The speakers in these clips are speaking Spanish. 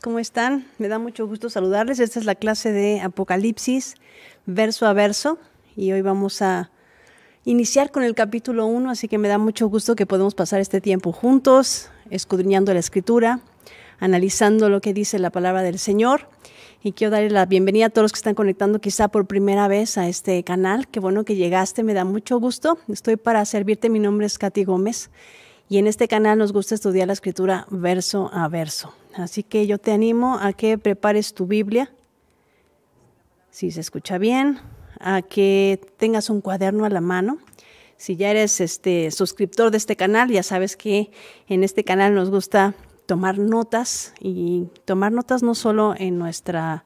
¿cómo están? Me da mucho gusto saludarles. Esta es la clase de Apocalipsis verso a verso y hoy vamos a iniciar con el capítulo 1, así que me da mucho gusto que podamos pasar este tiempo juntos, escudriñando la escritura, analizando lo que dice la palabra del Señor. Y quiero darle la bienvenida a todos los que están conectando quizá por primera vez a este canal. Qué bueno que llegaste, me da mucho gusto. Estoy para servirte, mi nombre es Katy Gómez. Y en este canal nos gusta estudiar la escritura verso a verso. Así que yo te animo a que prepares tu Biblia, si se escucha bien, a que tengas un cuaderno a la mano. Si ya eres este suscriptor de este canal, ya sabes que en este canal nos gusta tomar notas y tomar notas no solo en nuestra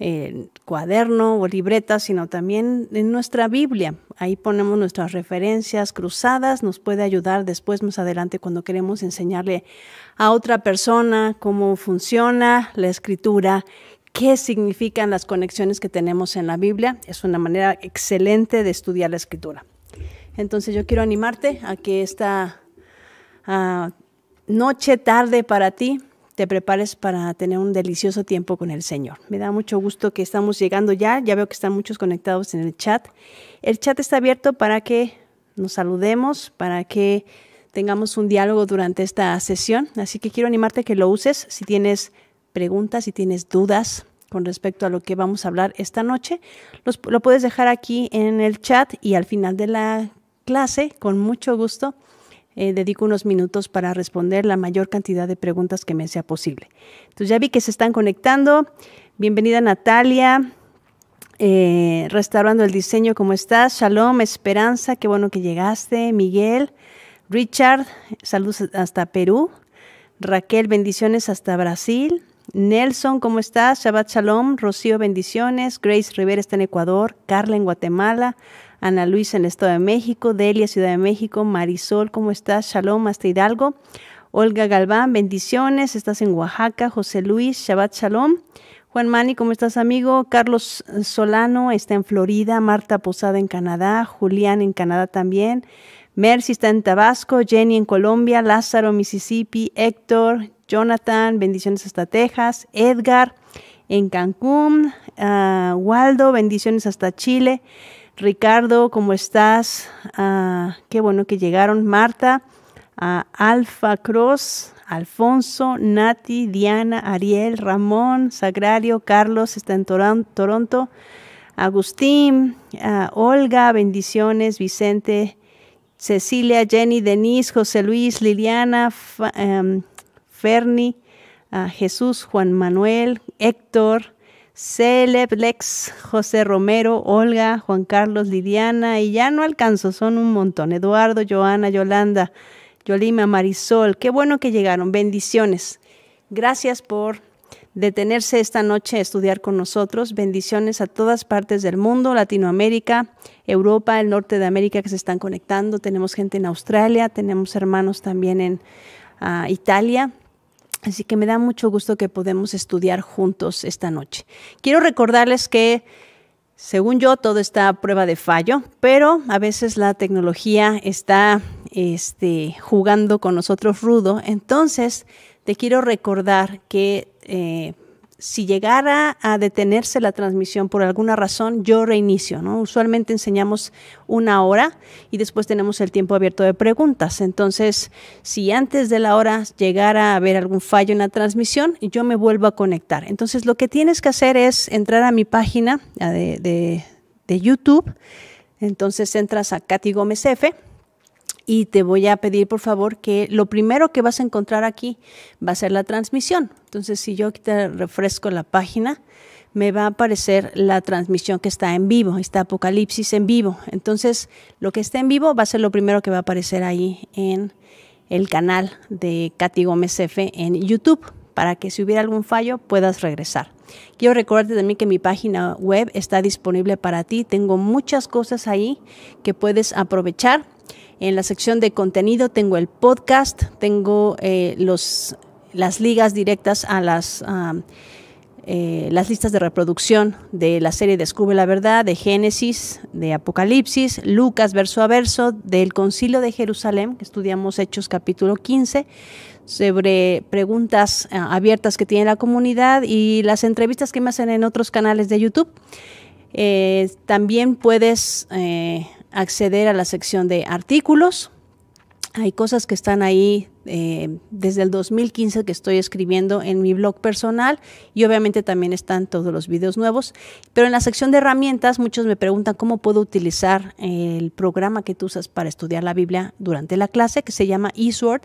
en cuaderno o libreta, sino también en nuestra Biblia. Ahí ponemos nuestras referencias cruzadas, nos puede ayudar después, más adelante, cuando queremos enseñarle a otra persona cómo funciona la escritura qué significan las conexiones que tenemos en la Biblia. Es una manera excelente de estudiar la escritura. Entonces yo quiero animarte a que esta ah, noche tarde para ti te prepares para tener un delicioso tiempo con el Señor. Me da mucho gusto que estamos llegando ya, ya veo que están muchos conectados en el chat. El chat está abierto para que nos saludemos, para que tengamos un diálogo durante esta sesión, así que quiero animarte a que lo uses si tienes preguntas, si tienes dudas con respecto a lo que vamos a hablar esta noche, lo puedes dejar aquí en el chat y al final de la clase, con mucho gusto, eh, dedico unos minutos para responder la mayor cantidad de preguntas que me sea posible. Entonces ya vi que se están conectando. Bienvenida Natalia, eh, Restaurando el Diseño, ¿cómo estás? Shalom, Esperanza, qué bueno que llegaste. Miguel, Richard, saludos hasta Perú. Raquel, bendiciones hasta Brasil. Nelson, ¿cómo estás? Shabbat Shalom. Rocío, bendiciones. Grace Rivera está en Ecuador. Carla en Guatemala. Ana Luisa en Estado de México, Delia, Ciudad de México, Marisol, ¿cómo estás? Shalom, hasta Hidalgo. Olga Galván, bendiciones, estás en Oaxaca, José Luis, Shabbat Shalom. Juan Mani, ¿cómo estás, amigo? Carlos Solano está en Florida, Marta Posada en Canadá, Julián en Canadá también, Mercy está en Tabasco, Jenny en Colombia, Lázaro, Mississippi, Héctor, Jonathan, bendiciones hasta Texas, Edgar en Cancún, ah, Waldo, bendiciones hasta Chile. Ricardo, ¿cómo estás? Ah, qué bueno que llegaron. Marta, ah, Alfa Cross, Alfonso, Nati, Diana, Ariel, Ramón, Sagrario, Carlos, está en Toronto. Agustín, ah, Olga, bendiciones, Vicente, Cecilia, Jenny, Denise, José Luis, Liliana, em, Ferni, Jesús, Juan Manuel, Héctor, Celeb, Lex, José Romero, Olga, Juan Carlos, Lidiana, y ya no alcanzo, son un montón. Eduardo, Joana, Yolanda, Yolima, Marisol, qué bueno que llegaron, bendiciones. Gracias por detenerse esta noche a estudiar con nosotros. Bendiciones a todas partes del mundo, Latinoamérica, Europa, el norte de América que se están conectando. Tenemos gente en Australia, tenemos hermanos también en ah, Italia, Así que me da mucho gusto que podemos estudiar juntos esta noche. Quiero recordarles que, según yo, todo está a prueba de fallo, pero a veces la tecnología está este, jugando con nosotros rudo. Entonces, te quiero recordar que... Eh, si llegara a detenerse la transmisión por alguna razón, yo reinicio, ¿no? Usualmente enseñamos una hora y después tenemos el tiempo abierto de preguntas. Entonces, si antes de la hora llegara a haber algún fallo en la transmisión, yo me vuelvo a conectar. Entonces, lo que tienes que hacer es entrar a mi página de, de YouTube. Entonces, entras a Katy Gómez F y te voy a pedir por favor que lo primero que vas a encontrar aquí va a ser la transmisión. Entonces, si yo te refresco la página, me va a aparecer la transmisión que está en vivo, está Apocalipsis en vivo. Entonces, lo que está en vivo va a ser lo primero que va a aparecer ahí en el canal de Katy Gómez F en YouTube para que si hubiera algún fallo puedas regresar. Quiero recordarte también que mi página web está disponible para ti. Tengo muchas cosas ahí que puedes aprovechar en la sección de contenido tengo el podcast, tengo eh, las ligas directas a eh, las, listas de reproducción de la serie Descubre la Verdad, de Génesis, de Apocalipsis, Lucas verso a verso, del Concilio de Jerusalén, que estudiamos Hechos capítulo 15 sobre preguntas eh, abiertas que tiene la comunidad y las entrevistas que me hacen en otros canales de YouTube. también puedes acceder a la sección de artículos. Hay cosas que están ahí eh, desde el 2015 que estoy escribiendo en mi blog personal y obviamente también están todos los videos nuevos. Pero en la sección de herramientas muchos me preguntan cómo puedo utilizar el programa que tú usas para estudiar la Biblia durante la clase que se llama eSword.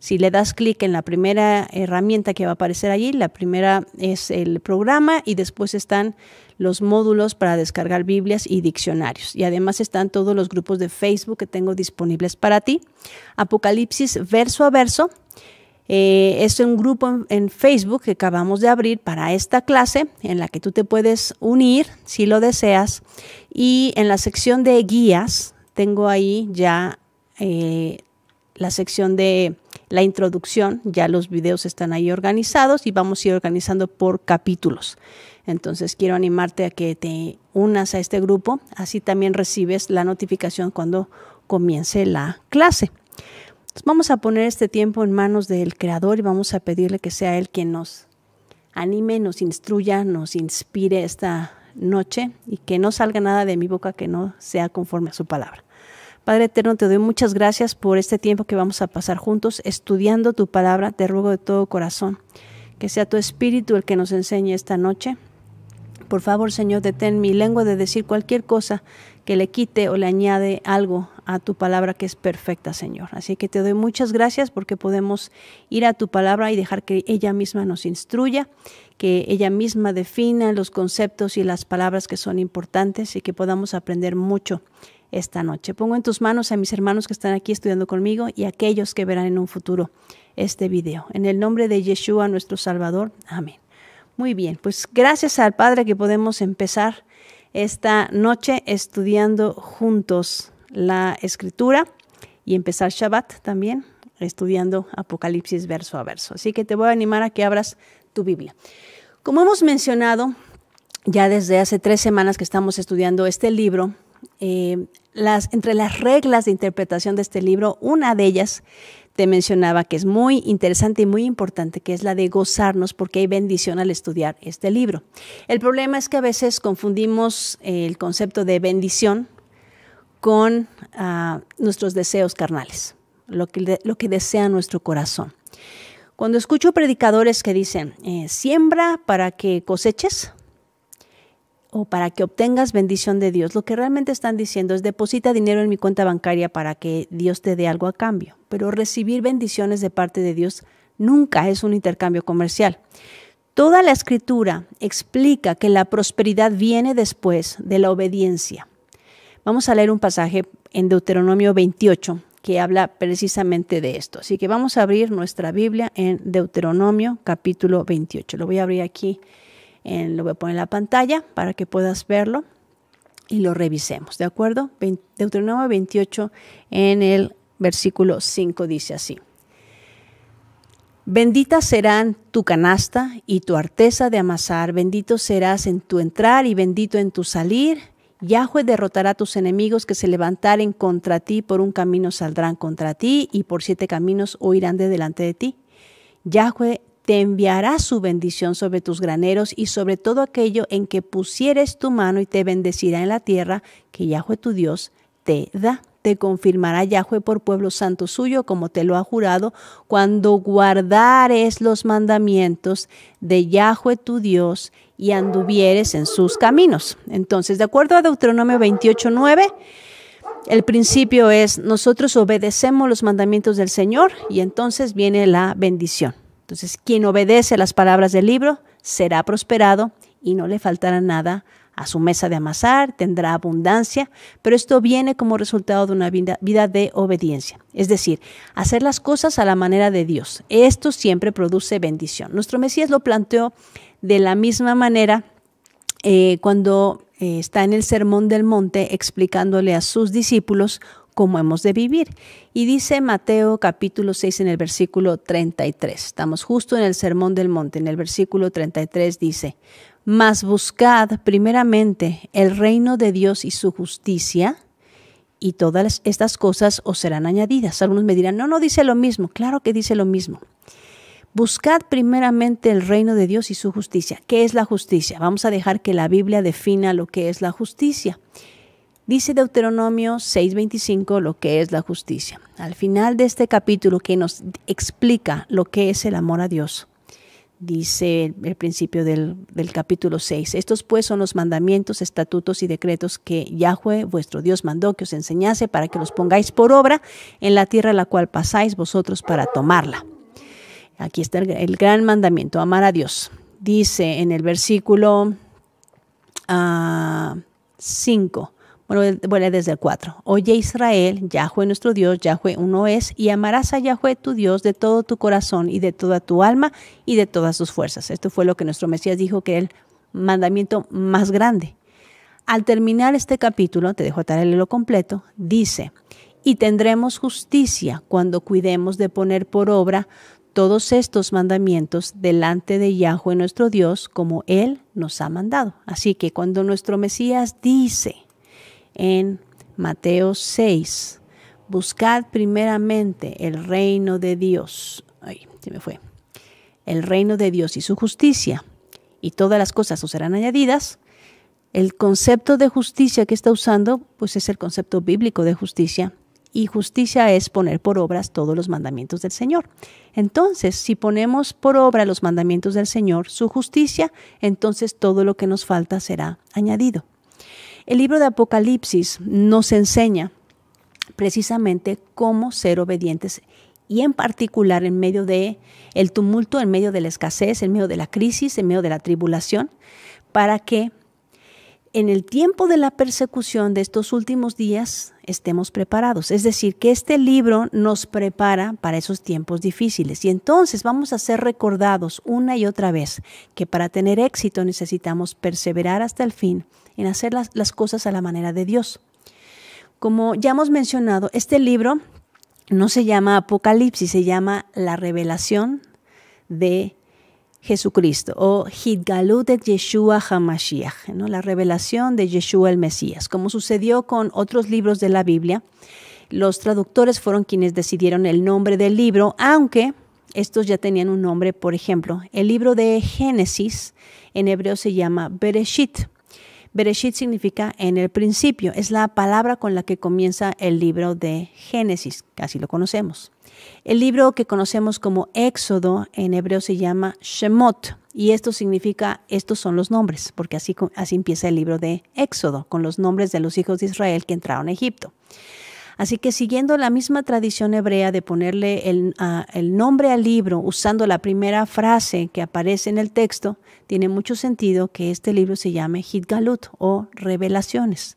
Si le das clic en la primera herramienta que va a aparecer allí, la primera es el programa y después están los módulos para descargar Biblias y diccionarios. Y además están todos los grupos de Facebook que tengo disponibles para ti. Apocalipsis verso a verso. Eh, es un grupo en, Facebook que acabamos de abrir para esta clase en la que tú te puedes unir si lo deseas. Y en la sección de guías tengo ahí ya eh, la sección de la introducción, ya los videos están ahí organizados y vamos a ir organizando por capítulos. Entonces quiero animarte a que te unas a este grupo, así también recibes la notificación cuando comience la clase. vamos a poner este tiempo en manos del Creador y vamos a pedirle que sea Él quien nos anime, nos instruya, nos inspire esta noche y que no salga nada de mi boca que no sea conforme a su palabra. Padre eterno, te doy muchas gracias por este tiempo que vamos a pasar juntos estudiando tu palabra. Te ruego de todo corazón que sea tu espíritu el que nos enseñe esta noche. Por favor, Señor, detén mi lengua de decir cualquier cosa que le quite o le añade algo a tu palabra que es perfecta, Señor. Así que te doy muchas gracias porque podemos ir a tu palabra y dejar que ella misma nos instruya, que ella misma defina los conceptos y las palabras que son importantes y que podamos aprender mucho esta noche. Pongo en tus manos a mis hermanos que están aquí estudiando conmigo y a aquellos que verán en un futuro este video. En el nombre de Yeshua, nuestro Salvador. Amén. Muy bien, pues gracias al Padre que podemos empezar esta noche estudiando juntos la escritura y empezar Shabbat también estudiando Apocalipsis verso a verso. Así que te voy a animar a que abras tu Biblia. Como hemos mencionado ya desde hace tres semanas que estamos estudiando este libro, eh, entre las reglas de interpretación de este libro, una de ellas te mencionaba que es muy interesante y muy importante, que es la de gozarnos, porque hay bendición al estudiar este libro. El problema es que a veces confundimos el concepto de bendición con ah, nuestros deseos carnales, lo que, desea nuestro corazón. Cuando escucho predicadores que dicen, eh, siembra para que coseches, o para que obtengas bendición de Dios. Lo que realmente están diciendo es deposita dinero en mi cuenta bancaria para que Dios te dé algo a cambio. Pero recibir bendiciones de parte de Dios nunca es un intercambio comercial. Toda la escritura explica que la prosperidad viene después de la obediencia. Vamos a leer un pasaje en Deuteronomio 28 que habla precisamente de esto. Así que vamos a abrir nuestra Biblia en Deuteronomio capítulo 28. Lo voy a abrir aquí lo voy a poner en la pantalla para que puedas verlo y lo revisemos, ¿de acuerdo? Deuteronomio 28 en el versículo 5 dice así. Bendita serán tu canasta y tu arteza de amasar, bendito serás en tu entrar y bendito en tu salir. Yahweh derrotará a tus enemigos que se levantaren contra ti, por un camino saldrán contra ti y por siete caminos oirán de delante de ti. Yahweh te enviará su bendición sobre tus graneros y sobre todo aquello en que pusieres tu mano y te bendecirá en la tierra que Yahweh tu Dios te da. Te confirmará Yahweh por pueblo santo suyo, como te lo ha jurado, cuando guardares los mandamientos de Yahweh tu Dios y anduvieres en sus caminos. Entonces, de acuerdo a Deuteronomio 9, el principio es, nosotros obedecemos los mandamientos del Señor y entonces viene la bendición. Entonces, quien obedece las palabras del libro será prosperado y no le faltará nada a su mesa de amasar, tendrá abundancia, pero esto viene como resultado de una vida, de obediencia, es decir, hacer las cosas a la manera de Dios. Esto siempre produce bendición. Nuestro Mesías lo planteó de la misma manera eh, cuando eh, está en el Sermón del Monte explicándole a sus discípulos cómo hemos de vivir. Y dice Mateo capítulo 6 en el versículo 33. Estamos justo en el Sermón del Monte. En el versículo 33 dice, Mas buscad primeramente el reino de Dios y su justicia, y todas estas cosas os serán añadidas. Algunos me dirán, no, no dice lo mismo. Claro que dice lo mismo. Buscad primeramente el reino de Dios y su justicia. ¿Qué es la justicia? Vamos a dejar que la Biblia defina lo que es la justicia. Dice Deuteronomio 6:25 lo que es la justicia. Al final de este capítulo que nos explica lo que es el amor a Dios, dice el principio del, capítulo 6. Estos pues son los mandamientos, estatutos y decretos que Yahweh, vuestro Dios, mandó que os enseñase para que los pongáis por obra en la tierra a la cual pasáis vosotros para tomarla. Aquí está el, gran mandamiento, amar a Dios. Dice en el versículo 5, ah, bueno, vuelve eh, desde el 4. Oye Israel, Yahweh nuestro Dios, Yahweh uno es, y amarás a Yahweh tu Dios de todo tu corazón y de toda tu alma y de todas tus fuerzas. Esto fue lo que nuestro Mesías dijo que era el mandamiento más grande. Al terminar este capítulo, te dejo el lo completo, dice, y tendremos justicia cuando cuidemos de poner por obra todos estos mandamientos delante de Yahweh nuestro Dios, como Él nos ha mandado. Así que cuando nuestro Mesías dice, en Mateo 6. Buscad primeramente el reino de Dios. Ay, se me fue. El reino de Dios y su justicia, y todas las cosas os serán añadidas. El concepto de justicia que está usando, pues es el concepto bíblico de justicia, y justicia es poner por obras todos los mandamientos del Señor. Entonces, si ponemos por obra los mandamientos del Señor, su justicia, entonces todo lo que nos falta será añadido. El libro de Apocalipsis nos enseña precisamente cómo ser obedientes y en particular en medio de el tumulto, en medio de la escasez, en medio de la crisis, en medio de la tribulación, para que en el tiempo de la persecución de estos últimos días estemos preparados. Es decir, que este libro nos prepara para esos tiempos difíciles. Y entonces vamos a ser recordados una y otra vez que para tener éxito necesitamos perseverar hasta el fin en hacer las, las cosas a la manera de Dios. Como ya hemos mencionado, este libro no se llama Apocalipsis, se llama La revelación de Jesucristo o Hidgalut Yeshua HaMashiach, ¿no? la revelación de Yeshua el Mesías. Como sucedió con otros libros de la Biblia, los traductores fueron quienes decidieron el nombre del libro, aunque estos ya tenían un nombre, por ejemplo, el libro de Génesis en hebreo se llama Bereshit. Bereshit significa en el principio, es la palabra con la que comienza el libro de Génesis, casi lo conocemos. El libro que conocemos como Éxodo en hebreo se llama Shemot y esto significa estos son los nombres, porque así, así empieza el libro de Éxodo, con los nombres de los hijos de Israel que entraron a Egipto. Así que siguiendo la misma tradición hebrea de ponerle el, el, nombre al libro usando la primera frase que aparece en el texto, tiene mucho sentido que este libro se llame Hitgalut o Revelaciones.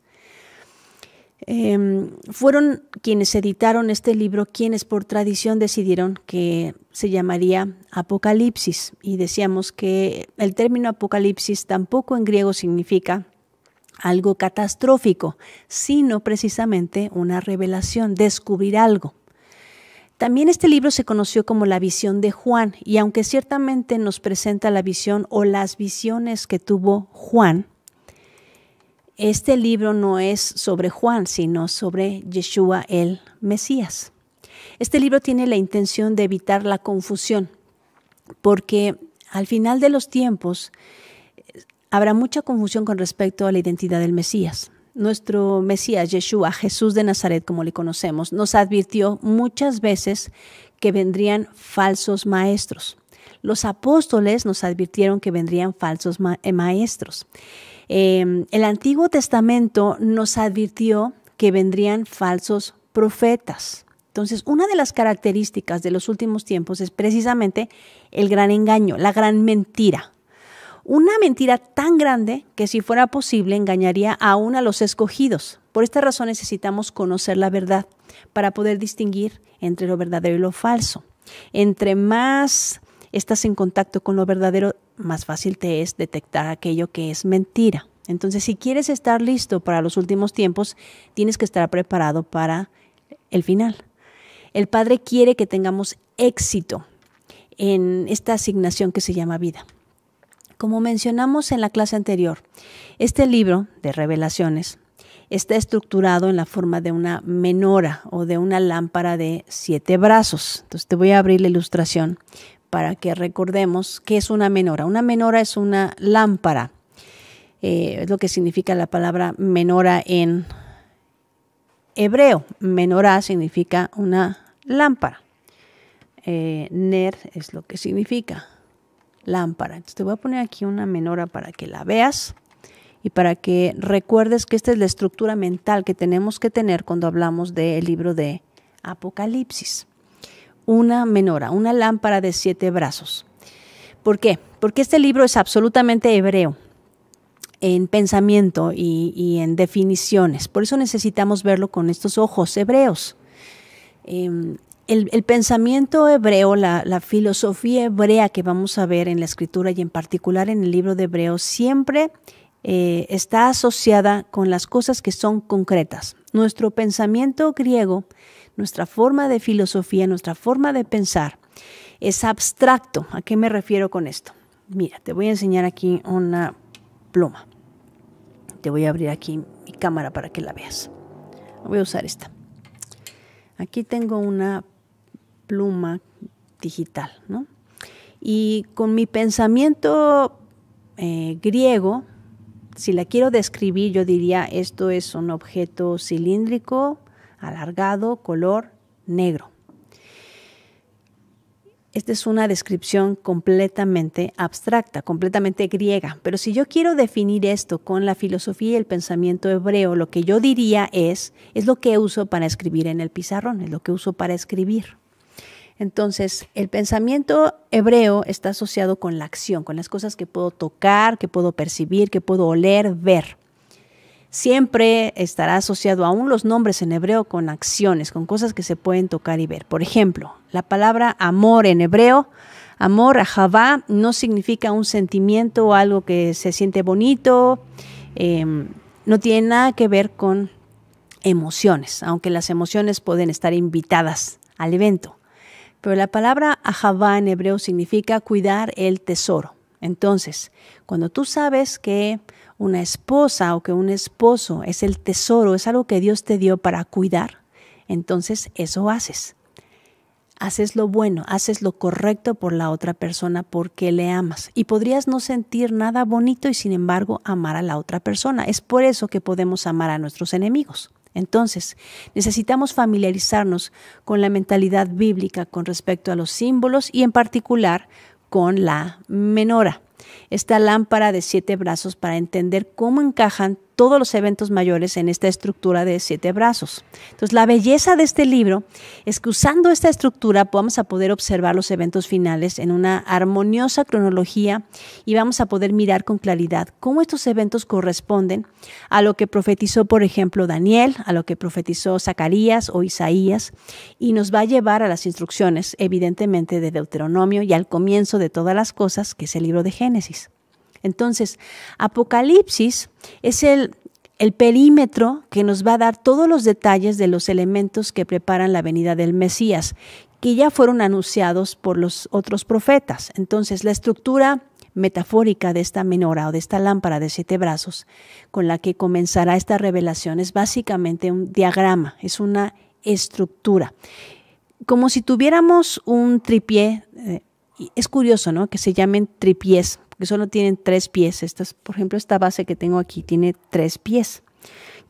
Em, fueron quienes editaron este libro quienes por tradición decidieron que se llamaría Apocalipsis. Y decíamos que el término Apocalipsis tampoco en griego significa algo catastrófico, sino precisamente una revelación, descubrir algo. También este libro se conoció como la visión de Juan y aunque ciertamente nos presenta la visión o las visiones que tuvo Juan, este libro no es sobre Juan, sino sobre Yeshua el Mesías. Este libro tiene la intención de evitar la confusión, porque al final de los tiempos eh, habrá mucha confusión con respecto a la identidad del Mesías. Nuestro Mesías, Yeshua, Jesús de Nazaret, como le conocemos, nos advirtió muchas veces que vendrían falsos maestros. Los apóstoles nos advirtieron que vendrían falsos eh, maestros. Em, el Antiguo Testamento nos advirtió que vendrían falsos profetas. Entonces, una de las características de los últimos tiempos es precisamente el gran engaño, la gran mentira. Una mentira tan grande que si fuera posible engañaría aún a los escogidos. Por esta razón necesitamos conocer la verdad para poder distinguir entre lo verdadero y lo falso. Entre más estás en contacto con lo verdadero, más fácil te es detectar aquello que es mentira. Entonces, si quieres estar listo para los últimos tiempos, tienes que estar preparado para el final. El Padre quiere que tengamos éxito en esta asignación que se llama vida. Como mencionamos en la clase anterior, este libro de revelaciones está estructurado en la forma de una menora o de una lámpara de siete brazos. Entonces te voy a abrir la ilustración para que recordemos qué es una menora. Una menora es una lámpara, eh, es lo que significa la palabra menora en hebreo. Menora significa una lámpara. Eh, ner es lo que significa lámpara. Entonces te voy a poner aquí una menora para que la veas y para que recuerdes que esta es la estructura mental que tenemos que tener cuando hablamos del libro de Apocalipsis una menora, una lámpara de siete brazos. ¿Por qué? Porque este libro es absolutamente hebreo en pensamiento y, en definiciones. Por eso necesitamos verlo con estos ojos hebreos. Em, el, pensamiento hebreo, la, filosofía hebrea que vamos a ver en la escritura y en particular en el libro de Hebreos, siempre eh, está asociada con las cosas que son concretas. Nuestro pensamiento griego nuestra forma de filosofía, nuestra forma de pensar es abstracto. ¿A qué me refiero con esto? Mira, te voy a enseñar aquí una pluma. Te voy a abrir aquí mi cámara para que la veas. Voy a usar esta. Aquí tengo una pluma digital, ¿no? Y con mi pensamiento eh, griego, si la quiero describir, yo diría esto es un objeto cilíndrico alargado, color negro. Esta es una descripción completamente abstracta, completamente griega, pero si yo quiero definir esto con la filosofía y el pensamiento hebreo, lo que yo diría es, es lo que uso para escribir en el pizarrón, es lo que uso para escribir. Entonces, el pensamiento hebreo está asociado con la acción, con las cosas que puedo tocar, que puedo percibir, que puedo oler, ver siempre estará asociado aún los nombres en hebreo con acciones, con cosas que se pueden tocar y ver. Por ejemplo, la palabra amor en hebreo, amor, ajava, no significa un sentimiento o algo que se siente bonito, em, no tiene nada que ver con emociones, aunque las emociones pueden estar invitadas al evento. Pero la palabra ajava en hebreo significa cuidar el tesoro. Entonces, cuando tú sabes que una esposa o que un esposo es el tesoro, es algo que Dios te dio para cuidar, entonces eso haces. Haces lo bueno, haces lo correcto por la otra persona porque le amas. Y podrías no sentir nada bonito y sin embargo amar a la otra persona. Es por eso que podemos amar a nuestros enemigos. Entonces, necesitamos familiarizarnos con la mentalidad bíblica con respecto a los símbolos y en particular con la menora esta lámpara de siete brazos para entender cómo encajan todos los eventos mayores en esta estructura de siete brazos. Entonces, la belleza de este libro es que usando esta estructura vamos a poder observar los eventos finales en una armoniosa cronología y vamos a poder mirar con claridad cómo estos eventos corresponden a lo que profetizó, por ejemplo, Daniel, a lo que profetizó Zacarías o Isaías, y nos va a llevar a las instrucciones, evidentemente, de Deuteronomio y al comienzo de todas las cosas, que es el libro de Génesis. Entonces, Apocalipsis es el, perímetro que nos va a dar todos los detalles de los elementos que preparan la venida del Mesías, que ya fueron anunciados por los otros profetas. Entonces, la estructura metafórica de esta menora o de esta lámpara de siete brazos con la que comenzará esta revelación es básicamente un diagrama, es una estructura. Como si tuviéramos un tripié, eh, es curioso, ¿no? Que se llamen tripiés, que solo tienen tres pies. Estas, por ejemplo, esta base que tengo aquí tiene tres pies.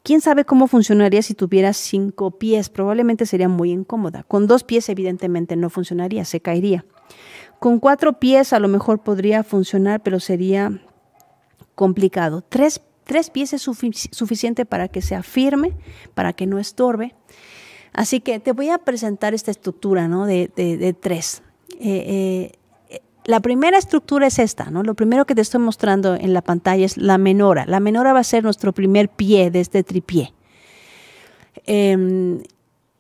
¿Quién sabe cómo funcionaría si tuviera cinco pies? Probablemente sería muy incómoda. Con dos pies evidentemente no funcionaría, se caería. Con cuatro pies a lo mejor podría funcionar, pero sería complicado. Tres, pies es suficiente para que sea firme, para que no estorbe. Así que te voy a presentar esta estructura ¿no? de, tres. Eh, eh, la primera estructura es esta, ¿no? Lo primero que te estoy mostrando en la pantalla es la menora. La menora va a ser nuestro primer pie de este tripié. Em,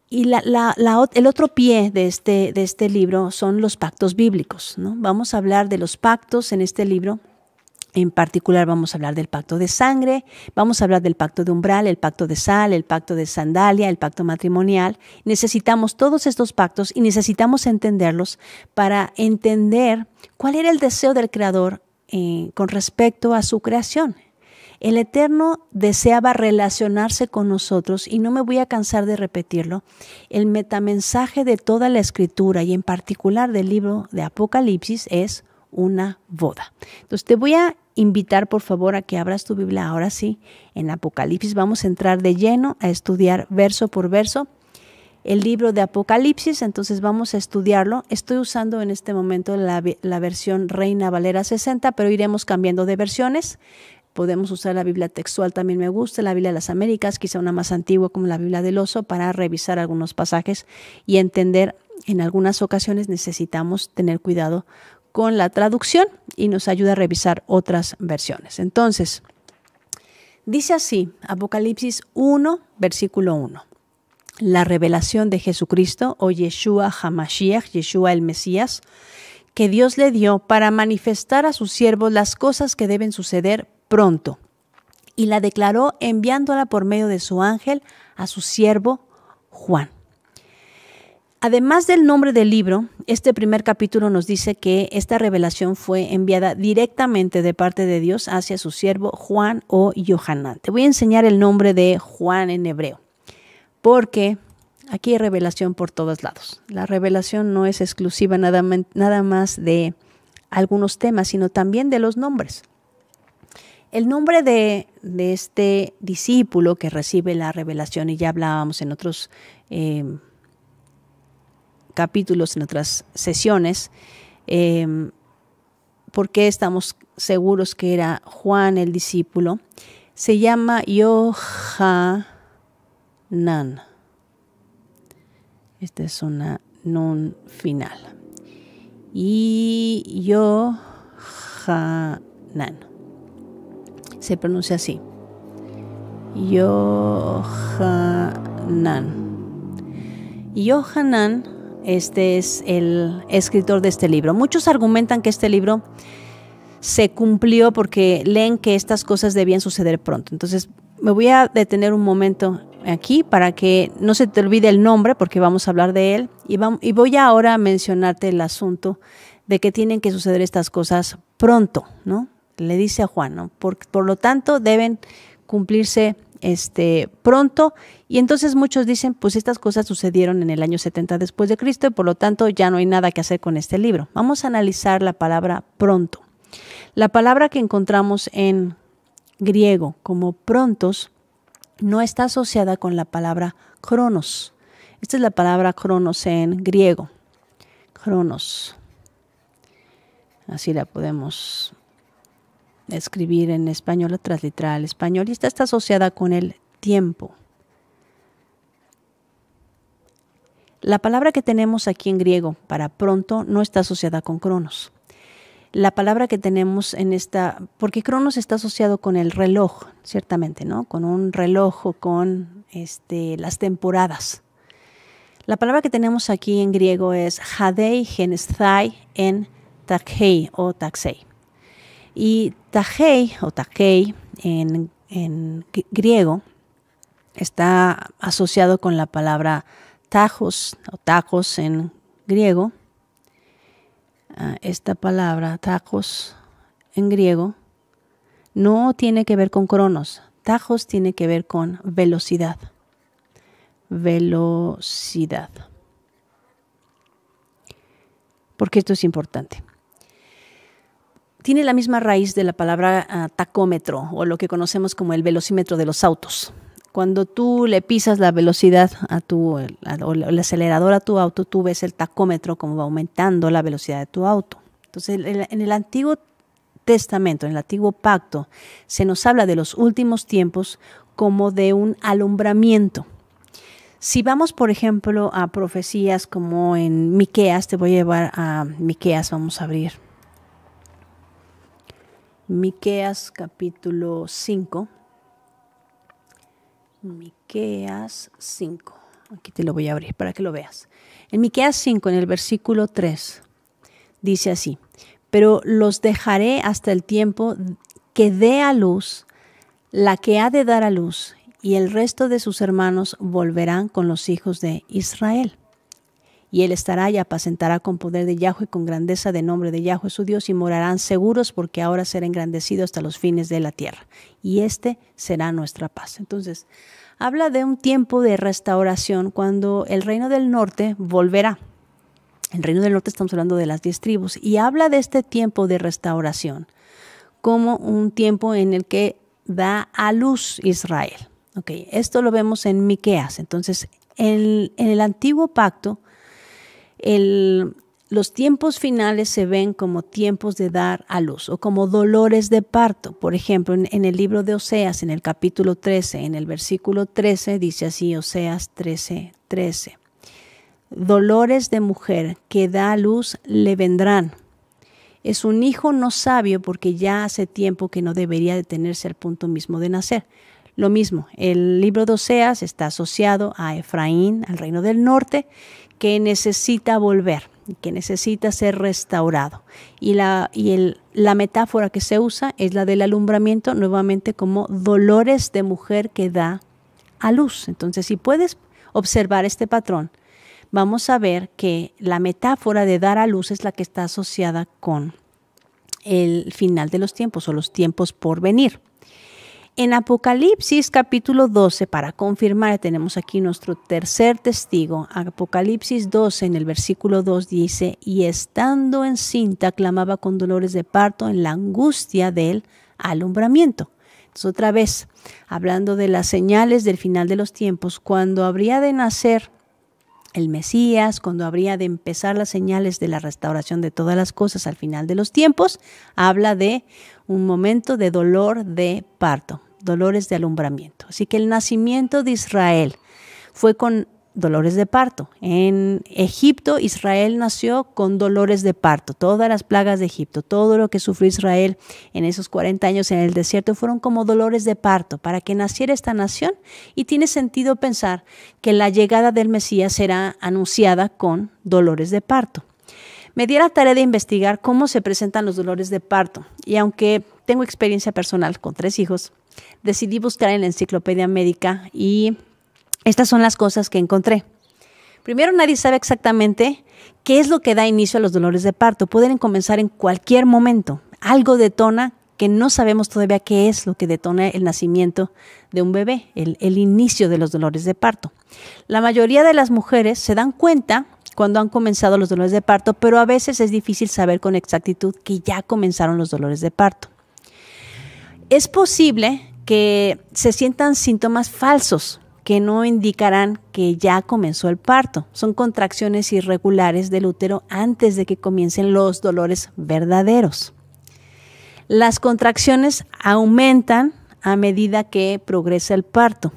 y el otro pie de este, de este libro son los pactos bíblicos, ¿no? Vamos a hablar de los pactos en este libro en particular vamos a hablar del pacto de sangre, vamos a hablar del pacto de umbral, el pacto de sal, el pacto de sandalia, el pacto matrimonial. Necesitamos todos estos pactos y necesitamos entenderlos para entender cuál era el deseo del Creador eh, con respecto a su creación. El Eterno deseaba relacionarse con nosotros y no me voy a cansar de repetirlo. El metamensaje de toda la escritura y en particular del libro de Apocalipsis es una boda. Entonces te voy a invitar por favor a que abras tu Biblia ahora sí en Apocalipsis. Vamos a entrar de lleno a estudiar verso por verso el libro de Apocalipsis, entonces vamos a estudiarlo. Estoy usando en este momento la, versión Reina Valera 60, pero iremos cambiando de versiones. Podemos usar la Biblia textual, también me gusta, la Biblia de las Américas, quizá una más antigua como la Biblia del Oso, para revisar algunos pasajes y entender en algunas ocasiones necesitamos tener cuidado con la traducción y nos ayuda a revisar otras versiones. Entonces, dice así, Apocalipsis 1, versículo 1. La revelación de Jesucristo o Yeshua Hamashiach, Yeshua el Mesías, que Dios le dio para manifestar a sus siervos las cosas que deben suceder pronto. Y la declaró enviándola por medio de su ángel a su siervo Juan. Además del nombre del libro, este primer capítulo nos dice que esta revelación fue enviada directamente de parte de Dios hacia su siervo Juan o Yohanan. Te voy a enseñar el nombre de Juan en hebreo, porque aquí hay revelación por todos lados. La revelación no es exclusiva nada, nada más de algunos temas, sino también de los nombres. El nombre de, este discípulo que recibe la revelación, y ya hablábamos en otros... Eh, capítulos, en otras sesiones, em, porque estamos seguros que era Juan el discípulo, se llama Yohanan. Esta es una nun final. Y Yohanan. Se pronuncia así. Yohanan. Yohanan este es el escritor de este libro. Muchos argumentan que este libro se cumplió porque leen que estas cosas debían suceder pronto. Entonces, me voy a detener un momento aquí para que no se te olvide el nombre porque vamos a hablar de él y, vamos, y voy ahora a mencionarte el asunto de que tienen que suceder estas cosas pronto, ¿no? Le dice a Juan, ¿no? Por, por lo tanto, deben cumplirse este, pronto. Y entonces muchos dicen, pues estas cosas sucedieron en el año 70 después de Cristo y por lo tanto ya no hay nada que hacer con este libro. Vamos a analizar la palabra pronto. La palabra que encontramos en griego como prontos no está asociada con la palabra cronos. Esta es la palabra cronos en griego. Cronos. Así la podemos escribir en español o transliterar españolista español y esta está asociada con el tiempo. La palabra que tenemos aquí en griego para pronto no está asociada con Cronos. La palabra que tenemos en esta, porque Cronos está asociado con el reloj, ciertamente, ¿no? Con un reloj o con este, las temporadas. La palabra que tenemos aquí en griego es Hadei genestai en Takhei o Taxei. Y tajei o takei en, griego está asociado con la palabra tajos o tacos en griego. Ah, esta palabra tajos en griego no tiene que ver con cronos. Tajos tiene que ver con velocidad. Velocidad. Porque esto es importante tiene la misma raíz de la palabra ah, tacómetro o lo que conocemos como el velocímetro de los autos. Cuando tú le pisas la velocidad a tu, o el acelerador a tu auto, tú ves el tacómetro como va aumentando la velocidad de tu auto. Entonces, en el Antiguo Testamento, en el Antiguo Pacto, se nos habla de los últimos tiempos como de un alumbramiento. Si vamos, por ejemplo, a profecías como en Miqueas, te voy a llevar a Miqueas, vamos a abrir Miqueas capítulo 5. Miqueas 5. Aquí te lo voy a abrir para que lo veas. En Miqueas 5, en el versículo 3, dice así: Pero los dejaré hasta el tiempo que dé a luz la que ha de dar a luz, y el resto de sus hermanos volverán con los hijos de Israel y él estará y apacentará con poder de Yahweh, con grandeza de nombre de Yahweh su Dios, y morarán seguros porque ahora será engrandecido hasta los fines de la tierra. Y este será nuestra paz. Entonces, habla de un tiempo de restauración cuando el reino del norte volverá. El reino del norte estamos hablando de las diez tribus y habla de este tiempo de restauración como un tiempo en el que da a luz Israel. esto lo vemos en Miqueas. Entonces, en el antiguo pacto, los tiempos finales se ven como tiempos de dar a luz o como dolores de parto. Por ejemplo, en, el libro de Oseas, en el capítulo 13, en el versículo 13, dice así Oseas 13, Dolores de mujer que da a luz le vendrán. Es un hijo no sabio porque ya hace tiempo que no debería detenerse al punto mismo de nacer. Lo mismo, el libro de Oseas está asociado a Efraín, al reino del norte, que necesita volver, que necesita ser restaurado. Y, la, y el, la metáfora que se usa es la del alumbramiento, nuevamente como dolores de mujer que da a luz. Entonces, si puedes observar este patrón, vamos a ver que la metáfora de dar a luz es la que está asociada con el final de los tiempos o los tiempos por venir. En Apocalipsis capítulo 12, para confirmar, tenemos aquí nuestro tercer testigo. Apocalipsis 12 en el versículo 2 dice, y estando en cinta clamaba con dolores de parto en la angustia del alumbramiento. Entonces otra vez, hablando de las señales del final de los tiempos, cuando habría de nacer el Mesías, cuando habría de empezar las señales de la restauración de todas las cosas al final de los tiempos, habla de un momento de dolor de parto, dolores de alumbramiento. Así que el nacimiento de Israel fue con dolores de parto. En Egipto, Israel nació con dolores de parto. Todas las plagas de Egipto, todo lo que sufrió Israel en esos 40 años en el desierto fueron como dolores de parto para que naciera esta nación. Y tiene sentido pensar que la llegada del Mesías será anunciada con dolores de parto. Me di la tarea de investigar cómo se presentan los dolores de parto. Y aunque tengo experiencia personal con tres hijos, decidí buscar en la enciclopedia médica y estas son las cosas que encontré. Primero, nadie sabe exactamente qué es lo que da inicio a los dolores de parto. Pueden comenzar en cualquier momento. Algo detona que no sabemos todavía qué es lo que detona el nacimiento de un bebé, el, inicio de los dolores de parto. La mayoría de las mujeres se dan cuenta cuando han comenzado los dolores de parto, pero a veces es difícil saber con exactitud que ya comenzaron los dolores de parto. Es posible que se sientan síntomas falsos que no indicarán que ya comenzó el parto. Son contracciones irregulares del útero antes de que comiencen los dolores verdaderos. Las contracciones aumentan a medida que progresa el parto.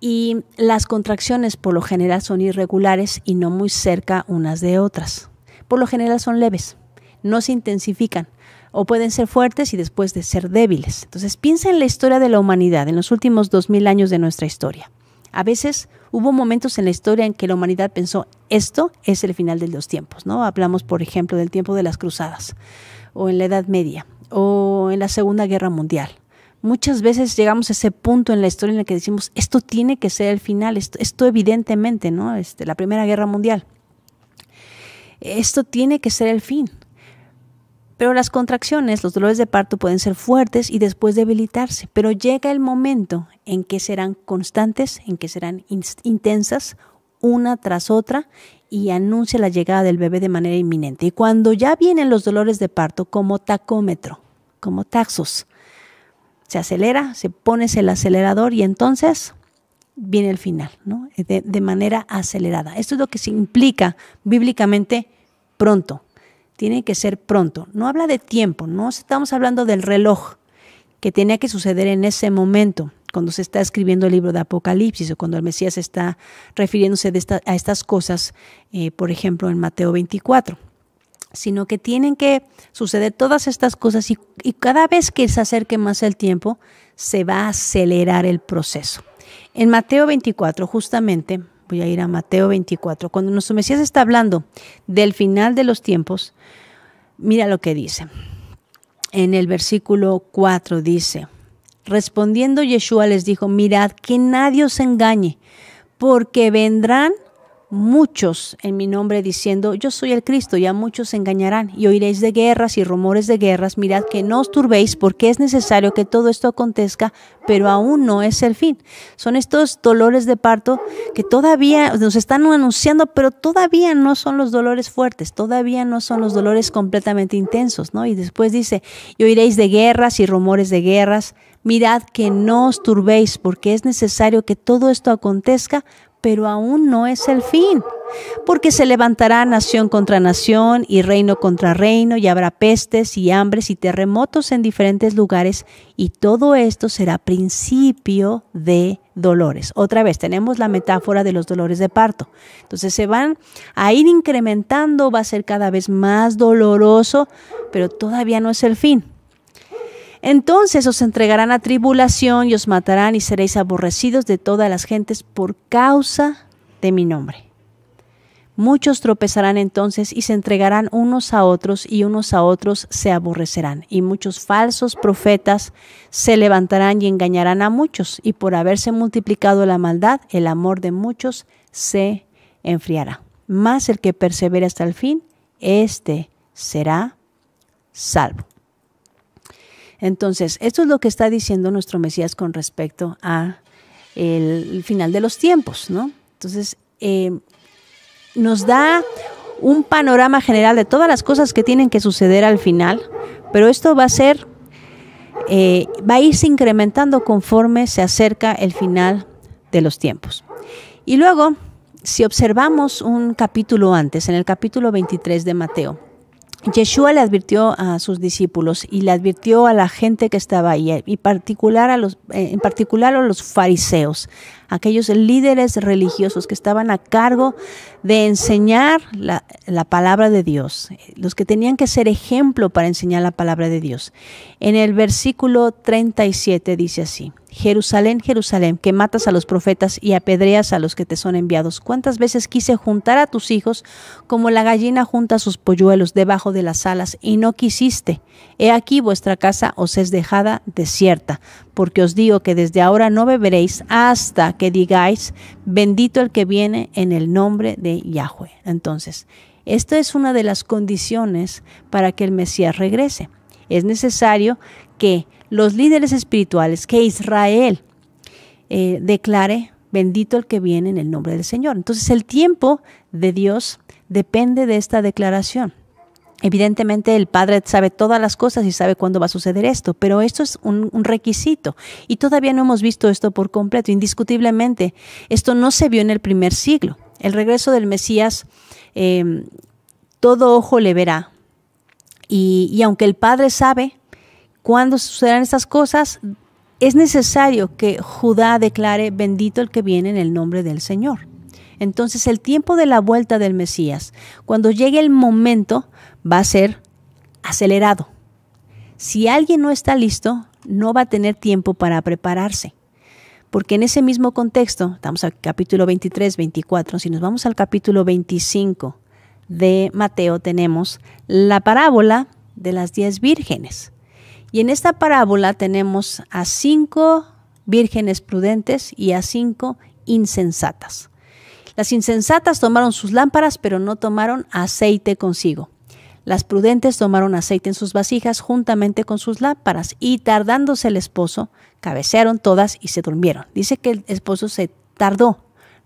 Y las contracciones por lo general son irregulares y no muy cerca unas de otras. Por lo general son leves, no se intensifican, o pueden ser fuertes y después de ser débiles. Entonces piensa en la historia de la humanidad, en los últimos 2.000 años de nuestra historia. A veces hubo momentos en la historia en que la humanidad pensó, esto es el final de los tiempos, ¿no? Hablamos, por ejemplo, del tiempo de las cruzadas, o en la Edad Media, o en la Segunda Guerra Mundial. Muchas veces llegamos a ese punto en la historia en el que decimos, esto tiene que ser el final, esto, esto evidentemente, ¿no? Este, la Primera Guerra Mundial. Esto tiene que ser el fin. Pero las contracciones, los dolores de parto pueden ser fuertes y después debilitarse, pero llega el momento en que serán constantes, en que serán intensas una tras otra y anuncia la llegada del bebé de manera inminente. Y cuando ya vienen los dolores de parto como tacómetro, como taxos, se acelera, se pone el acelerador y entonces viene el final, ¿no? de manera acelerada. Esto es lo que se implica bíblicamente pronto tiene que ser pronto. No habla de tiempo, no estamos hablando del reloj que tenía que suceder en ese momento, cuando se está escribiendo el libro de Apocalipsis o cuando el Mesías está refiriéndose a estas cosas, eh, por ejemplo, en Mateo 24 sino que tienen que suceder todas estas cosas y, y, cada vez que se acerque más el tiempo, se va a acelerar el proceso. En Mateo 24, justamente, Voy a ir a Mateo 24. Cuando nuestro Mesías está hablando del final de los tiempos, mira lo que dice. En el versículo 4 dice, respondiendo Yeshua les dijo, mirad que nadie os engañe, porque vendrán muchos en mi nombre diciendo, yo soy el Cristo, ya muchos se engañarán y oiréis de guerras y rumores de guerras, mirad que no os turbéis porque es necesario que todo esto acontezca, pero aún no es el fin. Son estos dolores de parto que todavía nos están anunciando, pero todavía no son los dolores fuertes, todavía no son los dolores completamente intensos, ¿no? Y después dice, y oiréis de guerras y rumores de guerras, Mirad que no os turbéis porque es necesario que todo esto acontezca, pero aún no es el fin. Porque se levantará nación contra nación y reino contra reino y habrá pestes y hambres y terremotos en diferentes lugares y todo esto será principio de dolores. Otra vez, tenemos la metáfora de los dolores de parto. Entonces se van a ir incrementando, va a ser cada vez más doloroso, pero todavía no es el fin. Entonces os entregarán a tribulación y os matarán y seréis aborrecidos de todas las gentes por causa de mi nombre. Muchos tropezarán entonces y se entregarán unos a otros y unos a otros se aborrecerán. Y muchos falsos profetas se levantarán y engañarán a muchos. Y por haberse multiplicado la maldad, el amor de muchos se enfriará. Mas el que persevere hasta el fin, éste será salvo. Entonces, esto es lo que está diciendo nuestro Mesías con respecto a el final de los tiempos, ¿no? Entonces, eh, nos da un panorama general de todas las cosas que tienen que suceder al final, pero esto va a ser, eh, va a irse incrementando conforme se acerca el final de los tiempos. Y luego, si observamos un capítulo antes, en el capítulo 23 de Mateo, Yeshua le advirtió a sus discípulos y le advirtió a la gente que estaba ahí, y particular a los, eh, en particular a los fariseos aquellos líderes religiosos que estaban a cargo de enseñar la, palabra de Dios, los que tenían que ser ejemplo para enseñar la palabra de Dios. En el versículo 37 dice así, Jerusalén, Jerusalén, que matas a los profetas y apedreas a los que te son enviados. ¿Cuántas veces quise juntar a tus hijos como la gallina junta sus polluelos debajo de las alas y no quisiste? He aquí vuestra casa os es dejada desierta porque os digo que desde ahora no beberéis hasta que digáis, bendito el que viene en el nombre de Yahweh. Entonces, esta es una de las condiciones para que el Mesías regrese. Es necesario que los líderes espirituales, que Israel eh, declare, bendito el que viene en el nombre del Señor. Entonces, el tiempo de Dios depende de esta declaración. Evidentemente el Padre sabe todas las cosas y sabe cuándo va a suceder esto, pero esto es un, requisito y todavía no hemos visto esto por completo, indiscutiblemente. Esto no se vio en el primer siglo. El regreso del Mesías, em, todo ojo le verá. Y, y aunque el Padre sabe cuándo sucederán estas cosas, es necesario que Judá declare, bendito el que viene en el nombre del Señor. Entonces el tiempo de la vuelta del Mesías, cuando llegue el momento, va a ser acelerado. Si alguien no está listo, no va a tener tiempo para prepararse. Porque en ese mismo contexto, estamos al capítulo 23, 24, si nos vamos al capítulo 25 de Mateo, tenemos la parábola de las diez vírgenes. Y en esta parábola tenemos a cinco vírgenes prudentes y a cinco insensatas. Las insensatas tomaron sus lámparas, pero no tomaron aceite consigo. Las prudentes tomaron aceite en sus vasijas juntamente con sus lámparas y tardándose el esposo, cabecearon todas y se durmieron. Dice que el esposo se tardó,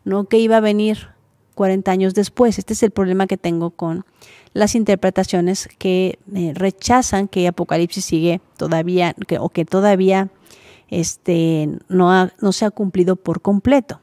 no que iba a venir 40 años después. Este es el problema que tengo con las interpretaciones que eh, rechazan que Apocalipsis sigue todavía o que todavía este, no se ha cumplido por completo.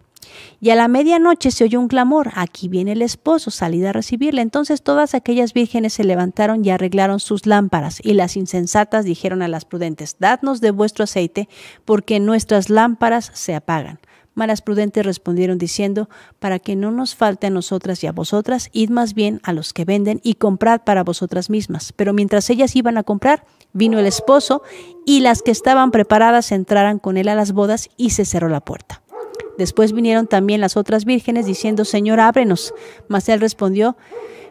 Y a la medianoche se oyó un clamor, aquí viene el esposo, salid a recibirle. Entonces todas aquellas vírgenes se levantaron y arreglaron sus lámparas, y las insensatas dijeron a las prudentes, dadnos de vuestro aceite, porque nuestras lámparas se apagan. Malas prudentes respondieron diciendo, para que no nos falte a nosotras y a vosotras, id más bien a los que venden y comprad para vosotras mismas. Pero mientras ellas iban a comprar, vino el esposo, y las que estaban preparadas entraran con él a las bodas y se cerró la puerta. Después vinieron también las otras vírgenes diciendo, Señor, ábrenos. Mas él respondió,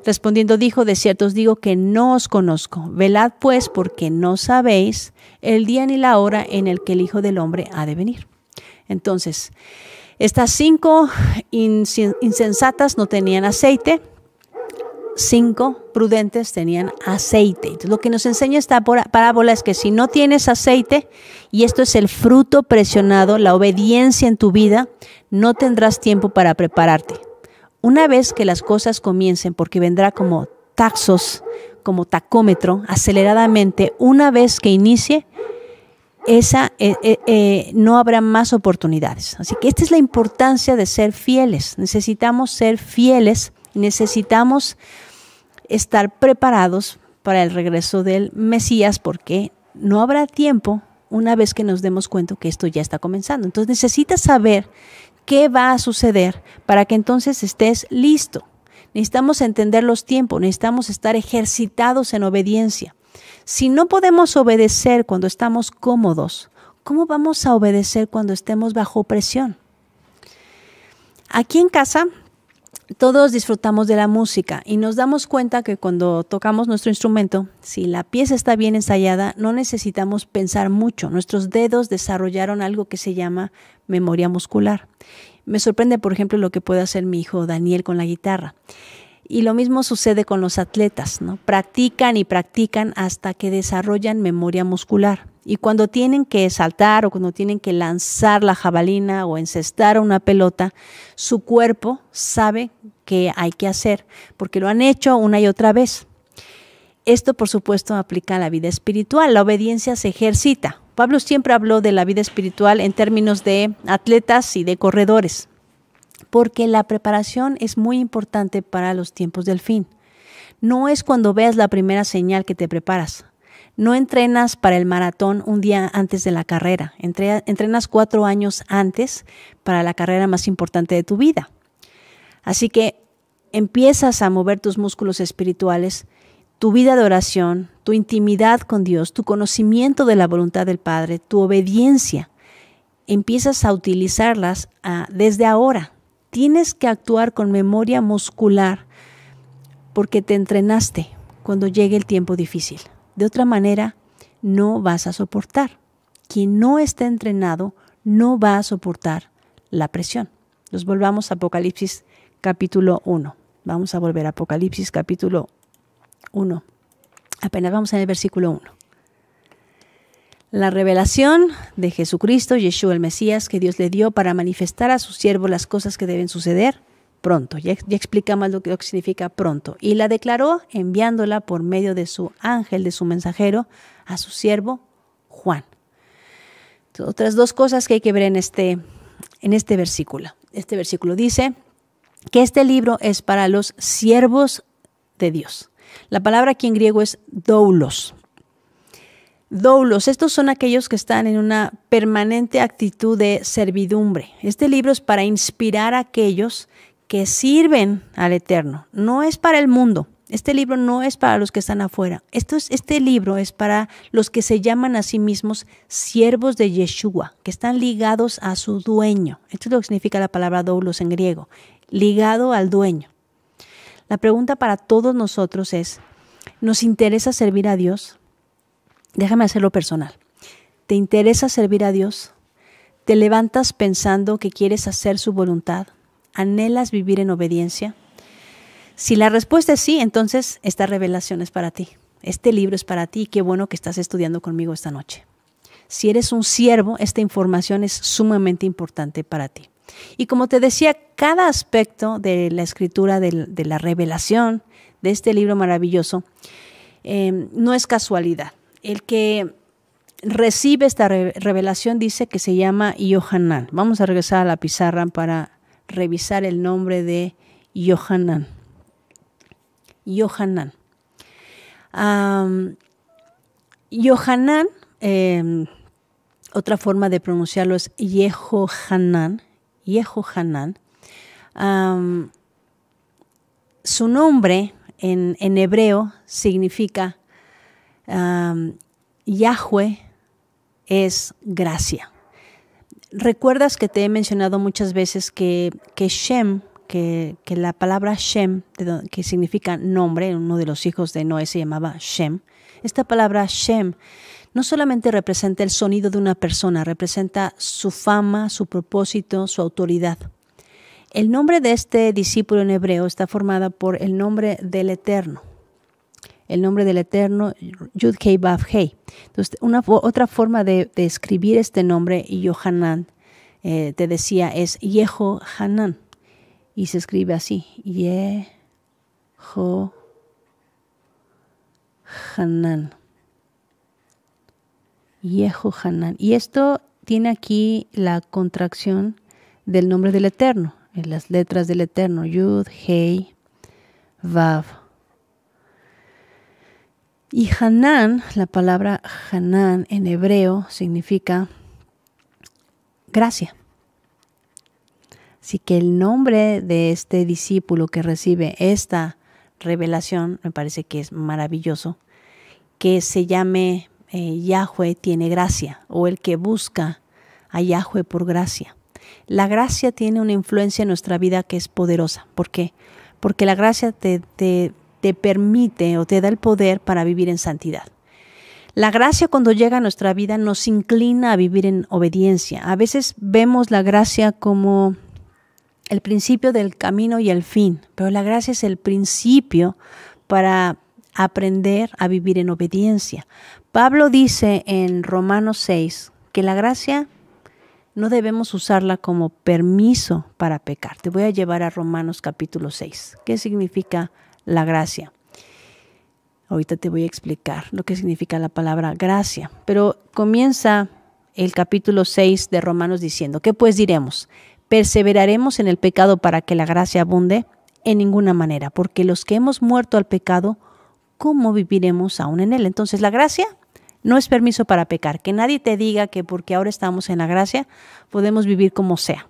respondiendo dijo, de cierto os digo que no os conozco. Velad pues, porque no sabéis el día ni la hora en el que el Hijo del Hombre ha de venir. Entonces, estas cinco insensatas no tenían aceite, cinco prudentes tenían aceite. lo que nos enseña esta parábola es que si no tienes aceite, y esto es el fruto presionado, la obediencia en tu vida, no tendrás tiempo para prepararte. Una vez que las cosas comiencen, porque vendrá como taxos, como tacómetro, aceleradamente, una vez que inicie, esa eh, eh, eh, no habrá más oportunidades. Así que esta es la importancia de ser fieles. Necesitamos ser fieles, necesitamos estar preparados para el regreso del Mesías porque no habrá tiempo una vez que nos demos cuenta que esto ya está comenzando. Entonces necesitas saber qué va a suceder para que entonces estés listo. Necesitamos entender los tiempos, necesitamos estar ejercitados en obediencia. Si no podemos obedecer cuando estamos cómodos, ¿cómo vamos a obedecer cuando estemos bajo presión? Aquí en casa todos disfrutamos de la música y nos damos cuenta que cuando tocamos nuestro instrumento, si la pieza está bien ensayada, no necesitamos pensar mucho. Nuestros dedos desarrollaron algo que se llama memoria muscular. Me sorprende, por ejemplo, lo que puede hacer mi hijo Daniel con la guitarra. Y lo mismo sucede con los atletas, ¿no? Practican y practican hasta que desarrollan memoria muscular. Y cuando tienen que saltar o cuando tienen que lanzar la jabalina o encestar una pelota, su cuerpo sabe qué hay que hacer, porque lo han hecho una y otra vez. Esto, por supuesto, aplica a la vida espiritual. La obediencia se ejercita. Pablo siempre habló de la vida espiritual en términos de atletas y de corredores porque la preparación es muy importante para los tiempos del fin. No es cuando veas la primera señal que te preparas. No entrenas para el maratón un día antes de la carrera, entrenas cuatro años antes para la carrera más importante de tu vida. Así que empiezas a mover tus músculos espirituales, tu vida de oración, tu intimidad con Dios, tu conocimiento de la voluntad del Padre, tu obediencia. Empiezas a utilizarlas ah, desde ahora, Tienes que actuar con memoria muscular porque te entrenaste cuando llegue el tiempo difícil. De otra manera, no vas a soportar. Quien no está entrenado no va a soportar la presión. Nos volvamos a Apocalipsis capítulo 1. Vamos a volver a Apocalipsis capítulo 1. Apenas vamos en el versículo 1. La revelación de Jesucristo, Yeshua el Mesías, que Dios le dio para manifestar a su siervo las cosas que deben suceder pronto. Ya, explicamos lo que, significa pronto. Y la declaró enviándola por medio de su ángel, de su mensajero, a su siervo Juan. otras dos cosas que hay que ver en este, en este versículo. Este versículo dice que este libro es para los siervos de Dios. La palabra aquí en griego es doulos, Doulos, estos son aquellos que están en una permanente actitud de servidumbre. Este libro es para inspirar a aquellos que sirven al Eterno, no es para el mundo. Este libro no es para los que están afuera. Esto este libro es para los que se llaman a sí mismos siervos de Yeshua, que están ligados a su dueño. Esto es lo que significa la palabra doulos en griego, ligado al dueño. La pregunta para todos nosotros es, ¿nos interesa servir a Dios? déjame hacerlo personal. ¿Te interesa servir a Dios? ¿Te levantas pensando que quieres hacer su voluntad? ¿Anhelas vivir en obediencia? Si la respuesta es sí, entonces esta revelación es para ti. Este libro es para ti y qué bueno que estás estudiando conmigo esta noche. Si eres un siervo, esta información es sumamente importante para ti. Y como te decía, cada aspecto de la escritura, de, la revelación de este libro maravilloso, eh, no es casualidad. El que recibe esta revelación dice que se llama Yohanan. Vamos a regresar a la pizarra para revisar el nombre de Yohanan. Yohanan. Johanan. Yohanan, em, otra forma de pronunciarlo es Yehohanan. Yehohanan. su nombre en hebreo significa Yahweh es gracia. Recuerdas que te he mencionado muchas veces que, Shem, que, que, la palabra Shem, que significa nombre, uno de los hijos de Noé se llamaba Shem, esta palabra Shem no solamente representa el sonido de una persona, representa su fama, su propósito, su autoridad. El nombre de este discípulo en hebreo está formado por el nombre del Eterno, el nombre del Eterno, Yud Hei bav Hei. Entonces, una, otra forma de, escribir este nombre, Yohanan, eh, te decía, es Yeho Hanan. Y se escribe así, Yeho Hanan. Yeho Hanan. Y esto tiene aquí la contracción del nombre del Eterno, en las letras del Eterno, Yud Hei Vav y Hanán, la palabra Hanán en hebreo significa gracia. Así que el nombre de este discípulo que recibe esta revelación me parece que es maravilloso, que se llame eh, Yahweh tiene gracia o el que busca a Yahweh por gracia. La gracia tiene una influencia en nuestra vida que es poderosa. ¿Por qué? Porque la gracia te te permite o te da el poder para vivir en santidad. La gracia cuando llega a nuestra vida nos inclina a vivir en obediencia. A veces vemos la gracia como el principio del camino y el fin, pero la gracia es el principio para aprender a vivir en obediencia. Pablo dice en Romanos 6 que la gracia no debemos usarla como permiso para pecar. Te voy a llevar a Romanos capítulo 6. ¿Qué significa la gracia. Ahorita te voy a explicar lo que significa la palabra gracia. Pero comienza el capítulo 6 de Romanos diciendo, ¿qué pues diremos? ¿Perseveraremos en el pecado para que la gracia abunde? En ninguna manera, porque los que hemos muerto al pecado, ¿cómo viviremos aún en él? Entonces la gracia no es permiso para pecar. Que nadie te diga que porque ahora estamos en la gracia podemos vivir como sea.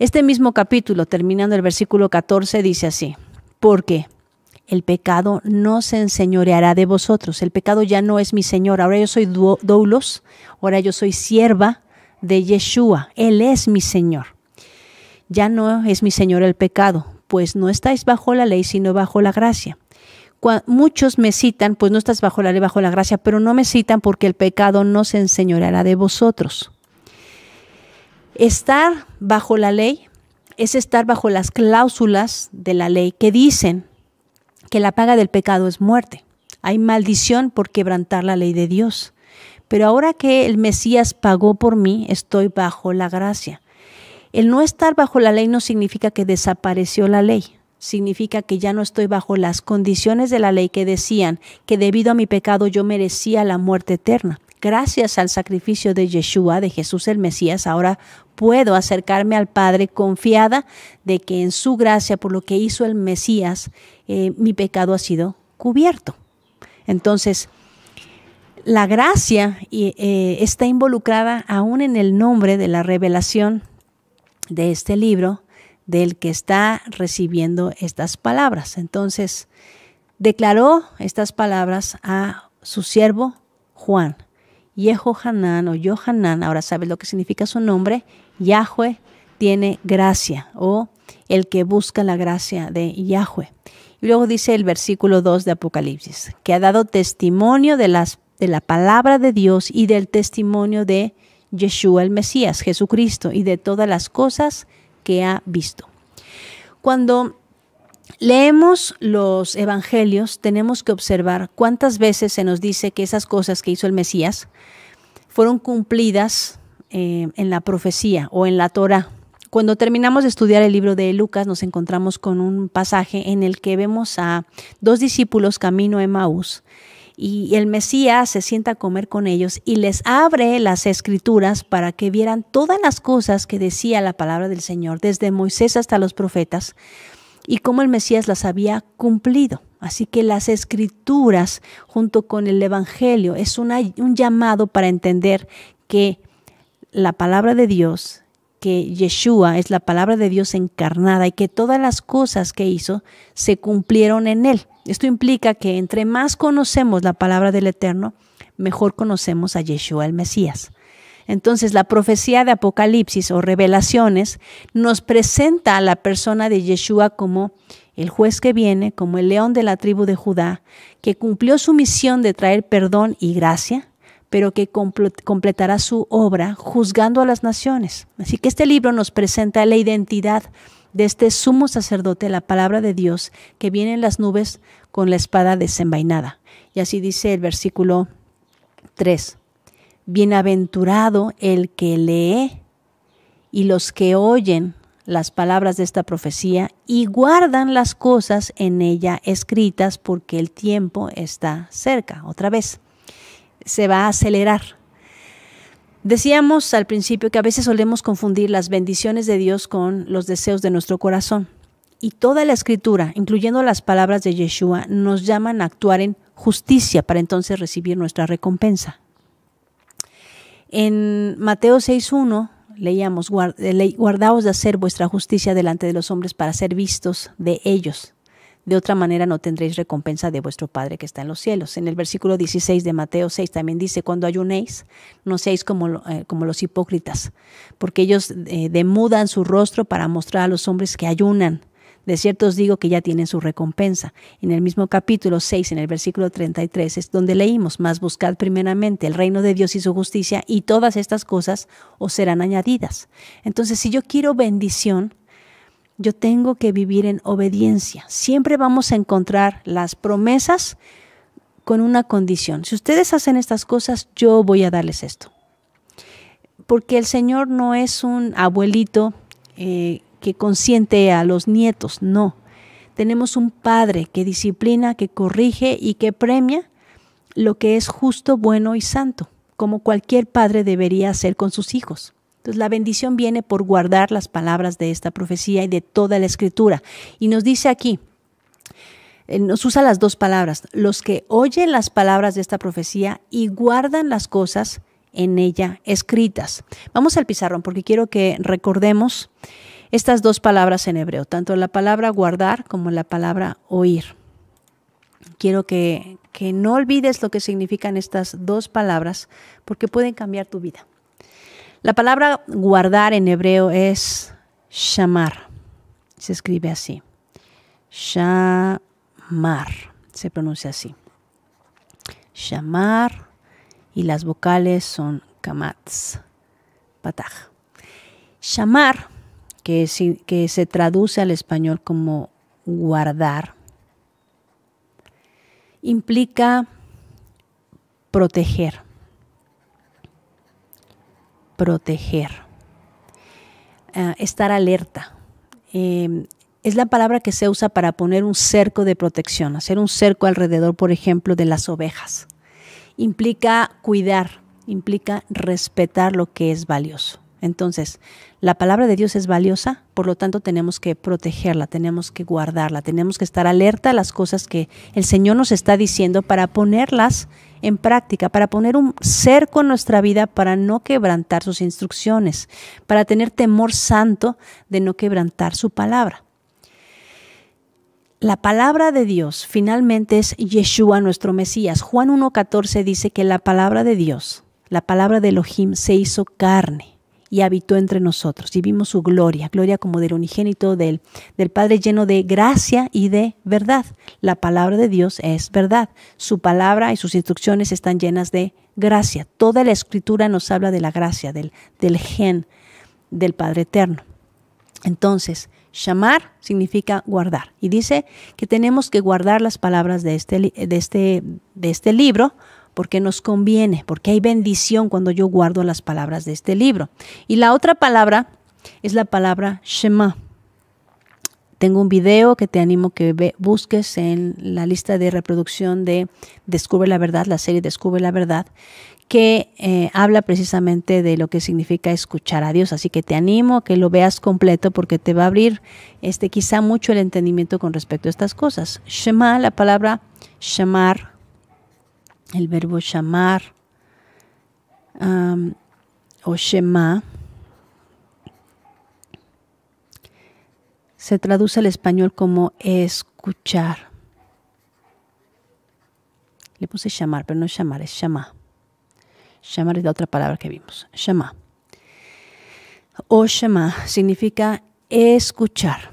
Este mismo capítulo, terminando el versículo 14, dice así, porque el pecado no se enseñoreará de vosotros. El pecado ya no es mi Señor. Ahora yo soy doulos, ahora yo soy sierva de Yeshua. Él es mi Señor. Ya no es mi Señor el pecado, pues no estáis bajo la ley, sino bajo la gracia. muchos me citan, pues no estás bajo la ley, bajo la gracia, pero no me citan porque el pecado no se enseñoreará de vosotros. Estar bajo la ley es estar bajo las cláusulas de la ley que dicen que la paga del pecado es muerte. Hay maldición por quebrantar la ley de Dios. Pero ahora que el Mesías pagó por mí, estoy bajo la gracia. El no estar bajo la ley no significa que desapareció la ley. Significa que ya no estoy bajo las condiciones de la ley que decían que debido a mi pecado yo merecía la muerte eterna. Gracias al sacrificio de Yeshua, de Jesús el Mesías, ahora puedo acercarme al Padre confiada de que en su gracia, por lo que hizo el Mesías, eh, mi pecado ha sido cubierto. Entonces, la gracia eh, está involucrada aún en el nombre de la revelación de este libro del que está recibiendo estas palabras. Entonces, declaró estas palabras a su siervo Juan. Yehohanan o Yohanan, ahora sabes lo que significa su nombre, Yahweh tiene gracia o el que busca la gracia de Yahweh luego dice el versículo 2 de Apocalipsis, que ha dado testimonio de, las, de la palabra de Dios y del testimonio de Yeshua el Mesías, Jesucristo, y de todas las cosas que ha visto. Cuando leemos los evangelios, tenemos que observar cuántas veces se nos dice que esas cosas que hizo el Mesías fueron cumplidas eh, en la profecía o en la Torah. Cuando terminamos de estudiar el libro de Lucas, nos encontramos con un pasaje en el que vemos a dos discípulos camino a Maús y el Mesías se sienta a comer con ellos y les abre las escrituras para que vieran todas las cosas que decía la palabra del Señor, desde Moisés hasta los profetas, y cómo el Mesías las había cumplido. Así que las escrituras junto con el Evangelio es un llamado para entender que la palabra de Dios que Yeshua es la palabra de Dios encarnada y que todas las cosas que hizo se cumplieron en él. Esto implica que entre más conocemos la palabra del Eterno, mejor conocemos a Yeshua el Mesías. Entonces la profecía de Apocalipsis o revelaciones nos presenta a la persona de Yeshua como el juez que viene, como el león de la tribu de Judá, que cumplió su misión de traer perdón y gracia, pero que completará su obra juzgando a las naciones. Así que este libro nos presenta la identidad de este sumo sacerdote, la palabra de Dios, que viene en las nubes con la espada desenvainada. Y así dice el versículo 3. Bienaventurado el que lee y los que oyen las palabras de esta profecía y guardan las cosas en ella escritas porque el tiempo está cerca. Otra vez se va a acelerar. Decíamos al principio que a veces solemos confundir las bendiciones de Dios con los deseos de nuestro corazón. Y toda la escritura, incluyendo las palabras de Yeshua, nos llaman a actuar en justicia para entonces recibir nuestra recompensa. En Mateo 6.1 leíamos, eh, guardaos de hacer vuestra justicia delante de los hombres para ser vistos de ellos de otra manera no tendréis recompensa de vuestro Padre que está en los cielos. En el versículo 16 de Mateo 6 también dice, cuando ayunéis, no seáis como, eh, como los hipócritas, porque ellos eh, demudan su rostro para mostrar a los hombres que ayunan. De cierto os digo que ya tienen su recompensa. En el mismo capítulo 6, en el versículo 33, es donde leímos, más buscad primeramente el reino de Dios y su justicia, y todas estas cosas os serán añadidas. Entonces, si yo quiero bendición, yo tengo que vivir en obediencia. Siempre vamos a encontrar las promesas con una condición. Si ustedes hacen estas cosas, yo voy a darles esto. Porque el Señor no es un abuelito eh, que consiente a los nietos, no. Tenemos un Padre que disciplina, que corrige y que premia lo que es justo, bueno y santo, como cualquier padre debería hacer con sus hijos. Entonces la bendición viene por guardar las palabras de esta profecía y de toda la escritura. Y nos dice aquí, eh, nos usa las dos palabras, los que oyen las palabras de esta profecía y guardan las cosas en ella escritas. Vamos al pizarrón porque quiero que recordemos estas dos palabras en hebreo, tanto la palabra guardar como la palabra oír. Quiero que, que no olvides lo que significan estas dos palabras porque pueden cambiar tu vida. La palabra guardar en hebreo es shamar. Se escribe así. Shamar. Se pronuncia así. Shamar. Y las vocales son kamatz. Pataj. Shamar, que, que se traduce al español como guardar, implica proteger proteger, ah, estar alerta. Em, es la palabra que se usa para poner un cerco de protección, hacer un cerco alrededor, por ejemplo, de las ovejas. Implica cuidar, implica respetar lo que es valioso. Entonces, la palabra de Dios es valiosa, por lo tanto tenemos que protegerla, tenemos que guardarla, tenemos que estar alerta a las cosas que el Señor nos está diciendo para ponerlas en práctica, para poner un cerco en nuestra vida para no quebrantar sus instrucciones, para tener temor santo de no quebrantar su palabra. La palabra de Dios finalmente es Yeshua nuestro Mesías. Juan 1.14 dice que la palabra de Dios, la palabra de Elohim, se hizo carne y habitó entre nosotros. Y vimos su gloria, gloria como del unigénito del, del Padre lleno de gracia y de verdad. La palabra de Dios es verdad. Su palabra y sus instrucciones están llenas de gracia. Toda la escritura nos habla de la gracia, del, gen del Padre Eterno. Entonces, llamar significa guardar. Y dice que tenemos que guardar las palabras de este, de este, de este libro porque nos conviene, porque hay bendición cuando yo guardo las palabras de este libro. Y la otra palabra es la palabra Shema. Tengo un video que te animo que busques en la lista de reproducción de Descubre la Verdad, la serie Descubre la Verdad, que eh, habla precisamente de lo que significa escuchar a Dios. Así que te animo a que lo veas completo porque te va a abrir este, quizá mucho el entendimiento con respecto a estas cosas. Shema, la palabra Shemar el verbo llamar o shema. Se traduce al español como escuchar. Le puse llamar, pero no es llamar, es shema. Llamar es la otra palabra que vimos. Shema. O shema significa escuchar.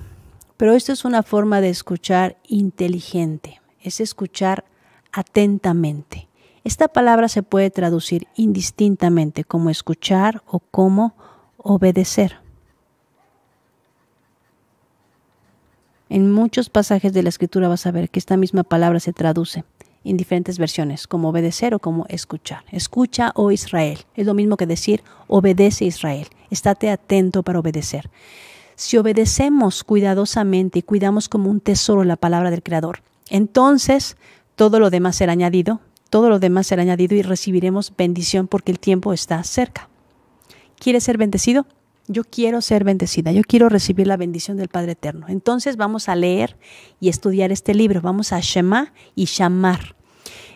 Pero esto es una forma de escuchar inteligente. Es escuchar atentamente. Esta palabra se puede traducir indistintamente como escuchar o como obedecer. En muchos pasajes de la escritura vas a ver que esta misma palabra se traduce en diferentes versiones, como obedecer o como escuchar. Escucha, oh Israel. Es lo mismo que decir, obedece Israel. Estate atento para obedecer. Si obedecemos cuidadosamente y cuidamos como un tesoro la palabra del Creador, entonces todo lo demás será añadido todo lo demás será añadido y recibiremos bendición porque el tiempo está cerca. ¿Quieres ser bendecido? Yo quiero ser bendecida, yo quiero recibir la bendición del Padre Eterno. Entonces vamos a leer y estudiar este libro, vamos a Shema y Shamar.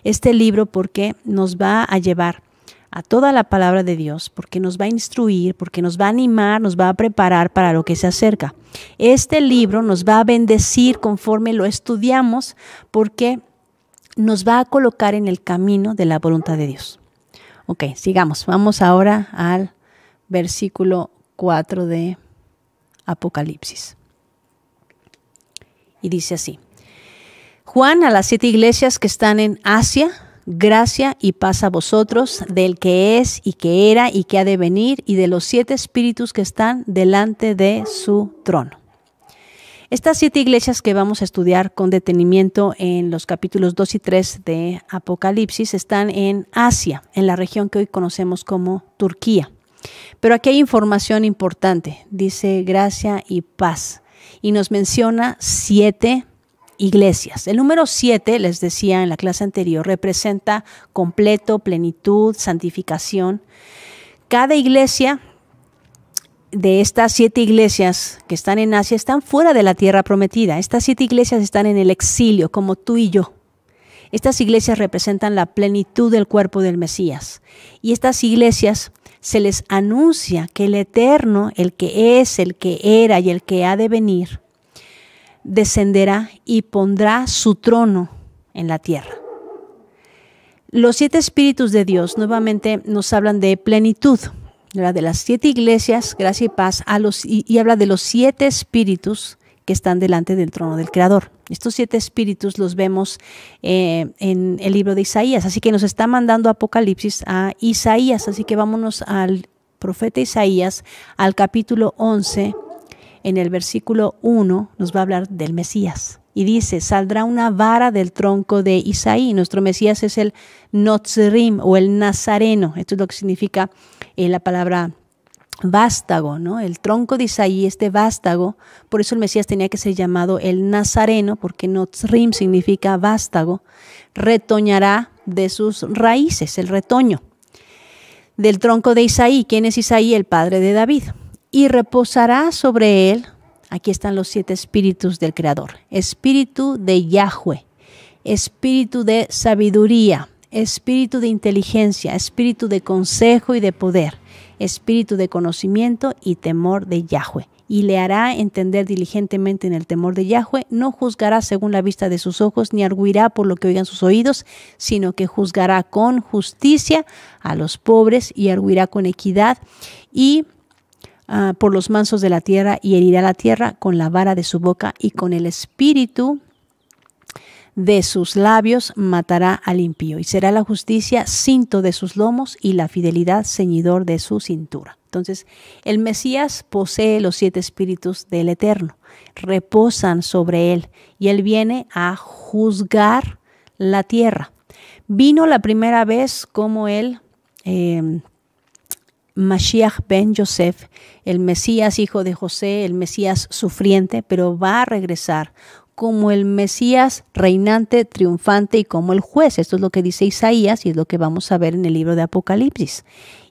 Este libro porque nos va a llevar a toda la palabra de Dios, porque nos va a instruir, porque nos va a animar, nos va a preparar para lo que se acerca. Este libro nos va a bendecir conforme lo estudiamos, porque nos va a colocar en el camino de la voluntad de Dios. Ok, sigamos. Vamos ahora al versículo 4 de Apocalipsis. Y dice así, Juan a las siete iglesias que están en Asia, gracia y paz a vosotros, del que es y que era y que ha de venir, y de los siete espíritus que están delante de su trono. Estas siete iglesias que vamos a estudiar con detenimiento en los capítulos 2 y 3 de Apocalipsis están en Asia, en la región que hoy conocemos como Turquía. Pero aquí hay información importante, dice gracia y paz, y nos menciona siete iglesias. El número siete, les decía en la clase anterior, representa completo, plenitud, santificación. Cada iglesia de estas siete iglesias que están en Asia están fuera de la tierra prometida. Estas siete iglesias están en el exilio, como tú y yo. Estas iglesias representan la plenitud del cuerpo del Mesías. Y estas iglesias se les anuncia que el Eterno, el que es, el que era y el que ha de venir, descenderá y pondrá su trono en la tierra. Los siete espíritus de Dios nuevamente nos hablan de plenitud de las siete iglesias, gracia y paz, a los, y, habla de los siete espíritus que están delante del trono del Creador. Estos siete espíritus los vemos eh, en el libro de Isaías, así que nos está mandando Apocalipsis a Isaías, así que vámonos al profeta Isaías, al capítulo 11, en el versículo 1 nos va a hablar del Mesías. Y dice, saldrá una vara del tronco de Isaí. Nuestro Mesías es el Nozrim o el Nazareno. Esto es lo que significa eh, la palabra vástago, ¿no? El tronco de Isaí, este vástago, por eso el Mesías tenía que ser llamado el Nazareno, porque Notzrim significa vástago, retoñará de sus raíces, el retoño, del tronco de Isaí. ¿Quién es Isaí? El padre de David. Y reposará sobre él, aquí están los siete espíritus del Creador, espíritu de Yahweh, espíritu de sabiduría, espíritu de inteligencia, espíritu de consejo y de poder, espíritu de conocimiento y temor de Yahweh. Y le hará entender diligentemente en el temor de Yahweh, no juzgará según la vista de sus ojos, ni arguirá por lo que oigan sus oídos, sino que juzgará con justicia a los pobres y arguirá con equidad y ah, por los mansos de la tierra y herirá la tierra con la vara de su boca y con el espíritu de sus labios matará al impío, y será la justicia cinto de sus lomos y la fidelidad ceñidor de su cintura. Entonces, el Mesías posee los siete espíritus del Eterno, reposan sobre él, y él viene a juzgar la tierra. Vino la primera vez como él, em, Mashiach ben Joseph, el Mesías hijo de José, el Mesías sufriente, pero va a regresar como el Mesías reinante, triunfante y como el juez. Esto es lo que dice Isaías y es lo que vamos a ver en el libro de Apocalipsis.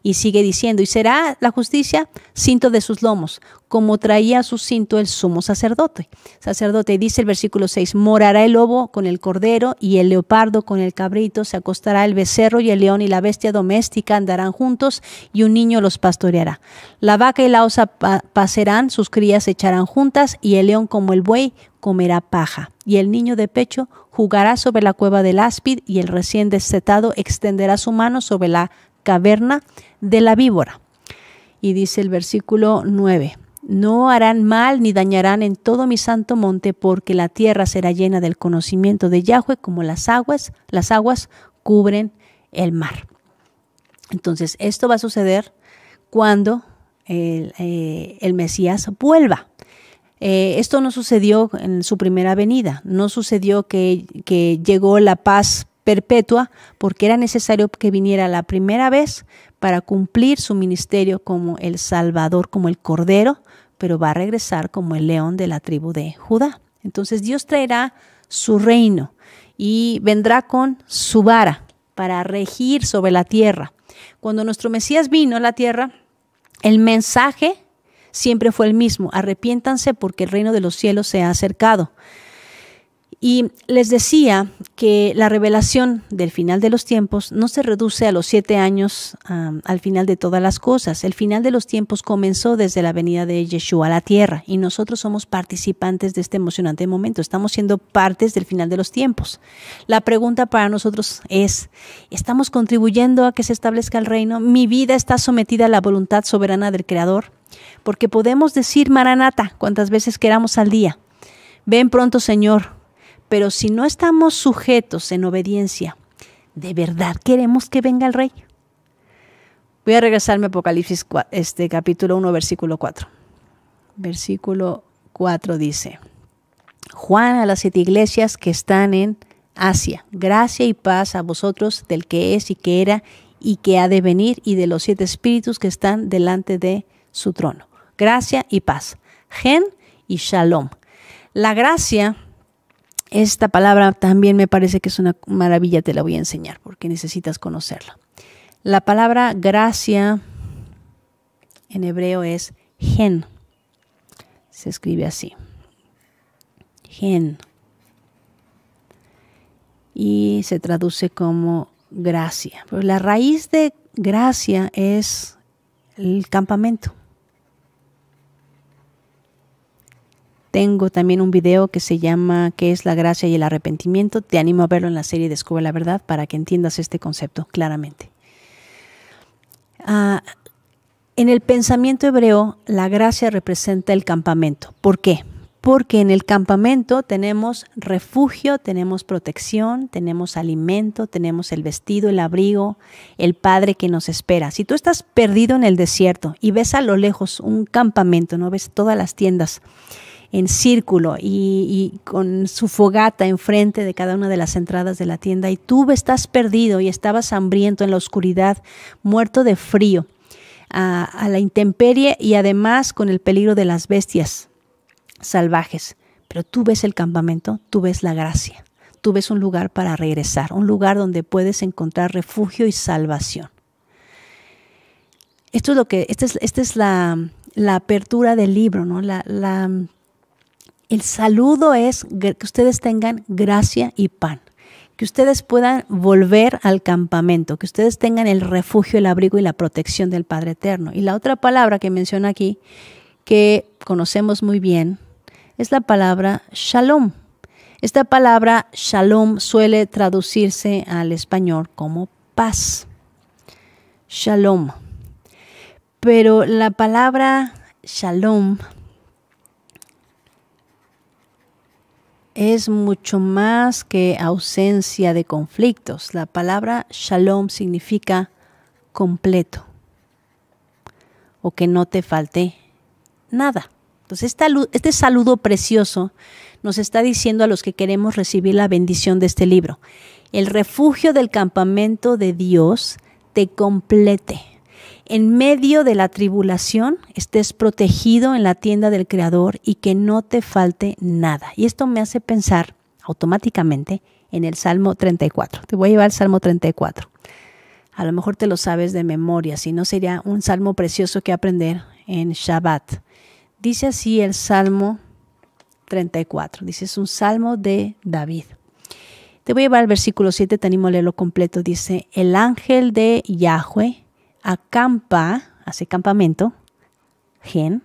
Y sigue diciendo, y será la justicia cinto de sus lomos, como traía su cinto el sumo sacerdote. Sacerdote dice el versículo 6, morará el lobo con el cordero y el leopardo con el cabrito, se acostará el becerro y el león y la bestia doméstica andarán juntos y un niño los pastoreará. La vaca y la osa pasarán, sus crías se echarán juntas y el león como el buey comerá paja, y el niño de pecho jugará sobre la cueva del áspid, y el recién destetado extenderá su mano sobre la caverna de la víbora. Y dice el versículo 9, no harán mal ni dañarán en todo mi santo monte, porque la tierra será llena del conocimiento de Yahweh, como las aguas, las aguas cubren el mar. Entonces, esto va a suceder cuando el, eh, Mesías vuelva. Eh, esto no sucedió en su primera venida, no sucedió que, que llegó la paz perpetua, porque era necesario que viniera la primera vez para cumplir su ministerio como el Salvador, como el Cordero, pero va a regresar como el león de la tribu de Judá. Entonces Dios traerá su reino y vendrá con su vara para regir sobre la tierra. Cuando nuestro Mesías vino a la tierra, el mensaje siempre fue el mismo, arrepiéntanse porque el reino de los cielos se ha acercado. Y les decía que la revelación del final de los tiempos no se reduce a los siete años al final de todas las cosas. El final de los tiempos comenzó desde la venida de Yeshua a la tierra y nosotros somos participantes de este emocionante momento. Estamos siendo partes del final de los tiempos. La pregunta para nosotros es, ¿estamos contribuyendo a que se establezca el reino? ¿Mi vida está sometida a la voluntad soberana del Creador? Porque podemos decir Maranata cuantas veces queramos al día. Ven pronto, Señor pero si no estamos sujetos en obediencia, ¿de verdad queremos que venga el rey? Voy a regresarme a Apocalipsis este, capítulo 1, versículo 4. Versículo 4 dice, Juan a las siete iglesias que están en Asia, gracia y paz a vosotros del que es y que era y que ha de venir y de los siete espíritus que están delante de su trono. Gracia y paz. Gen y shalom. La gracia esta palabra también me parece que es una maravilla, te la voy a enseñar porque necesitas conocerla. La palabra gracia en hebreo es gen. Se escribe así. Gen. Y se traduce como gracia. la raíz de gracia es el campamento. Tengo también un video que se llama ¿Qué es la gracia y el arrepentimiento? Te animo a verlo en la serie Descubre la verdad para que entiendas este concepto claramente. Ah, en el pensamiento hebreo, la gracia representa el campamento. ¿Por qué? Porque en el campamento tenemos refugio, tenemos protección, tenemos alimento, tenemos el vestido, el abrigo, el Padre que nos espera. Si tú estás perdido en el desierto y ves a lo lejos un campamento, no ves todas las tiendas, en círculo y, con su fogata enfrente de cada una de las entradas de la tienda y tú estás perdido y estabas hambriento en la oscuridad, muerto de frío, a, la intemperie y además con el peligro de las bestias salvajes. Pero tú ves el campamento, tú ves la gracia, tú ves un lugar para regresar, un lugar donde puedes encontrar refugio y salvación. Esto es lo que, esta es, esta es la, apertura del libro, ¿no? la, el saludo es que ustedes tengan gracia y pan, que ustedes puedan volver al campamento, que ustedes tengan el refugio, el abrigo y la protección del Padre Eterno. Y la otra palabra que menciona aquí, que conocemos muy bien, es la palabra shalom. Esta palabra shalom suele traducirse al español como paz. Shalom. Pero la palabra shalom es mucho más que ausencia de conflictos. La palabra shalom significa completo o que no te falte nada. Entonces, este saludo precioso nos está diciendo a los que queremos recibir la bendición de este libro, el refugio del campamento de Dios te complete en medio de la tribulación estés protegido en la tienda del Creador y que no te falte nada. Y esto me hace pensar automáticamente en el Salmo 34. Te voy a llevar al Salmo 34. A lo mejor te lo sabes de memoria, si no sería un salmo precioso que aprender en Shabbat. Dice así el Salmo 34. Dice, es un salmo de David. Te voy a llevar al versículo 7, te animo a leerlo completo. Dice, el ángel de Yahweh acampa, hace campamento, gen,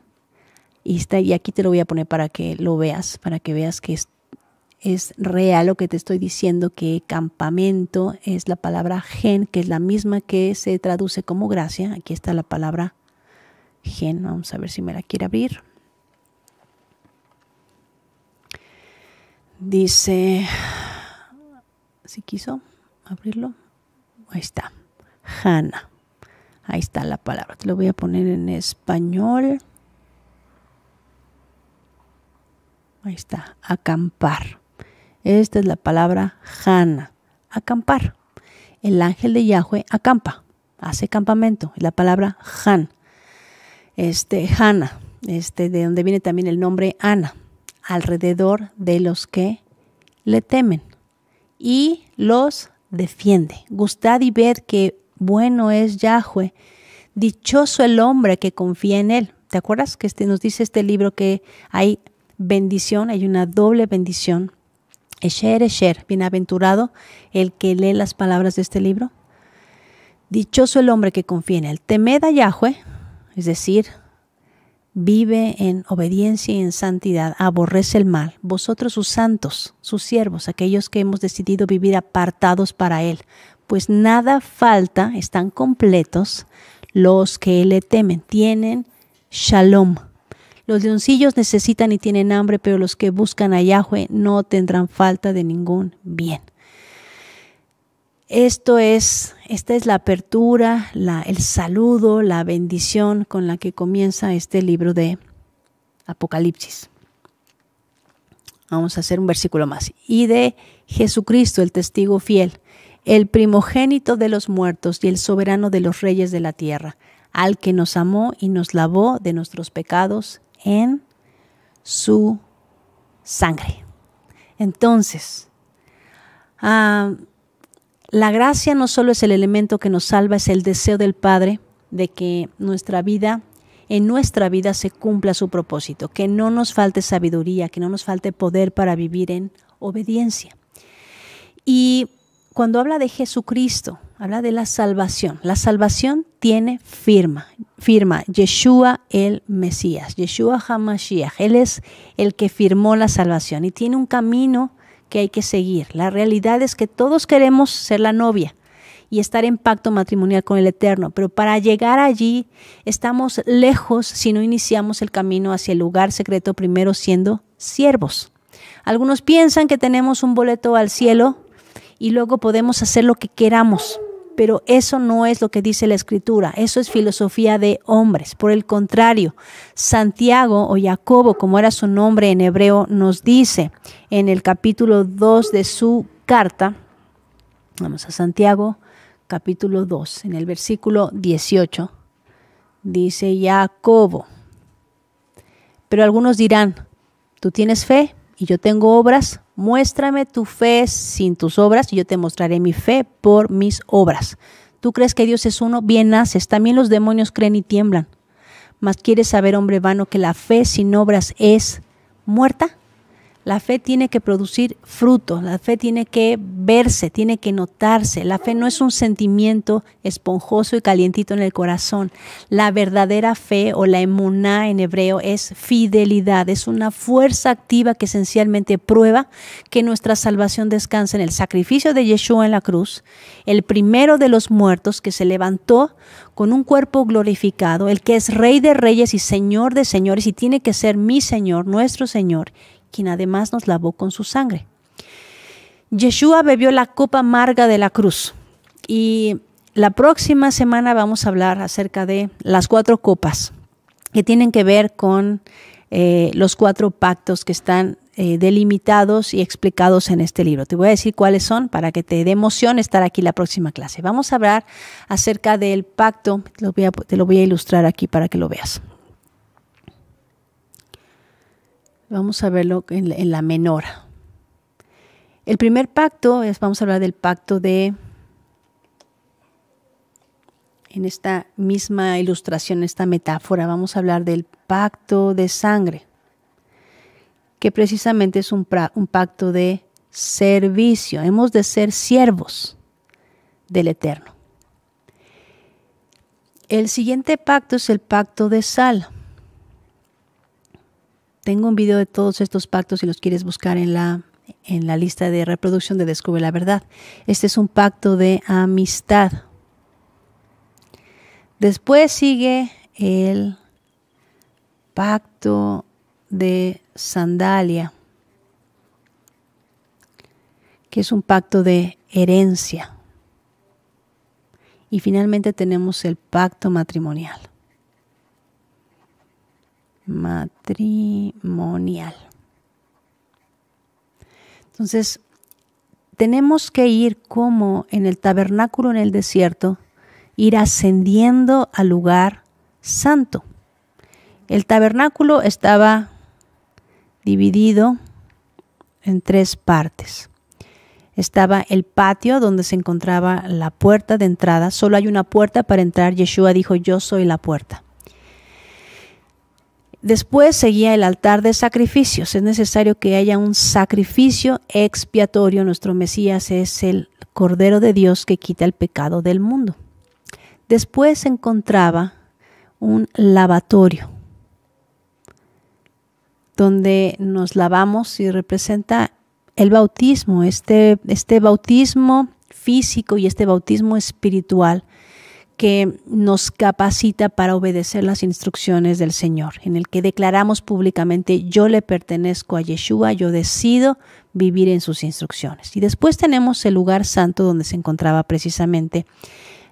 y, está, y aquí te lo voy a poner para que lo veas, para que veas que es, real lo que te estoy diciendo, que campamento es la palabra gen, que es la misma que se traduce como gracia. Aquí está la palabra gen, vamos a ver si me la quiere abrir. Dice, si quiso abrirlo, ahí está, Hannah. Ahí está la palabra. Te lo voy a poner en español. Ahí está, acampar. Esta es la palabra Hanna, acampar. El ángel de Yahweh acampa, hace campamento. Es la palabra Han. Este, este, de donde viene también el nombre Ana, alrededor de los que le temen y los defiende. Gustad y ved que bueno es Yahweh, dichoso el hombre que confía en él. ¿Te acuerdas que este, nos dice este libro que hay bendición, hay una doble bendición? Esher, Esher, bienaventurado el que lee las palabras de este libro. Dichoso el hombre que confía en él. Temed a Yahweh, es decir, vive en obediencia y en santidad, aborrece el mal. Vosotros sus santos, sus siervos, aquellos que hemos decidido vivir apartados para él, pues nada falta, están completos los que le temen, tienen shalom. Los leoncillos necesitan y tienen hambre, pero los que buscan a Yahweh no tendrán falta de ningún bien. Esto es, esta es la apertura, el saludo, la bendición con la que comienza este libro de Apocalipsis. Vamos a hacer un versículo más. Y de Jesucristo, el testigo fiel, el primogénito de los muertos y el soberano de los reyes de la tierra, al que nos amó y nos lavó de nuestros pecados en su sangre. Entonces, ah, la gracia no solo es el elemento que nos salva, es el deseo del Padre de que nuestra vida, en nuestra vida se cumpla su propósito, que no nos falte sabiduría, que no nos falte poder para vivir en obediencia. Y cuando habla de Jesucristo, habla de la salvación. La salvación tiene firma, firma Yeshua el Mesías, Yeshua HaMashiach. Él es el que firmó la salvación y tiene un camino que hay que seguir. La realidad es que todos queremos ser la novia y estar en pacto matrimonial con el Eterno, pero para llegar allí estamos lejos si no iniciamos el camino hacia el lugar secreto primero siendo siervos. Algunos piensan que tenemos un boleto al cielo y luego podemos hacer lo que queramos. Pero eso no es lo que dice la escritura, eso es filosofía de hombres. Por el contrario, Santiago o Jacobo, como era su nombre en hebreo, nos dice en el capítulo 2 de su carta, vamos a Santiago, capítulo 2, en el versículo 18, dice Jacobo. Pero algunos dirán, ¿tú tienes fe? y yo tengo obras, muéstrame tu fe sin tus obras y yo te mostraré mi fe por mis obras. Tú crees que Dios es uno, bien haces. También los demonios creen y tiemblan. Mas quieres saber, hombre vano, que la fe sin obras es muerta. La fe tiene que producir fruto, la fe tiene que verse, tiene que notarse. La fe no es un sentimiento esponjoso y calientito en el corazón. La verdadera fe o la emuná en hebreo es fidelidad, es una fuerza activa que esencialmente prueba que nuestra salvación descansa en el sacrificio de Yeshua en la cruz, el primero de los muertos que se levantó con un cuerpo glorificado, el que es rey de reyes y señor de señores y tiene que ser mi Señor, nuestro Señor quien además nos lavó con su sangre. Yeshua bebió la copa amarga de la cruz y la próxima semana vamos a hablar acerca de las cuatro copas que tienen que ver con eh, los cuatro pactos que están eh, delimitados y explicados en este libro. Te voy a decir cuáles son para que te dé emoción estar aquí la próxima clase. Vamos a hablar acerca del pacto, te lo voy a ilustrar aquí para que lo veas. Vamos a verlo en la, menora. El primer pacto es, vamos a hablar del pacto de, en esta misma ilustración, esta metáfora, vamos a hablar del pacto de sangre, que precisamente es un, un pacto de servicio. Hemos de ser siervos del Eterno. El siguiente pacto es el pacto de sal tengo un video de todos estos pactos si los quieres buscar en la, en la lista de reproducción de Descubre la Verdad. Este es un pacto de amistad. Después sigue el pacto de sandalia, que es un pacto de herencia. Y finalmente tenemos el pacto matrimonial matrimonial. Entonces, tenemos que ir como en el tabernáculo en el desierto, ir ascendiendo al lugar santo. El tabernáculo estaba dividido en tres partes. Estaba el patio donde se encontraba la puerta de entrada. Solo hay una puerta para entrar. Yeshua dijo, yo soy la puerta. Después seguía el altar de sacrificios. Es necesario que haya un sacrificio expiatorio. Nuestro Mesías es el Cordero de Dios que quita el pecado del mundo. Después se encontraba un lavatorio donde nos lavamos y representa el bautismo, este, este bautismo físico y este bautismo espiritual que nos capacita para obedecer las instrucciones del Señor, en el que declaramos públicamente, yo le pertenezco a Yeshua, yo decido vivir en sus instrucciones. Y después tenemos el lugar santo donde se encontraba precisamente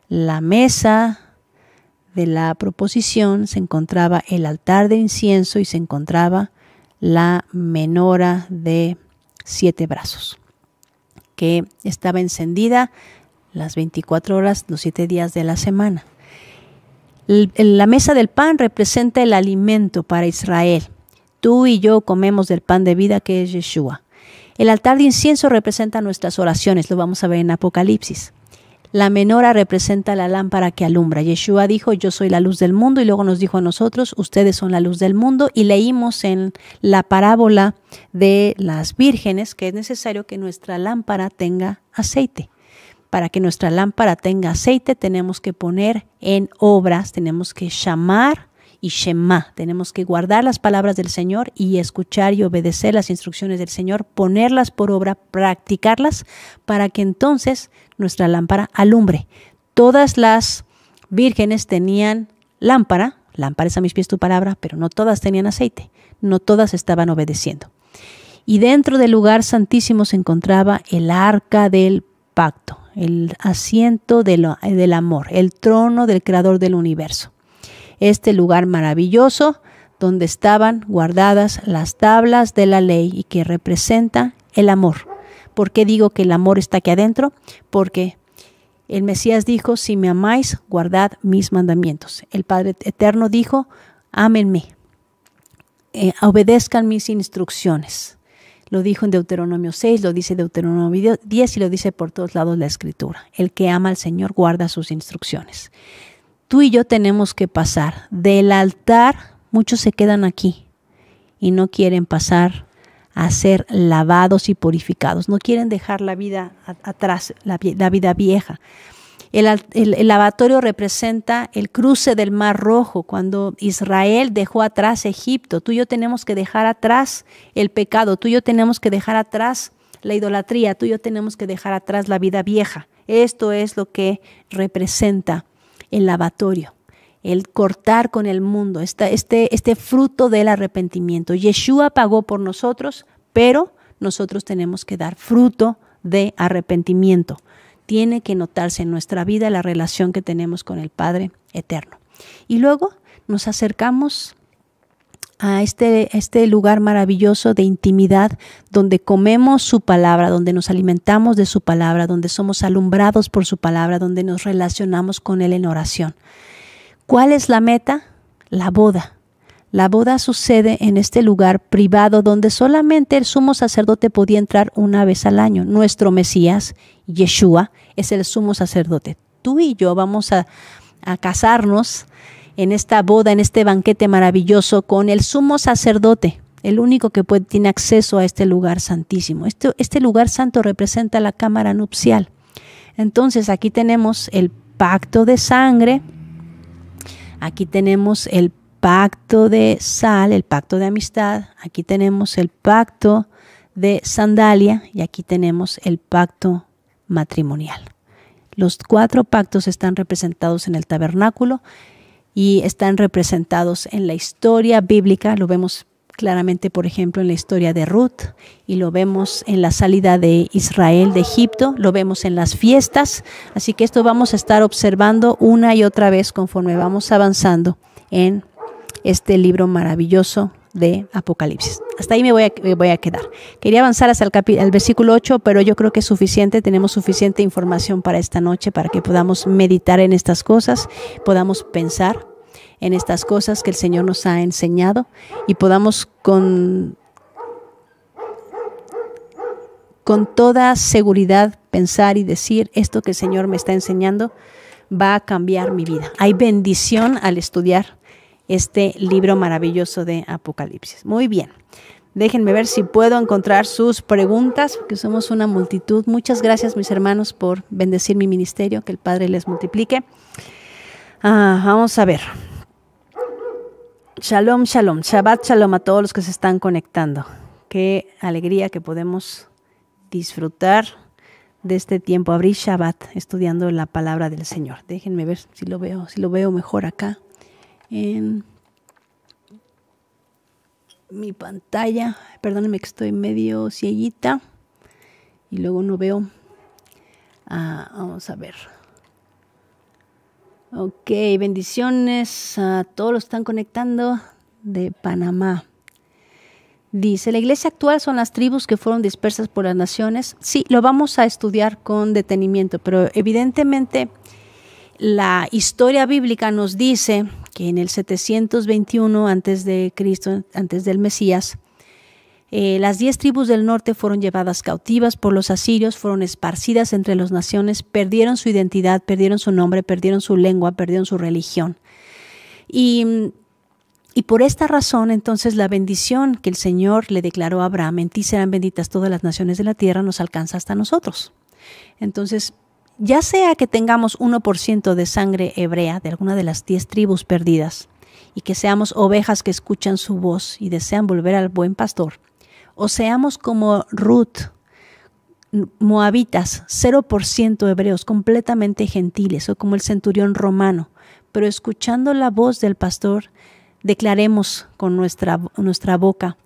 la mesa de la proposición, se encontraba el altar de incienso y se encontraba la menora de siete brazos, que estaba encendida las 24 horas, los 7 días de la semana. La mesa del pan representa el alimento para Israel. Tú y yo comemos del pan de vida que es Yeshua. El altar de incienso representa nuestras oraciones, lo vamos a ver en Apocalipsis. La menora representa la lámpara que alumbra. Yeshua dijo, yo soy la luz del mundo y luego nos dijo a nosotros, ustedes son la luz del mundo y leímos en la parábola de las vírgenes que es necesario que nuestra lámpara tenga aceite. Para que nuestra lámpara tenga aceite tenemos que poner en obras, tenemos que llamar y Shema. Tenemos que guardar las palabras del Señor y escuchar y obedecer las instrucciones del Señor, ponerlas por obra, practicarlas, para que entonces nuestra lámpara alumbre. Todas las vírgenes tenían lámpara, lámparas a mis pies tu palabra, pero no todas tenían aceite, no todas estaban obedeciendo. Y dentro del lugar santísimo se encontraba el arca del pacto el asiento del amor, el trono del creador del universo. Este lugar maravilloso donde estaban guardadas las tablas de la ley y que representa el amor. ¿Por qué digo que el amor está aquí adentro? Porque el Mesías dijo, si me amáis, guardad mis mandamientos. El Padre Eterno dijo, ámenme, eh, obedezcan mis instrucciones. Lo dijo en Deuteronomio 6, lo dice Deuteronomio 10 y lo dice por todos lados la escritura. El que ama al Señor guarda sus instrucciones. Tú y yo tenemos que pasar del altar, muchos se quedan aquí y no quieren pasar a ser lavados y purificados. No quieren dejar la vida atrás, la, la vida vieja. El, lavatorio representa el cruce del Mar Rojo, cuando Israel dejó atrás Egipto. Tú y yo tenemos que dejar atrás el pecado, tú y yo tenemos que dejar atrás la idolatría, tú y yo tenemos que dejar atrás la vida vieja. Esto es lo que representa el lavatorio el cortar con el mundo, este, este, este, fruto del arrepentimiento. Yeshua pagó por nosotros, pero nosotros tenemos que dar fruto de arrepentimiento tiene que notarse en nuestra vida la relación que tenemos con el Padre Eterno. Y luego nos acercamos a este, este, lugar maravilloso de intimidad donde comemos su palabra, donde nos alimentamos de su palabra, donde somos alumbrados por su palabra, donde nos relacionamos con Él en oración. ¿Cuál es la meta? La boda. La boda sucede en este lugar privado donde solamente el sumo sacerdote podía entrar una vez al año. Nuestro Mesías, Yeshua, es el sumo sacerdote. Tú y yo vamos a, casarnos en esta boda, en este banquete maravilloso con el sumo sacerdote, el único que tiene acceso a este lugar santísimo. Este, este lugar santo representa la cámara nupcial. Entonces aquí tenemos el pacto de sangre, aquí tenemos el pacto de sal, el pacto de amistad, aquí tenemos el pacto de sandalia y aquí tenemos el pacto matrimonial. Los cuatro pactos están representados en el tabernáculo y están representados en la historia bíblica, lo vemos claramente, por ejemplo, en la historia de Ruth y lo vemos en la salida de Israel de Egipto, lo vemos en las fiestas, así que esto vamos a estar observando una y otra vez conforme vamos avanzando en este libro maravilloso de Apocalipsis. Hasta ahí me voy a, quedar. Quería avanzar hasta el, el versículo 8, pero yo creo que es suficiente, tenemos suficiente información para esta noche, para que podamos meditar en estas cosas, podamos pensar en estas cosas que el Señor nos ha enseñado y podamos con, con toda seguridad pensar y decir, esto que el Señor me está enseñando va a cambiar mi vida. Hay bendición al estudiar este libro maravilloso de Apocalipsis. Muy bien. Déjenme ver si puedo encontrar sus preguntas, porque somos una multitud. Muchas gracias, mis hermanos, por bendecir mi ministerio, que el Padre les multiplique. Ah, vamos a ver. Shalom, shalom, Shabbat, shalom a todos los que se están conectando. Qué alegría que podemos disfrutar de este tiempo. Abrí Shabbat estudiando la palabra del Señor. Déjenme ver si lo veo, si lo veo mejor acá en mi pantalla. Perdónenme que estoy medio cieguita y luego no veo. Ah, vamos a ver. Ok, bendiciones a todos los que están conectando de Panamá. Dice, la iglesia actual son las tribus que fueron dispersas por las naciones. Sí, lo vamos a estudiar con detenimiento, pero evidentemente la historia bíblica nos dice que en el 721 antes de Cristo, antes del Mesías, eh, las diez tribus del norte fueron llevadas cautivas por los asirios, fueron esparcidas entre las naciones, perdieron su identidad, perdieron su nombre, perdieron su lengua, perdieron su religión. Y, y por esta razón, entonces, la bendición que el Señor le declaró a Abraham, en ti serán benditas todas las naciones de la tierra, nos alcanza hasta nosotros. Entonces, ya sea que tengamos 1% de sangre hebrea de alguna de las 10 tribus perdidas, y que seamos ovejas que escuchan su voz y desean volver al buen pastor, o seamos como Ruth, moabitas, 0% hebreos, completamente gentiles, o como el centurión romano, pero escuchando la voz del pastor, declaremos con nuestra, nuestra boca,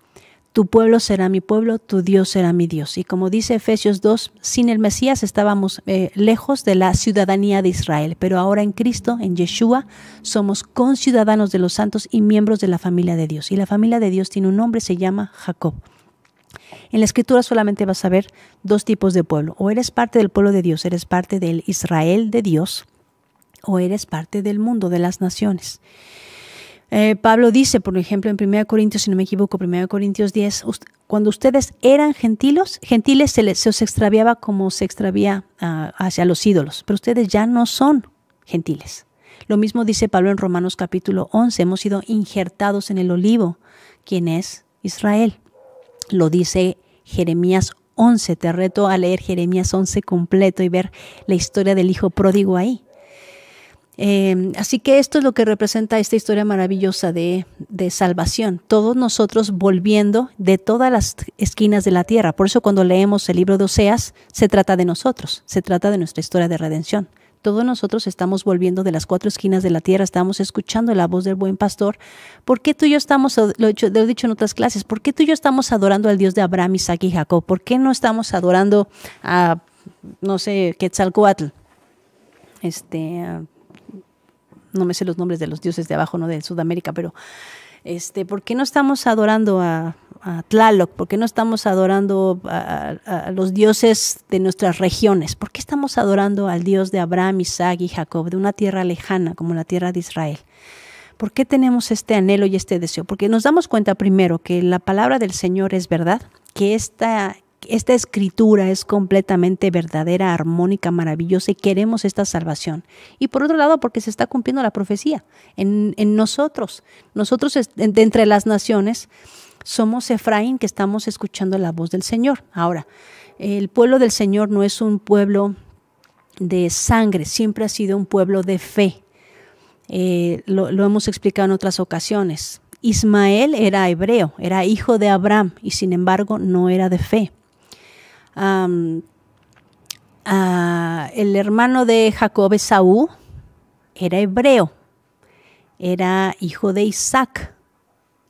tu pueblo será mi pueblo, tu Dios será mi Dios. Y como dice Efesios 2, sin el Mesías estábamos eh, lejos de la ciudadanía de Israel, pero ahora en Cristo, en Yeshua, somos conciudadanos de los santos y miembros de la familia de Dios. Y la familia de Dios tiene un nombre, se llama Jacob. En la escritura solamente vas a ver dos tipos de pueblo. O eres parte del pueblo de Dios, eres parte del Israel de Dios, o eres parte del mundo, de las naciones. Eh, Pablo dice, por ejemplo, en 1 Corintios, si no me equivoco, 1 Corintios 10, cuando ustedes eran gentilos, gentiles se, les, os extraviaba como se extravía ah, hacia los ídolos, pero ustedes ya no son gentiles. Lo mismo dice Pablo en Romanos capítulo 11, hemos sido injertados en el olivo, quien es Israel. Lo dice Jeremías 11, te reto a leer Jeremías 11 completo y ver la historia del hijo pródigo ahí. Em, así que esto es lo que representa esta historia maravillosa de, de, salvación. Todos nosotros volviendo de todas las esquinas de la tierra. Por eso cuando leemos el libro de Oseas, se trata de nosotros, se trata de nuestra historia de redención. Todos nosotros estamos volviendo de las cuatro esquinas de la tierra, estamos escuchando la voz del buen pastor. ¿Por qué tú y yo estamos, lo he, dicho, en otras clases, por qué tú y yo estamos adorando al Dios de Abraham, Isaac y Jacob? ¿Por qué no estamos adorando a, no sé, Quetzalcoatl? Este no me sé los nombres de los dioses de abajo, no de Sudamérica, pero este, ¿por qué no estamos adorando a, Tlaloc? ¿Por qué no estamos adorando a, a, los dioses de nuestras regiones? ¿Por qué estamos adorando al dios de Abraham, Isaac y Jacob, de una tierra lejana como la tierra de Israel? ¿Por qué tenemos este anhelo y este deseo? Porque nos damos cuenta primero que la palabra del Señor es verdad, que esta, esta escritura es completamente verdadera, armónica, maravillosa y queremos esta salvación. Y por otro lado, porque se está cumpliendo la profecía en, nosotros. Nosotros entre las naciones somos Efraín que estamos escuchando la voz del Señor. Ahora, el pueblo del Señor no es un pueblo de sangre, siempre ha sido un pueblo de fe. Eh, lo hemos explicado en otras ocasiones. Ismael era hebreo, era hijo de Abraham y sin embargo no era de fe el hermano de Jacob Esaú era hebreo, era hijo de Isaac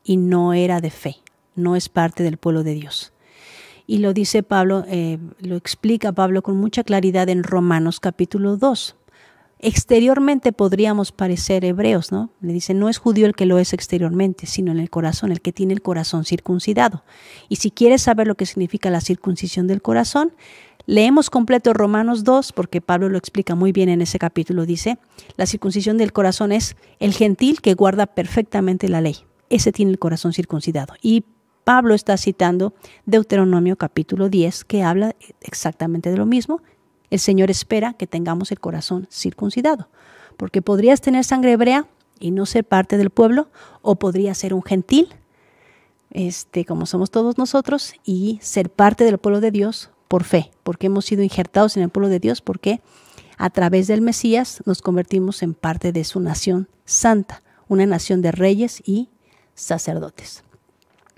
y no era de fe, no es parte del pueblo de Dios. Y lo dice Pablo, eh, lo explica Pablo con mucha claridad en Romanos capítulo 2. Exteriormente podríamos parecer hebreos, ¿no? Le dice, no es judío el que lo es exteriormente, sino en el corazón, el que tiene el corazón circuncidado. Y si quieres saber lo que significa la circuncisión del corazón, leemos completo Romanos 2, porque Pablo lo explica muy bien en ese capítulo. Dice, la circuncisión del corazón es el gentil que guarda perfectamente la ley. Ese tiene el corazón circuncidado. Y Pablo está citando Deuteronomio capítulo 10, que habla exactamente de lo mismo, el Señor espera que tengamos el corazón circuncidado, porque podrías tener sangre hebrea y no ser parte del pueblo, o podrías ser un gentil, este, como somos todos nosotros, y ser parte del pueblo de Dios por fe, porque hemos sido injertados en el pueblo de Dios, porque a través del Mesías nos convertimos en parte de su nación santa, una nación de reyes y sacerdotes.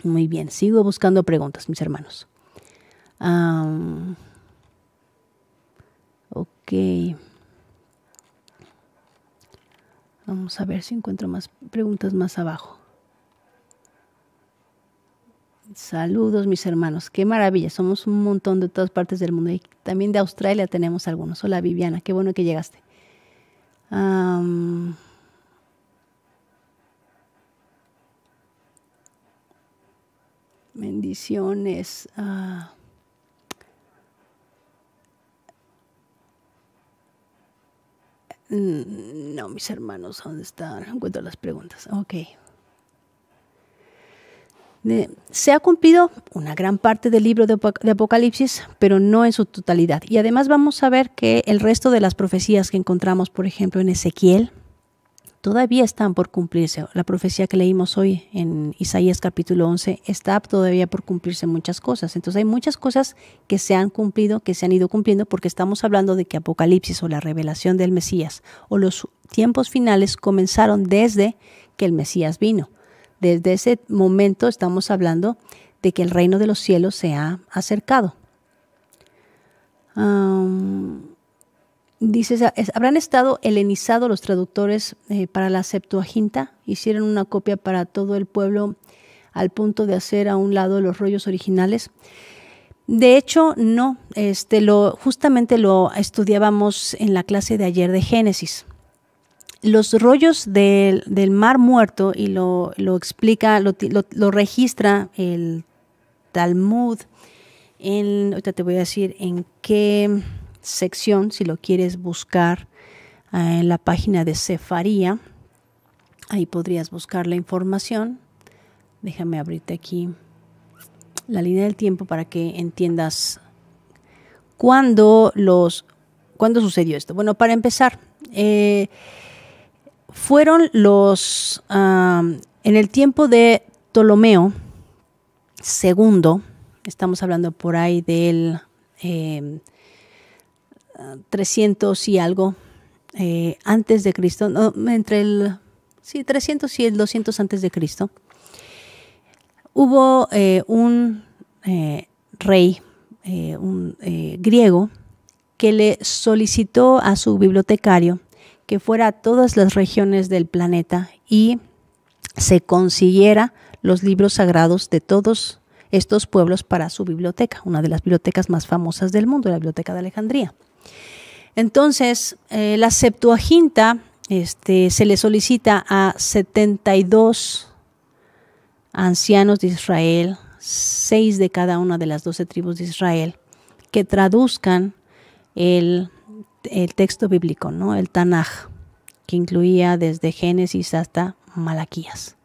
Muy bien, sigo buscando preguntas, mis hermanos. Vamos a ver si encuentro más preguntas más abajo. Saludos mis hermanos, qué maravilla, somos un montón de todas partes del mundo también de Australia tenemos algunos. Hola Viviana, qué bueno que llegaste. bendiciones. Ah. Mm, no, mis hermanos, ¿dónde están? encuentro las preguntas. Ok. Se ha cumplido una gran parte del libro de Apocalipsis, pero no en su totalidad. Y además vamos a ver que el resto de las profecías que encontramos, por ejemplo, en Ezequiel, todavía están por cumplirse. La profecía que leímos hoy en Isaías capítulo 11 está todavía por cumplirse muchas cosas. Entonces hay muchas cosas que se han cumplido, que se han ido cumpliendo, porque estamos hablando de que Apocalipsis o la revelación del Mesías o los tiempos finales comenzaron desde que el Mesías vino. Desde ese momento estamos hablando de que el reino de los cielos se ha acercado. Dices, ¿habrán estado helenizados los traductores eh, para la Septuaginta? ¿Hicieron una copia para todo el pueblo al punto de hacer a un lado los rollos originales? De hecho, no. Este, lo, justamente lo estudiábamos en la clase de ayer de Génesis. Los rollos del, Mar Muerto, y lo, explica, lo, lo, registra el Talmud, en, ahorita te voy a decir en qué sección, si lo quieres buscar eh, en la página de Cefaría, ahí podrías buscar la información. Déjame abrirte aquí la línea del tiempo para que entiendas cuándo los cuándo sucedió esto. Bueno, para empezar, eh, fueron los en el tiempo de Ptolomeo II, estamos hablando por ahí del eh, 300 y algo eh, antes de Cristo, entre el sí, 300 y el 200 antes de Cristo, hubo eh, un eh, rey un, griego que le solicitó a su bibliotecario que fuera a todas las regiones del planeta y se consiguiera los libros sagrados de todos estos pueblos para su biblioteca, una de las bibliotecas más famosas del mundo, la Biblioteca de Alejandría. Entonces, eh, la Septuaginta este, se le solicita a 72 ancianos de Israel, seis de cada una de las 12 tribus de Israel, que traduzcan el, texto bíblico, ¿no? el Tanaj, que incluía desde Génesis hasta Malaquías.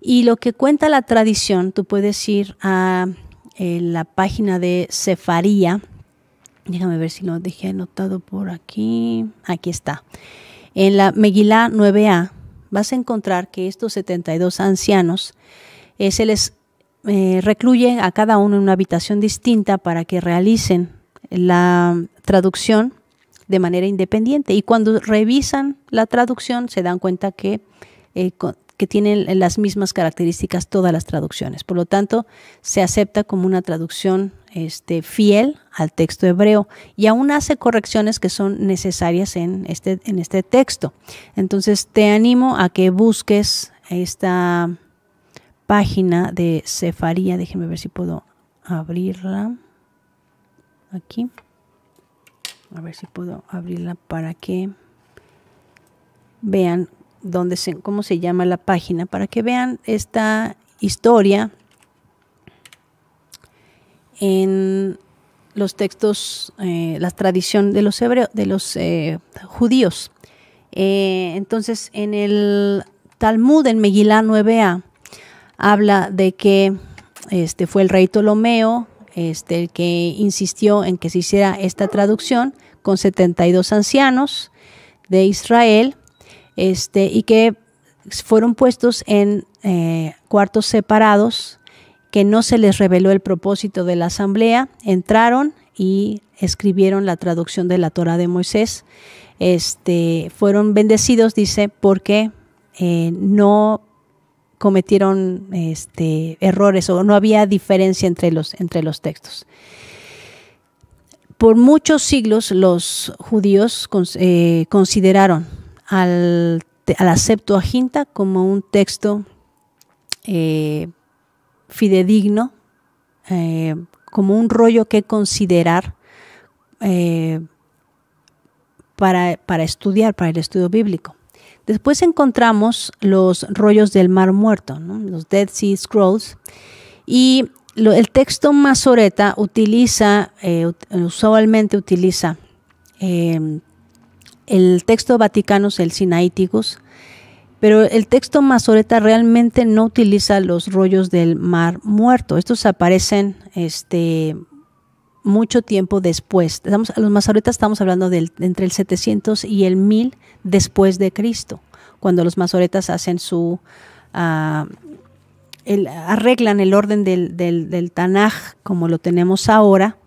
Y lo que cuenta la tradición, tú puedes ir a eh, la página de Sefaría. Déjame ver si lo dejé anotado por aquí. Aquí está. En la Meguila 9a vas a encontrar que estos 72 ancianos eh, se les eh, recluye a cada uno en una habitación distinta para que realicen la traducción de manera independiente. Y cuando revisan la traducción se dan cuenta que, eh, que tienen las mismas características todas las traducciones. Por lo tanto, se acepta como una traducción este, fiel al texto hebreo y aún hace correcciones que son necesarias en este, en este texto. Entonces te animo a que busques esta página de Cefaría. Déjenme ver si puedo abrirla. Aquí. A ver si puedo abrirla para que vean dónde se, cómo se llama la página, para que vean esta historia en los textos, eh, la tradición de los hebreos, de los eh, judíos. Eh, entonces, en el Talmud, en Megilá 9a, habla de que este fue el rey Ptolomeo este, el que insistió en que se hiciera esta traducción con 72 ancianos de Israel este, y que fueron puestos en cuartos separados que no se les reveló el propósito de la asamblea, entraron y escribieron la traducción de la Torah de Moisés. Este, fueron bendecidos, dice, porque eh, no cometieron este, errores o no había diferencia entre los, entre los textos. Por muchos siglos los judíos eh, consideraron al, a la como un texto eh, fidedigno, eh, como un rollo que considerar eh, para, estudiar, para el estudio bíblico. Después encontramos los rollos del Mar Muerto, los Dead Sea Scrolls, y el texto Masoreta utiliza, eh, usualmente utiliza el texto vaticano, el Sinaiticus, pero el texto masoreta realmente no utiliza los rollos del mar muerto. Estos aparecen este, mucho tiempo después. Estamos, los masoretas estamos hablando entre el 700 y el 1000 después de Cristo, cuando los masoretas hacen su... Ah, arreglan el orden del, Tanaj como lo tenemos ahora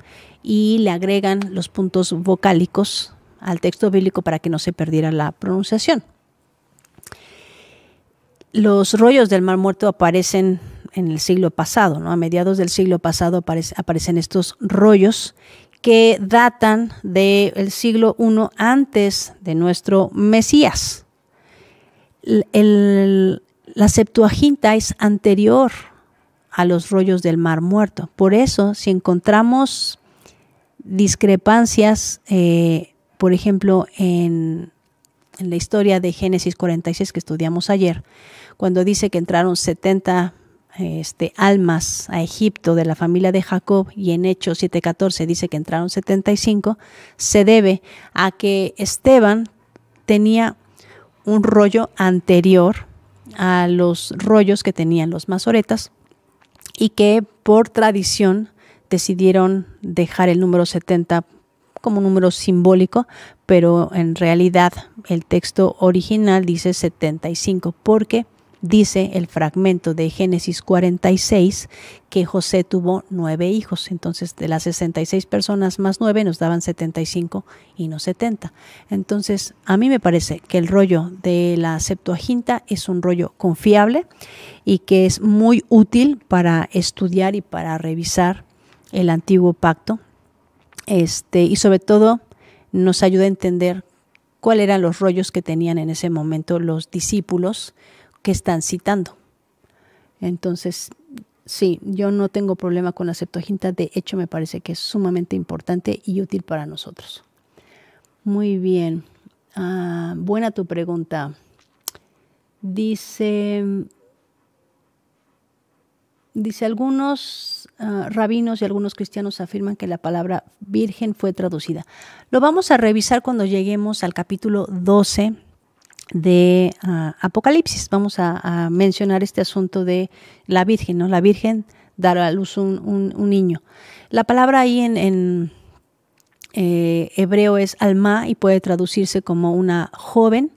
y le agregan los puntos vocálicos al texto bíblico para que no se perdiera la pronunciación los rollos del Mar Muerto aparecen en el siglo pasado, ¿no? a mediados del siglo pasado aparecen estos rollos que datan del siglo I antes de nuestro Mesías. la Septuaginta es anterior a los rollos del Mar Muerto. Por eso, si encontramos discrepancias, eh, por ejemplo, en la historia de Génesis 46 que estudiamos ayer, cuando dice que entraron 70 este, almas a Egipto de la familia de Jacob y en Hechos 7.14 dice que entraron 75, se debe a que Esteban tenía un rollo anterior a los rollos que tenían los masoretas y que por tradición decidieron dejar el número 70 como un número simbólico, pero en realidad el texto original dice 75 porque dice el fragmento de Génesis 46 que José tuvo nueve hijos. Entonces, de las 66 personas más nueve nos daban 75 y no 70. Entonces, a mí me parece que el rollo de la Septuaginta es un rollo confiable y que es muy útil para estudiar y para revisar el antiguo pacto. Este, y sobre todo nos ayuda a entender cuáles eran los rollos que tenían en ese momento los discípulos que están citando. Entonces, sí, yo no tengo problema con la Septuaginta. De hecho, me parece que es sumamente importante y útil para nosotros. Muy bien. Ah, buena tu pregunta. Dice, dice algunos ah, rabinos y algunos cristianos afirman que la palabra virgen fue traducida. Lo vamos a revisar cuando lleguemos al capítulo 12 de ah, Apocalipsis. Vamos a, mencionar este asunto de la Virgen, ¿no? La Virgen dará a luz un, niño. La palabra ahí en, eh, hebreo es alma y puede traducirse como una joven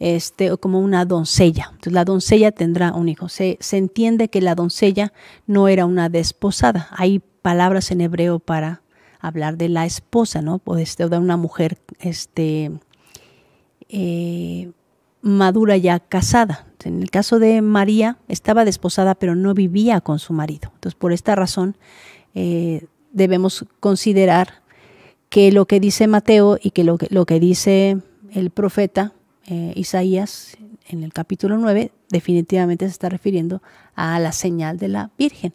este, o como una doncella. Entonces la doncella tendrá un hijo. Se, entiende que la doncella no era una desposada. Hay palabras en hebreo para hablar de la esposa, ¿no? O de una mujer este, eh, madura ya casada. En el caso de María, estaba desposada, pero no vivía con su marido. Entonces, por esta razón, eh, debemos considerar que lo que dice Mateo y que lo que, lo que dice el profeta eh, Isaías en el capítulo 9 definitivamente se está refiriendo a la señal de la Virgen.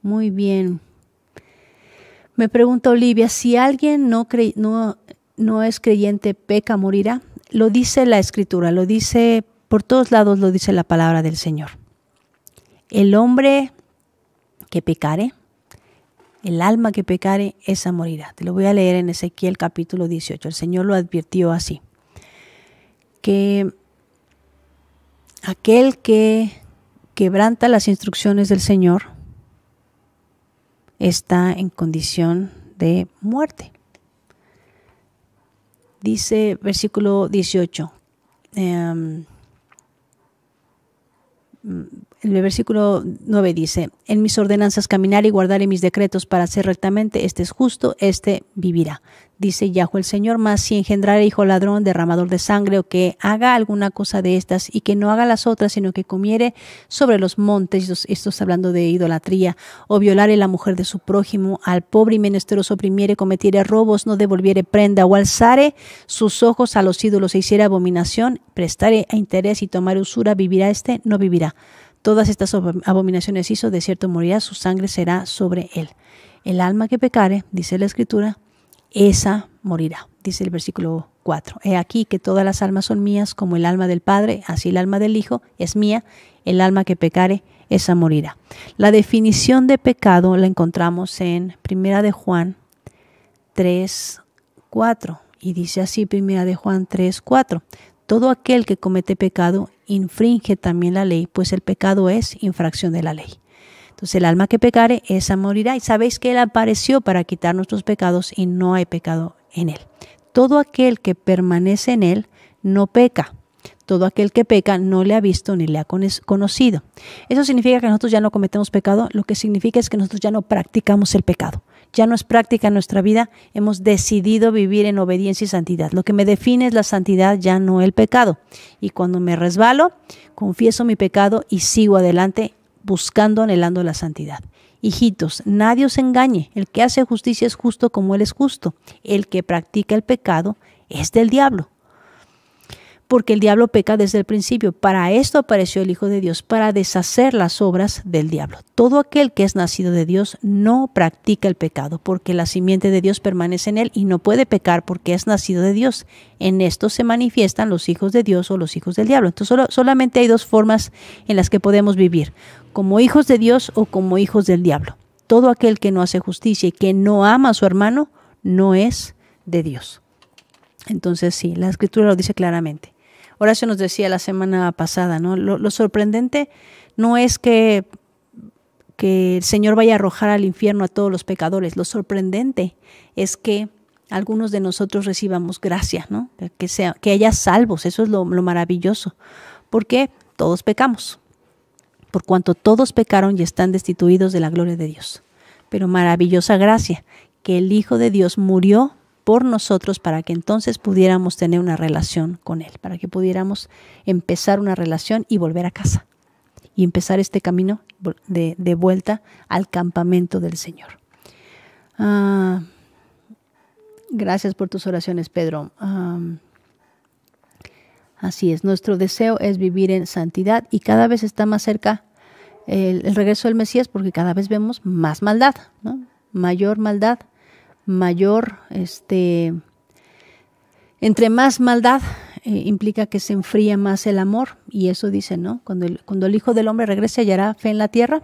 Muy bien. Me pregunta Olivia, si alguien no, no, no es creyente, peca, morirá lo dice la escritura, lo dice por todos lados, lo dice la palabra del Señor. El hombre que pecare, el alma que pecare, esa morirá. Te lo voy a leer en Ezequiel capítulo 18. El Señor lo advirtió así, que aquel que quebranta las instrucciones del Señor está en condición de muerte. Dice versículo 18. Um, em, el versículo 9 dice, en mis ordenanzas caminar y guardaré mis decretos para hacer rectamente, este es justo, este vivirá. Dice Yahweh el Señor, mas si engendrare hijo ladrón, derramador de sangre, o que haga alguna cosa de estas y que no haga las otras, sino que comiere sobre los montes, esto, está hablando de idolatría, o violare la mujer de su prójimo, al pobre y menesteroso oprimiere, cometiere robos, no devolviere prenda, o alzare sus ojos a los ídolos e hiciera abominación, prestare a interés y tomar usura, vivirá este, no vivirá todas estas abominaciones hizo, de cierto morirá, su sangre será sobre él. El alma que pecare, dice la escritura, esa morirá, dice el versículo 4. He aquí que todas las almas son mías, como el alma del Padre, así el alma del Hijo es mía, el alma que pecare, esa morirá. La definición de pecado la encontramos en Primera de Juan 3, 4. Y dice así Primera de Juan 3, 4. Todo aquel que comete pecado infringe también la ley, pues el pecado es infracción de la ley. Entonces el alma que pecare, esa morirá. Y sabéis que Él apareció para quitar nuestros pecados y no hay pecado en Él. Todo aquel que permanece en Él no peca. Todo aquel que peca no le ha visto ni le ha conocido. Eso significa que nosotros ya no cometemos pecado, lo que significa es que nosotros ya no practicamos el pecado ya no es práctica en nuestra vida, hemos decidido vivir en obediencia y santidad. Lo que me define es la santidad, ya no el pecado. Y cuando me resbalo, confieso mi pecado y sigo adelante buscando, anhelando la santidad. Hijitos, nadie os engañe. El que hace justicia es justo como él es justo. El que practica el pecado es del diablo, porque el diablo peca desde el principio. Para esto apareció el Hijo de Dios, para deshacer las obras del diablo. Todo aquel que es nacido de Dios no practica el pecado, porque la simiente de Dios permanece en él y no puede pecar porque es nacido de Dios. En esto se manifiestan los hijos de Dios o los hijos del diablo. Entonces solo, solamente hay dos formas en las que podemos vivir, como hijos de Dios o como hijos del diablo. Todo aquel que no hace justicia y que no ama a su hermano no es de Dios. Entonces sí, la escritura lo dice claramente. Horacio nos decía la semana pasada, ¿no? Lo, sorprendente no es que, que el Señor vaya a arrojar al infierno a todos los pecadores, lo sorprendente es que algunos de nosotros recibamos gracia, ¿no? Que, sea, que haya salvos, eso es lo, lo maravilloso, porque todos pecamos, por cuanto todos pecaron y están destituidos de la gloria de Dios. Pero maravillosa gracia, que el Hijo de Dios murió por nosotros para que entonces pudiéramos tener una relación con Él, para que pudiéramos empezar una relación y volver a casa y empezar este camino de, vuelta al campamento del Señor. Ah, gracias por tus oraciones, Pedro. así es, nuestro deseo es vivir en santidad y cada vez está más cerca el, regreso del Mesías porque cada vez vemos más maldad, mayor maldad mayor, este, entre más maldad eh, implica que se enfría más el amor, y eso dice, ¿no? Cuando el, Hijo del Hombre regrese hallará fe en la tierra.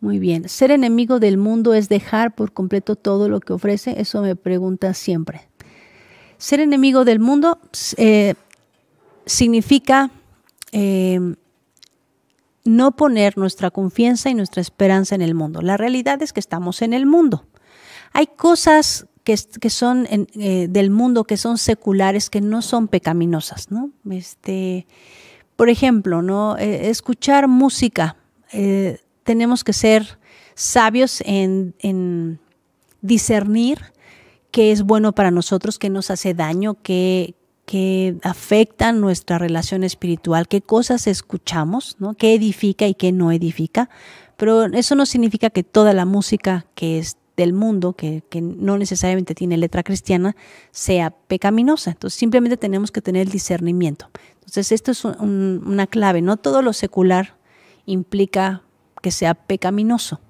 Muy bien, ser enemigo del mundo es dejar por completo todo lo que ofrece, eso me pregunta siempre. Ser enemigo del mundo eh, significa eh, no poner nuestra confianza y nuestra esperanza en el mundo. La realidad es que estamos en el mundo. Hay cosas que, son eh, del mundo que son seculares, que no son pecaminosas, ¿no? Este, por ejemplo, ¿no? Eh, escuchar música. Eh, tenemos que ser sabios en, discernir qué es bueno para nosotros, qué nos hace daño, qué, afecta nuestra relación espiritual, qué cosas escuchamos, ¿no? qué edifica y qué no edifica. Pero eso no significa que toda la música que es el mundo, que, no necesariamente tiene letra cristiana, sea pecaminosa. Entonces simplemente tenemos que tener el discernimiento. Entonces esto es una clave. No todo lo secular implica que sea pecaminoso.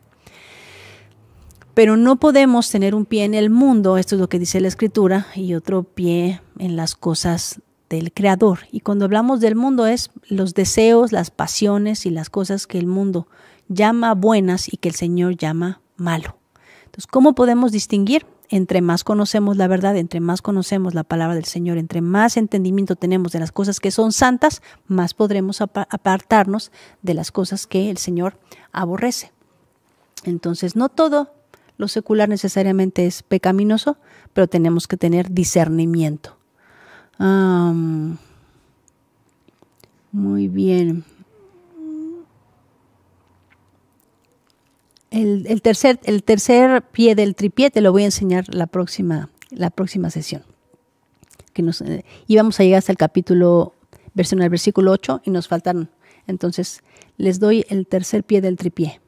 Pero no podemos tener un pie en el mundo, esto es lo que dice la escritura, y otro pie en las cosas del Creador. Y cuando hablamos del mundo es los deseos, las pasiones y las cosas que el mundo llama buenas y que el Señor llama malo. Entonces, ¿cómo podemos distinguir? Entre más conocemos la verdad, entre más conocemos la palabra del Señor, entre más entendimiento tenemos de las cosas que son santas, más podremos apartarnos de las cosas que el Señor aborrece. Entonces, no todo lo secular necesariamente es pecaminoso, pero tenemos que tener discernimiento. muy bien. El, tercer, el tercer pie del tripié te lo voy a enseñar la próxima, la próxima sesión. Que nos, eh, y vamos a llegar hasta el capítulo, versión al versículo 8 y nos faltaron. Entonces, les doy el tercer pie del tripié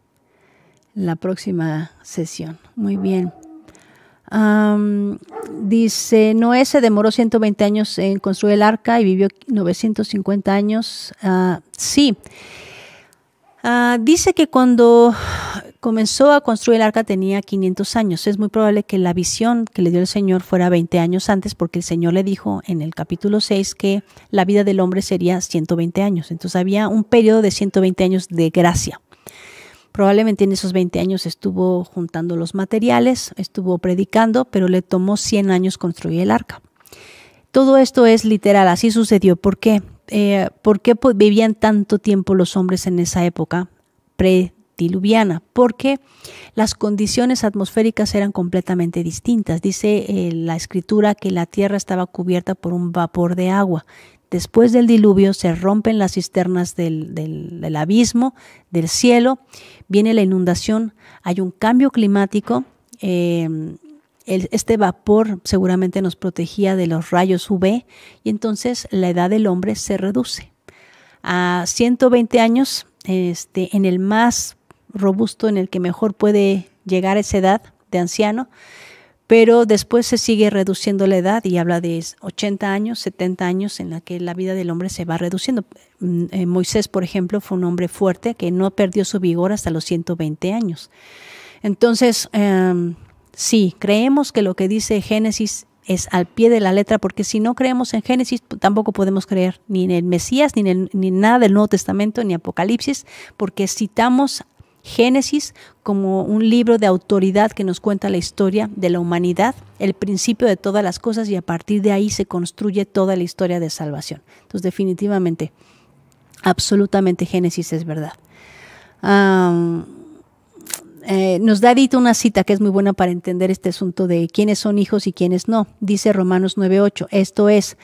la próxima sesión. Muy bien. dice, Noé se demoró 120 años en construir el arca y vivió 950 años. Ah, sí, Ah, dice que cuando comenzó a construir el arca tenía 500 años. Es muy probable que la visión que le dio el Señor fuera 20 años antes, porque el Señor le dijo en el capítulo 6 que la vida del hombre sería 120 años. Entonces había un periodo de 120 años de gracia. Probablemente en esos 20 años estuvo juntando los materiales, estuvo predicando, pero le tomó 100 años construir el arca. Todo esto es literal, así sucedió. ¿Por qué? Eh, por qué vivían tanto tiempo los hombres en esa época prediluviana, porque las condiciones atmosféricas eran completamente distintas. Dice eh, la escritura que la tierra estaba cubierta por un vapor de agua. Después del diluvio se rompen las cisternas del, abismo, del cielo, viene la inundación, hay un cambio climático. Eh, este vapor seguramente nos protegía de los rayos UV y entonces la edad del hombre se reduce. A 120 años, este, en el más robusto, en el que mejor puede llegar a esa edad de anciano, pero después se sigue reduciendo la edad y habla de 80 años, 70 años en la que la vida del hombre se va reduciendo. Mm, eh, Moisés, por ejemplo, fue un hombre fuerte que no perdió su vigor hasta los 120 años. Entonces, em, Sí, creemos que lo que dice Génesis es al pie de la letra, porque si no creemos en Génesis, pues, tampoco podemos creer ni en el Mesías, ni en, nada del Nuevo Testamento, ni Apocalipsis, porque citamos Génesis como un libro de autoridad que nos cuenta la historia de la humanidad, el principio de todas las cosas y a partir de ahí se construye toda la historia de salvación. Entonces definitivamente, absolutamente Génesis es verdad. Eh, nos da una cita que es muy buena para entender este asunto de quiénes son hijos y quiénes no. Dice Romanos 9:8, esto es,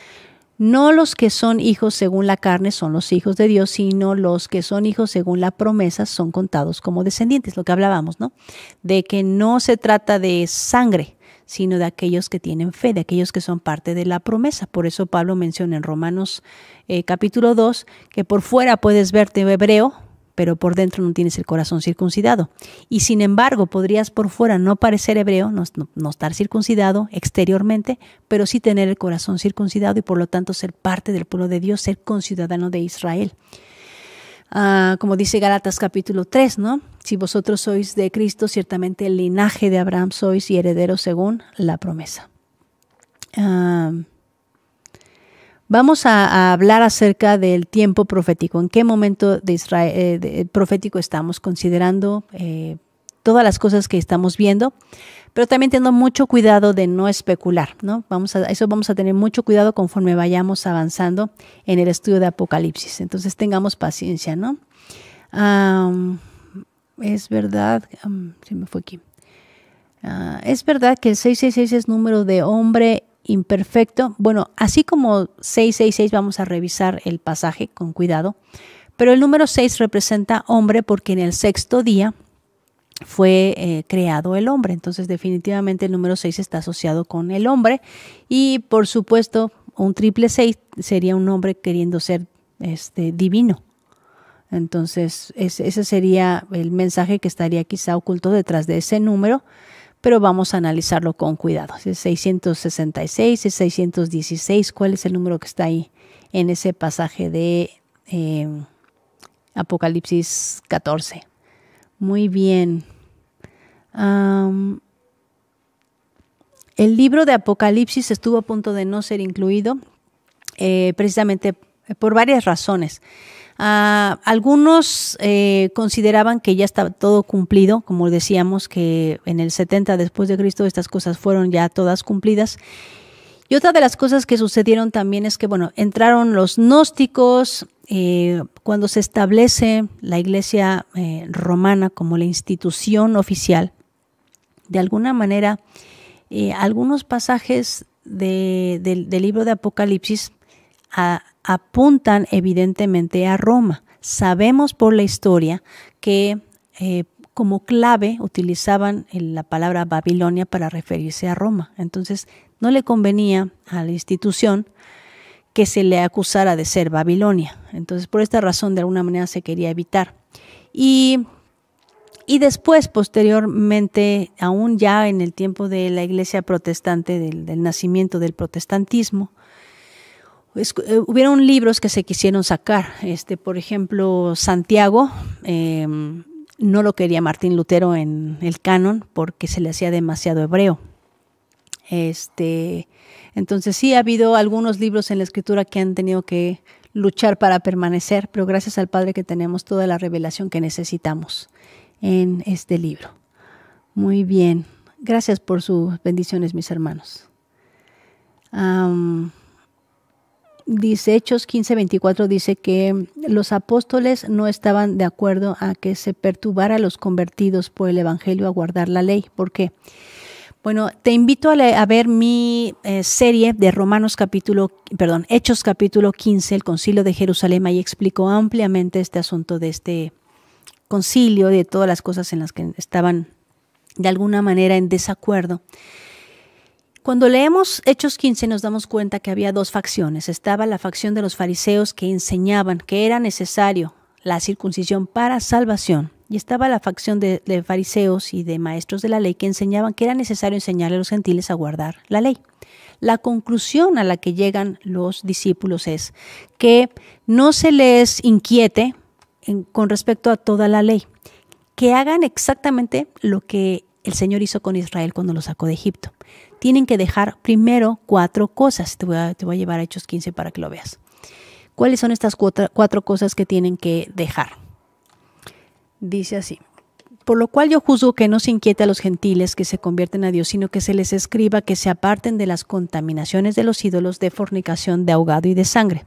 no los que son hijos según la carne son los hijos de Dios, sino los que son hijos según la promesa son contados como descendientes, lo que hablábamos, ¿no? De que no se trata de sangre, sino de aquellos que tienen fe, de aquellos que son parte de la promesa. Por eso Pablo menciona en Romanos eh, capítulo 2 que por fuera puedes verte hebreo, pero por dentro no tienes el corazón circuncidado. Y sin embargo, podrías por fuera no parecer hebreo, no, estar circuncidado exteriormente, pero sí tener el corazón circuncidado y por lo tanto ser parte del pueblo de Dios, ser conciudadano de Israel. Ah, como dice Galatas capítulo 3, ¿no? Si vosotros sois de Cristo, ciertamente el linaje de Abraham sois y herederos según la promesa. Ah, Vamos a, hablar acerca del tiempo profético, en qué momento de eh, eh, profético estamos considerando eh, todas las cosas que estamos viendo, pero también teniendo mucho cuidado de no especular, ¿no? Vamos a, eso vamos a tener mucho cuidado conforme vayamos avanzando en el estudio de Apocalipsis. Entonces tengamos paciencia, ¿no? es verdad, se me fue aquí. Ah, es verdad que el 666 es número de hombre imperfecto. Bueno, así como 666 vamos a revisar el pasaje con cuidado, pero el número 6 representa hombre porque en el sexto día fue eh, creado el hombre. Entonces definitivamente el número 6 está asociado con el hombre y por supuesto un triple 6 sería un hombre queriendo ser este, divino. Entonces ese sería el mensaje que estaría quizá oculto detrás de ese número pero vamos a analizarlo con cuidado. Es 666, es 616, ¿cuál es el número que está ahí en ese pasaje de em, Apocalipsis 14? Muy bien. el libro de Apocalipsis estuvo a punto de no ser incluido eh, precisamente por varias razones. Ah, algunos eh, consideraban que ya estaba todo cumplido, como decíamos que en el 70 después de Cristo estas cosas fueron ya todas cumplidas. Y otra de las cosas que sucedieron también es que, bueno, entraron los gnósticos, eh, cuando se establece la iglesia eh, romana como la institución oficial, de alguna manera, algunos pasajes del libro de Apocalipsis a, apuntan evidentemente a Roma. Sabemos por la historia que eh, como clave utilizaban eh, la palabra Babilonia para referirse a Roma. Entonces no le convenía a la institución que se le acusara de ser Babilonia. Entonces por esta razón de alguna manera se quería evitar. Y, y después, posteriormente, aún ya en el tiempo de la iglesia protestante, del nacimiento del protestantismo, eh, hubieron libros que se quisieron sacar. Este, por ejemplo, Santiago em, no lo quería Martín Lutero en el canon porque se le hacía demasiado hebreo. Este, entonces sí ha habido algunos libros en la escritura que han tenido que luchar para permanecer, pero gracias al Padre que tenemos toda la revelación que necesitamos en este libro. Muy bien. Gracias por sus bendiciones, mis hermanos dice Hechos 15:24 dice que los apóstoles no estaban de acuerdo a que se perturbara a los convertidos por el evangelio a guardar la ley. ¿Por qué? Bueno, te invito a, ver mi eh, serie de Romanos capítulo, perdón, Hechos capítulo 15, el Concilio de Jerusalén, y explico ampliamente este asunto de este concilio, de todas las cosas en las que estaban de alguna manera en desacuerdo. Cuando leemos Hechos 15 nos damos cuenta que había dos facciones. Estaba la facción de los fariseos que enseñaban que era necesario la circuncisión para salvación. Y estaba la facción de, fariseos y de maestros de la ley que enseñaban que era necesario enseñarle a los gentiles a guardar la ley. La conclusión a la que llegan los discípulos es que no se les inquiete con respecto a toda la ley, que hagan exactamente lo que el Señor hizo con Israel cuando lo sacó de Egipto tienen que dejar primero cuatro cosas. Te voy a, llevar a Hechos 15 para que lo veas. ¿Cuáles son estas cuatro, cuatro cosas que tienen que dejar? Dice así. Por lo cual yo juzgo que no se inquiete a los gentiles que se convierten a Dios, sino que se les escriba que se aparten de las contaminaciones de los ídolos, de fornicación, de ahogado y de sangre.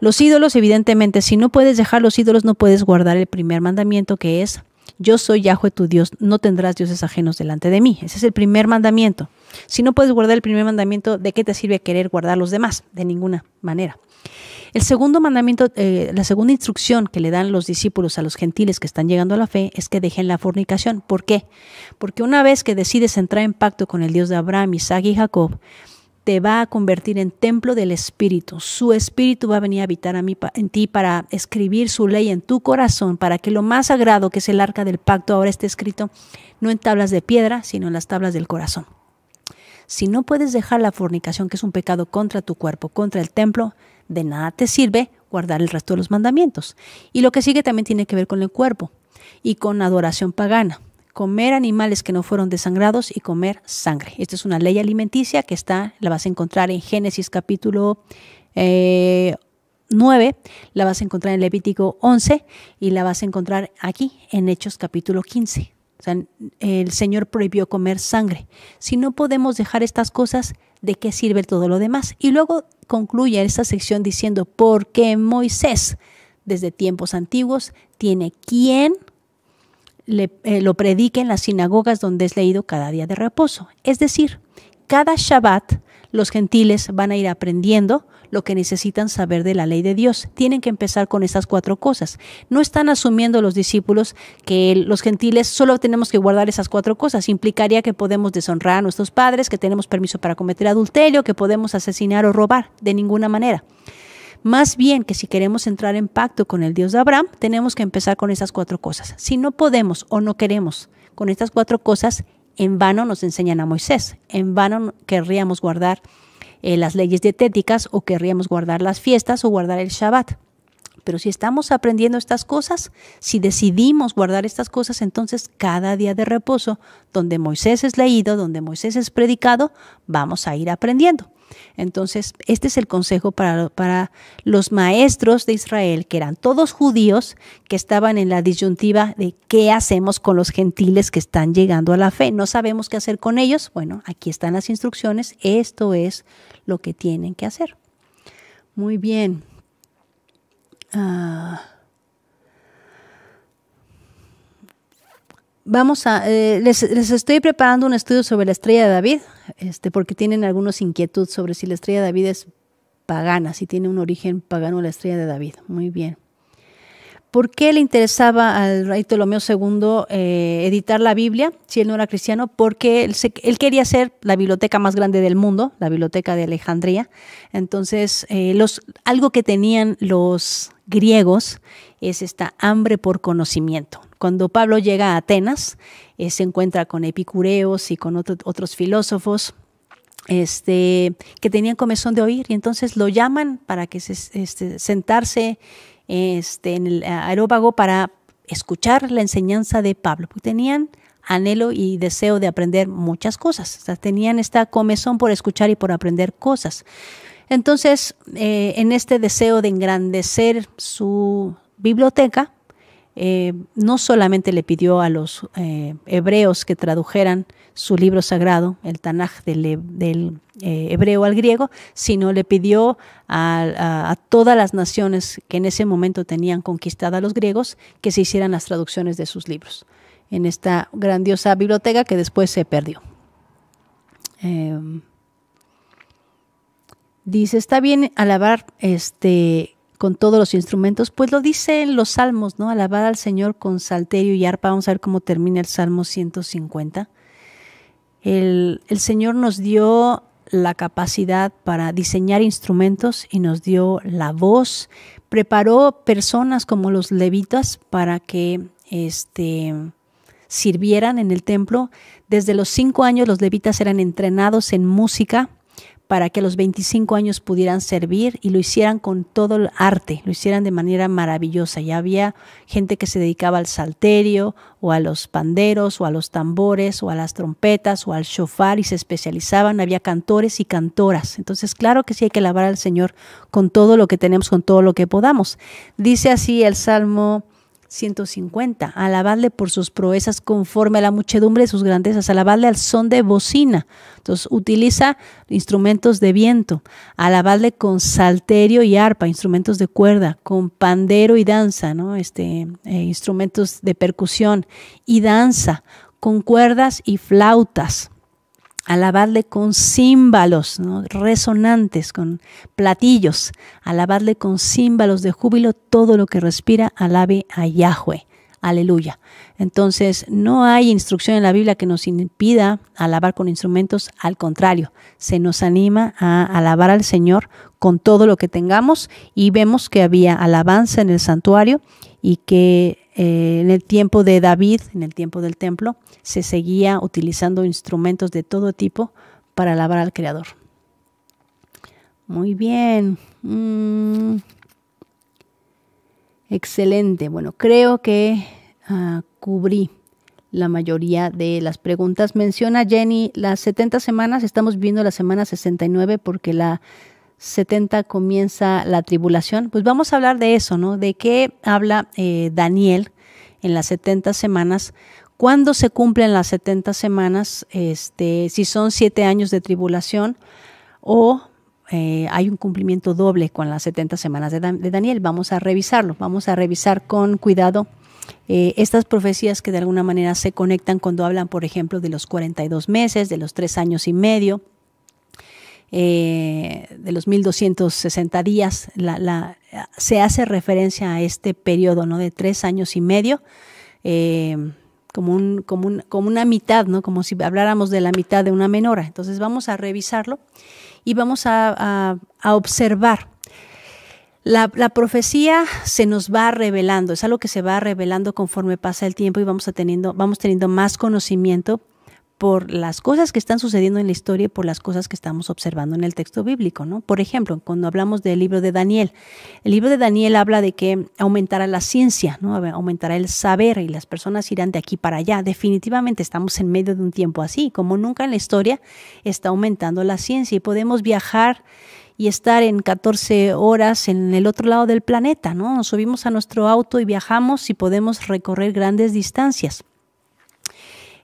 Los ídolos, evidentemente, si no puedes dejar los ídolos, no puedes guardar el primer mandamiento que es yo soy Yahweh tu Dios, no tendrás dioses ajenos delante de mí. Ese es el primer mandamiento. Si no puedes guardar el primer mandamiento, ¿de qué te sirve querer guardar los demás? De ninguna manera. El segundo mandamiento, eh, la segunda instrucción que le dan los discípulos a los gentiles que están llegando a la fe es que dejen la fornicación. ¿Por qué? Porque una vez que decides entrar en pacto con el Dios de Abraham, Isaac y Jacob, te va a convertir en templo del Espíritu. Su Espíritu va a venir a habitar a mí, en ti para escribir su ley en tu corazón, para que lo más sagrado, que es el arca del pacto, ahora esté escrito no en tablas de piedra, sino en las tablas del corazón. Si no puedes dejar la fornicación, que es un pecado contra tu cuerpo, contra el templo, de nada te sirve guardar el resto de los mandamientos. Y lo que sigue también tiene que ver con el cuerpo y con adoración pagana comer animales que no fueron desangrados y comer sangre. Esta es una ley alimenticia que está, la vas a encontrar en Génesis capítulo 9, eh, la vas a encontrar en Levítico 11 y la vas a encontrar aquí en Hechos capítulo 15. O sea, el Señor prohibió comer sangre. Si no podemos dejar estas cosas, ¿de qué sirve todo lo demás? Y luego concluye esta sección diciendo, porque Moisés desde tiempos antiguos tiene quien eh, lo predique en las sinagogas donde es leído cada día de reposo. Es decir, cada Shabbat los gentiles van a ir aprendiendo lo que necesitan saber de la ley de Dios. Tienen que empezar con esas cuatro cosas. No están asumiendo los discípulos que los gentiles solo tenemos que guardar esas cuatro cosas. Implicaría que podemos deshonrar a nuestros padres, que tenemos permiso para cometer adulterio, que podemos asesinar o robar. De ninguna manera. Más bien que si queremos entrar en pacto con el Dios de Abraham, tenemos que empezar con esas cuatro cosas. Si no podemos o no queremos con estas cuatro cosas, en vano nos enseñan a Moisés, en vano querríamos guardar eh, las leyes dietéticas o querríamos guardar las fiestas o guardar el Shabbat. Pero si estamos aprendiendo estas cosas, si decidimos guardar estas cosas, entonces cada día de reposo, donde Moisés es leído, donde Moisés es predicado, vamos a ir aprendiendo. Entonces, este es el consejo para, los maestros de Israel, que eran todos judíos, que estaban en la disyuntiva de qué hacemos con los gentiles que están llegando a la fe. No sabemos qué hacer con ellos. Bueno, aquí están las instrucciones. Esto es lo que tienen que hacer. Muy bien. Ah. vamos a, eh, les, les, estoy preparando un estudio sobre la estrella de David este, porque tienen algunos inquietudes sobre si la estrella de David es pagana, si tiene un origen pagano la estrella de David. Muy bien. ¿Por qué le interesaba al rey Ptolomeo II eh, editar la Biblia si él no era cristiano? Porque él, quería ser la biblioteca más grande del mundo, la biblioteca de Alejandría. Entonces, eh, algo que tenían los griegos es esta hambre por conocimiento. Cuando Pablo llega a Atenas, eh, se encuentra con epicureos y con otros filósofos este, que tenían comezón de oír y entonces lo llaman para que se, este, sentarse este, en el aerópago para escuchar la enseñanza de Pablo, porque tenían anhelo y deseo de aprender muchas cosas, tenían esta comezón por escuchar y por aprender cosas. Entonces, eh, en este deseo de engrandecer su biblioteca, eh, no solamente le pidió a los eh, hebreos que tradujeran su libro sagrado, el Tanaj del, eh, hebreo al griego, sino le pidió a, todas las naciones que en ese momento tenían conquistada a los griegos que se hicieran las traducciones de sus libros en esta grandiosa biblioteca que después se perdió. Em, dice, está bien alabar este con todos los instrumentos, pues lo dice en los salmos, ¿no? Alabar al Señor con salterio y arpa. Vamos a ver cómo termina el Salmo 150. El, Señor nos dio la capacidad para diseñar instrumentos y nos dio la voz. Preparó personas como los levitas para que este, sirvieran en el templo. Desde los cinco años los levitas eran entrenados en música para que los 25 años pudieran servir y lo hicieran con todo el arte, lo hicieran de manera maravillosa. Ya había gente que se dedicaba al salterio o a los panderos o a los tambores o a las trompetas o al shofar y se especializaban, había cantores y cantoras. Entonces, claro que sí hay que alabar al Señor con todo lo que tenemos, con todo lo que podamos. Dice así el Salmo 150. Alabadle por sus proezas conforme a la muchedumbre de sus grandezas. Alabadle al son de bocina. Entonces utiliza instrumentos de viento. Alabadle con salterio y arpa, instrumentos de cuerda, con pandero y danza, Este, eh, instrumentos de percusión y danza, con cuerdas y flautas. Alabarle con címbalos resonantes, con platillos. Alabarle con címbalos de júbilo. Todo lo que respira, alabe a Yahweh. Aleluya. Entonces, no hay instrucción en la Biblia que nos impida alabar con instrumentos. Al contrario, se nos anima a alabar al Señor con todo lo que tengamos. Y vemos que había alabanza en el santuario y que en el tiempo de David, en el tiempo del templo, se seguía utilizando instrumentos de todo tipo para alabar al Creador. Muy bien. Mm. Excelente. Bueno, creo que ah, cubrí la mayoría de las preguntas. Menciona Jenny, las 70 semanas, estamos viendo la semana 69 porque la 70 comienza la tribulación. Pues vamos a hablar de eso, ¿no? De qué habla eh, Daniel en las 70 semanas, cuándo se cumplen las 70 semanas, este, si son 7 años de tribulación o eh, hay un cumplimiento doble con las 70 semanas de, Daniel. Vamos a revisarlo, vamos a revisar con cuidado eh, estas profecías que de alguna manera se conectan cuando hablan, por ejemplo, de los 42 meses, de los 3 años y medio, eh, de los 1260 días, se hace referencia a este periodo ¿no? de tres años y medio, eh, como, un, como, una mitad, ¿no? como si habláramos de la mitad de una menora. Entonces vamos a revisarlo y vamos a, observar. La, profecía se nos va revelando, es algo que se va revelando conforme pasa el tiempo y vamos, teniendo, vamos teniendo más conocimiento por las cosas que están sucediendo en la historia y por las cosas que estamos observando en el texto bíblico, ¿no? Por ejemplo, cuando hablamos del libro de Daniel, el libro de Daniel habla de que aumentará la ciencia, ¿no? Aumentará el saber y las personas irán de aquí para allá. Definitivamente estamos en medio de un tiempo así, como nunca en la historia está aumentando la ciencia y podemos viajar y estar en 14 horas en el otro lado del planeta, ¿no? Nos subimos a nuestro auto y viajamos y podemos recorrer grandes distancias.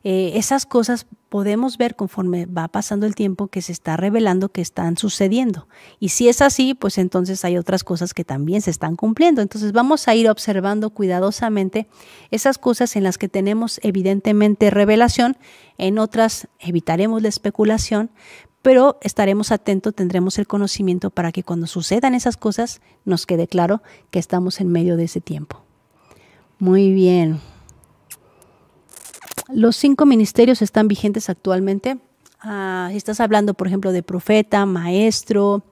Eh, esas cosas podemos ver conforme va pasando el tiempo que se está revelando que están sucediendo. Y si es así, pues entonces hay otras cosas que también se están cumpliendo. Entonces vamos a ir observando cuidadosamente esas cosas en las que tenemos evidentemente revelación, en otras evitaremos la especulación, pero estaremos atentos, tendremos el conocimiento para que cuando sucedan esas cosas nos quede claro que estamos en medio de ese tiempo. Muy bien. Los cinco ministerios están vigentes actualmente. Ah, estás hablando, por ejemplo, de profeta, maestro.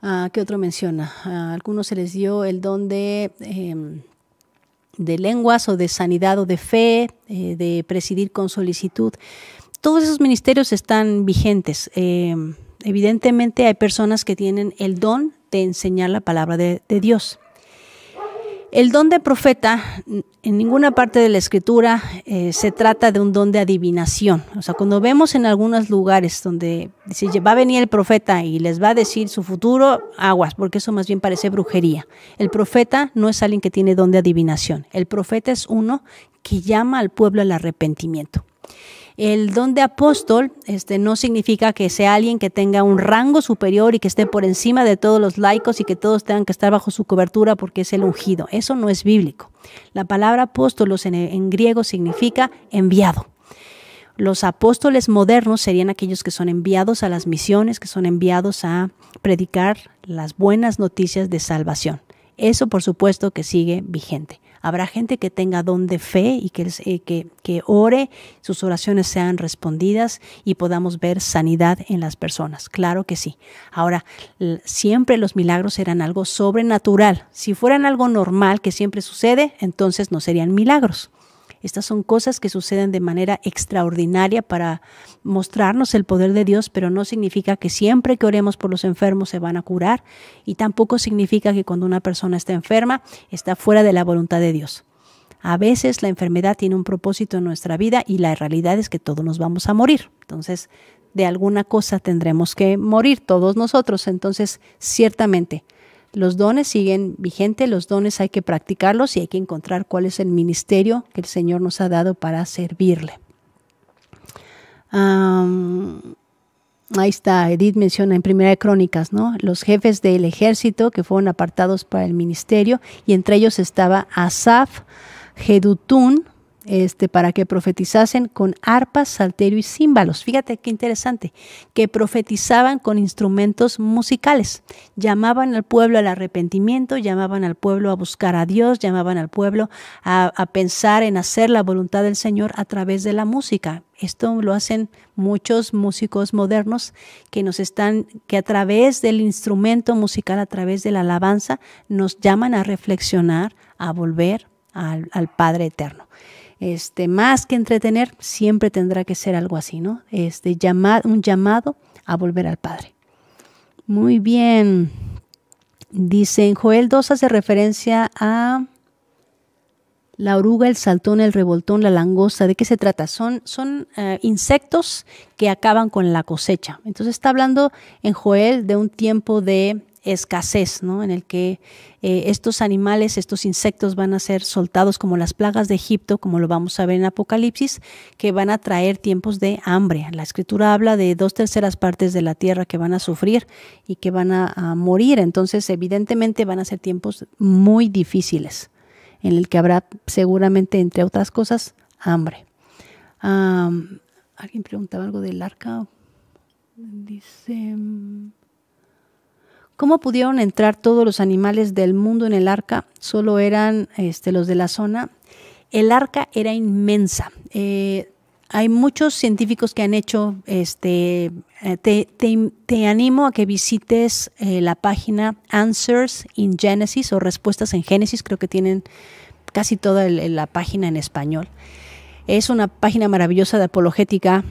Ah, ¿Qué otro menciona? Ah, algunos se les dio el don em, de, lenguas o de sanidad o de fe, eh, de presidir con solicitud. Todos esos ministerios están vigentes. Em, evidentemente hay personas que tienen el don de enseñar la palabra de Dios. El don de profeta, en ninguna parte de la escritura eh, se trata de un don de adivinación. O sea, cuando vemos en algunos lugares donde se va a venir el profeta y les va a decir su futuro, aguas, porque eso más bien parece brujería. El profeta no es alguien que tiene don de adivinación. El profeta es uno que llama al pueblo al arrepentimiento. El don de apóstol este, no significa que sea alguien que tenga un rango superior y que esté por encima de todos los laicos y que todos tengan que estar bajo su cobertura porque es el ungido. Eso no es bíblico. La palabra apóstolos en, en griego significa enviado. Los apóstoles modernos serían aquellos que son enviados a las misiones, que son enviados a predicar las buenas noticias de salvación. Eso por supuesto que sigue vigente. Habrá gente que tenga don de fe y que, eh, que, que ore, sus oraciones sean respondidas y podamos ver sanidad en las personas. Claro que sí. Ahora, siempre los milagros eran algo sobrenatural. Si fueran algo normal que siempre sucede, entonces no serían milagros. Estas son cosas que suceden de manera extraordinaria para mostrarnos el poder de Dios, pero no significa que siempre que oremos por los enfermos se van a curar y tampoco significa que cuando una persona está enferma está fuera de la voluntad de Dios. A veces la enfermedad tiene un propósito en nuestra vida y la realidad es que todos nos vamos a morir. Entonces, de alguna cosa tendremos que morir todos nosotros. Entonces, ciertamente, los dones siguen vigentes, los dones hay que practicarlos y hay que encontrar cuál es el ministerio que el Señor nos ha dado para servirle. ahí está, Edith menciona en Primera de Crónicas, ¿no? Los jefes del ejército que fueron apartados para el ministerio, y entre ellos estaba Asaf, Jedutún, este, para que profetizasen con arpas, salterio y címbalos. Fíjate qué interesante, que profetizaban con instrumentos musicales. Llamaban al pueblo al arrepentimiento, llamaban al pueblo a buscar a Dios, llamaban al pueblo a, pensar en hacer la voluntad del Señor a través de la música. Esto lo hacen muchos músicos modernos que nos están, que a través del instrumento musical, a través de la alabanza, nos llaman a reflexionar, a volver al Padre Eterno este, más que entretener, siempre tendrá que ser algo así, ¿no? Este, un llamado a volver al Padre. Muy bien. dice en Joel 2 hace referencia a la oruga, el saltón, el revoltón, la langosta. ¿De qué se trata? Son, son eh, insectos que acaban con la cosecha. Entonces está hablando en Joel de un tiempo de escasez, ¿no? en el que eh, estos animales, estos insectos van a ser soltados como las plagas de Egipto, como lo vamos a ver en Apocalipsis, que van a traer tiempos de hambre. La escritura habla de dos terceras partes de la tierra que van a sufrir y que van a, morir, entonces evidentemente van a ser tiempos muy difíciles, en el que habrá seguramente, entre otras cosas, hambre. Alguien preguntaba algo del arca. Dice... ¿Cómo pudieron entrar todos los animales del mundo en el arca? Solo eran este, los de la zona. El arca era inmensa. Eh, hay muchos científicos que han hecho, este, eh, te, animo a que visites eh, la página Answers in Genesis o Respuestas en Génesis, creo que tienen casi toda la página en español. Es una página maravillosa de apologética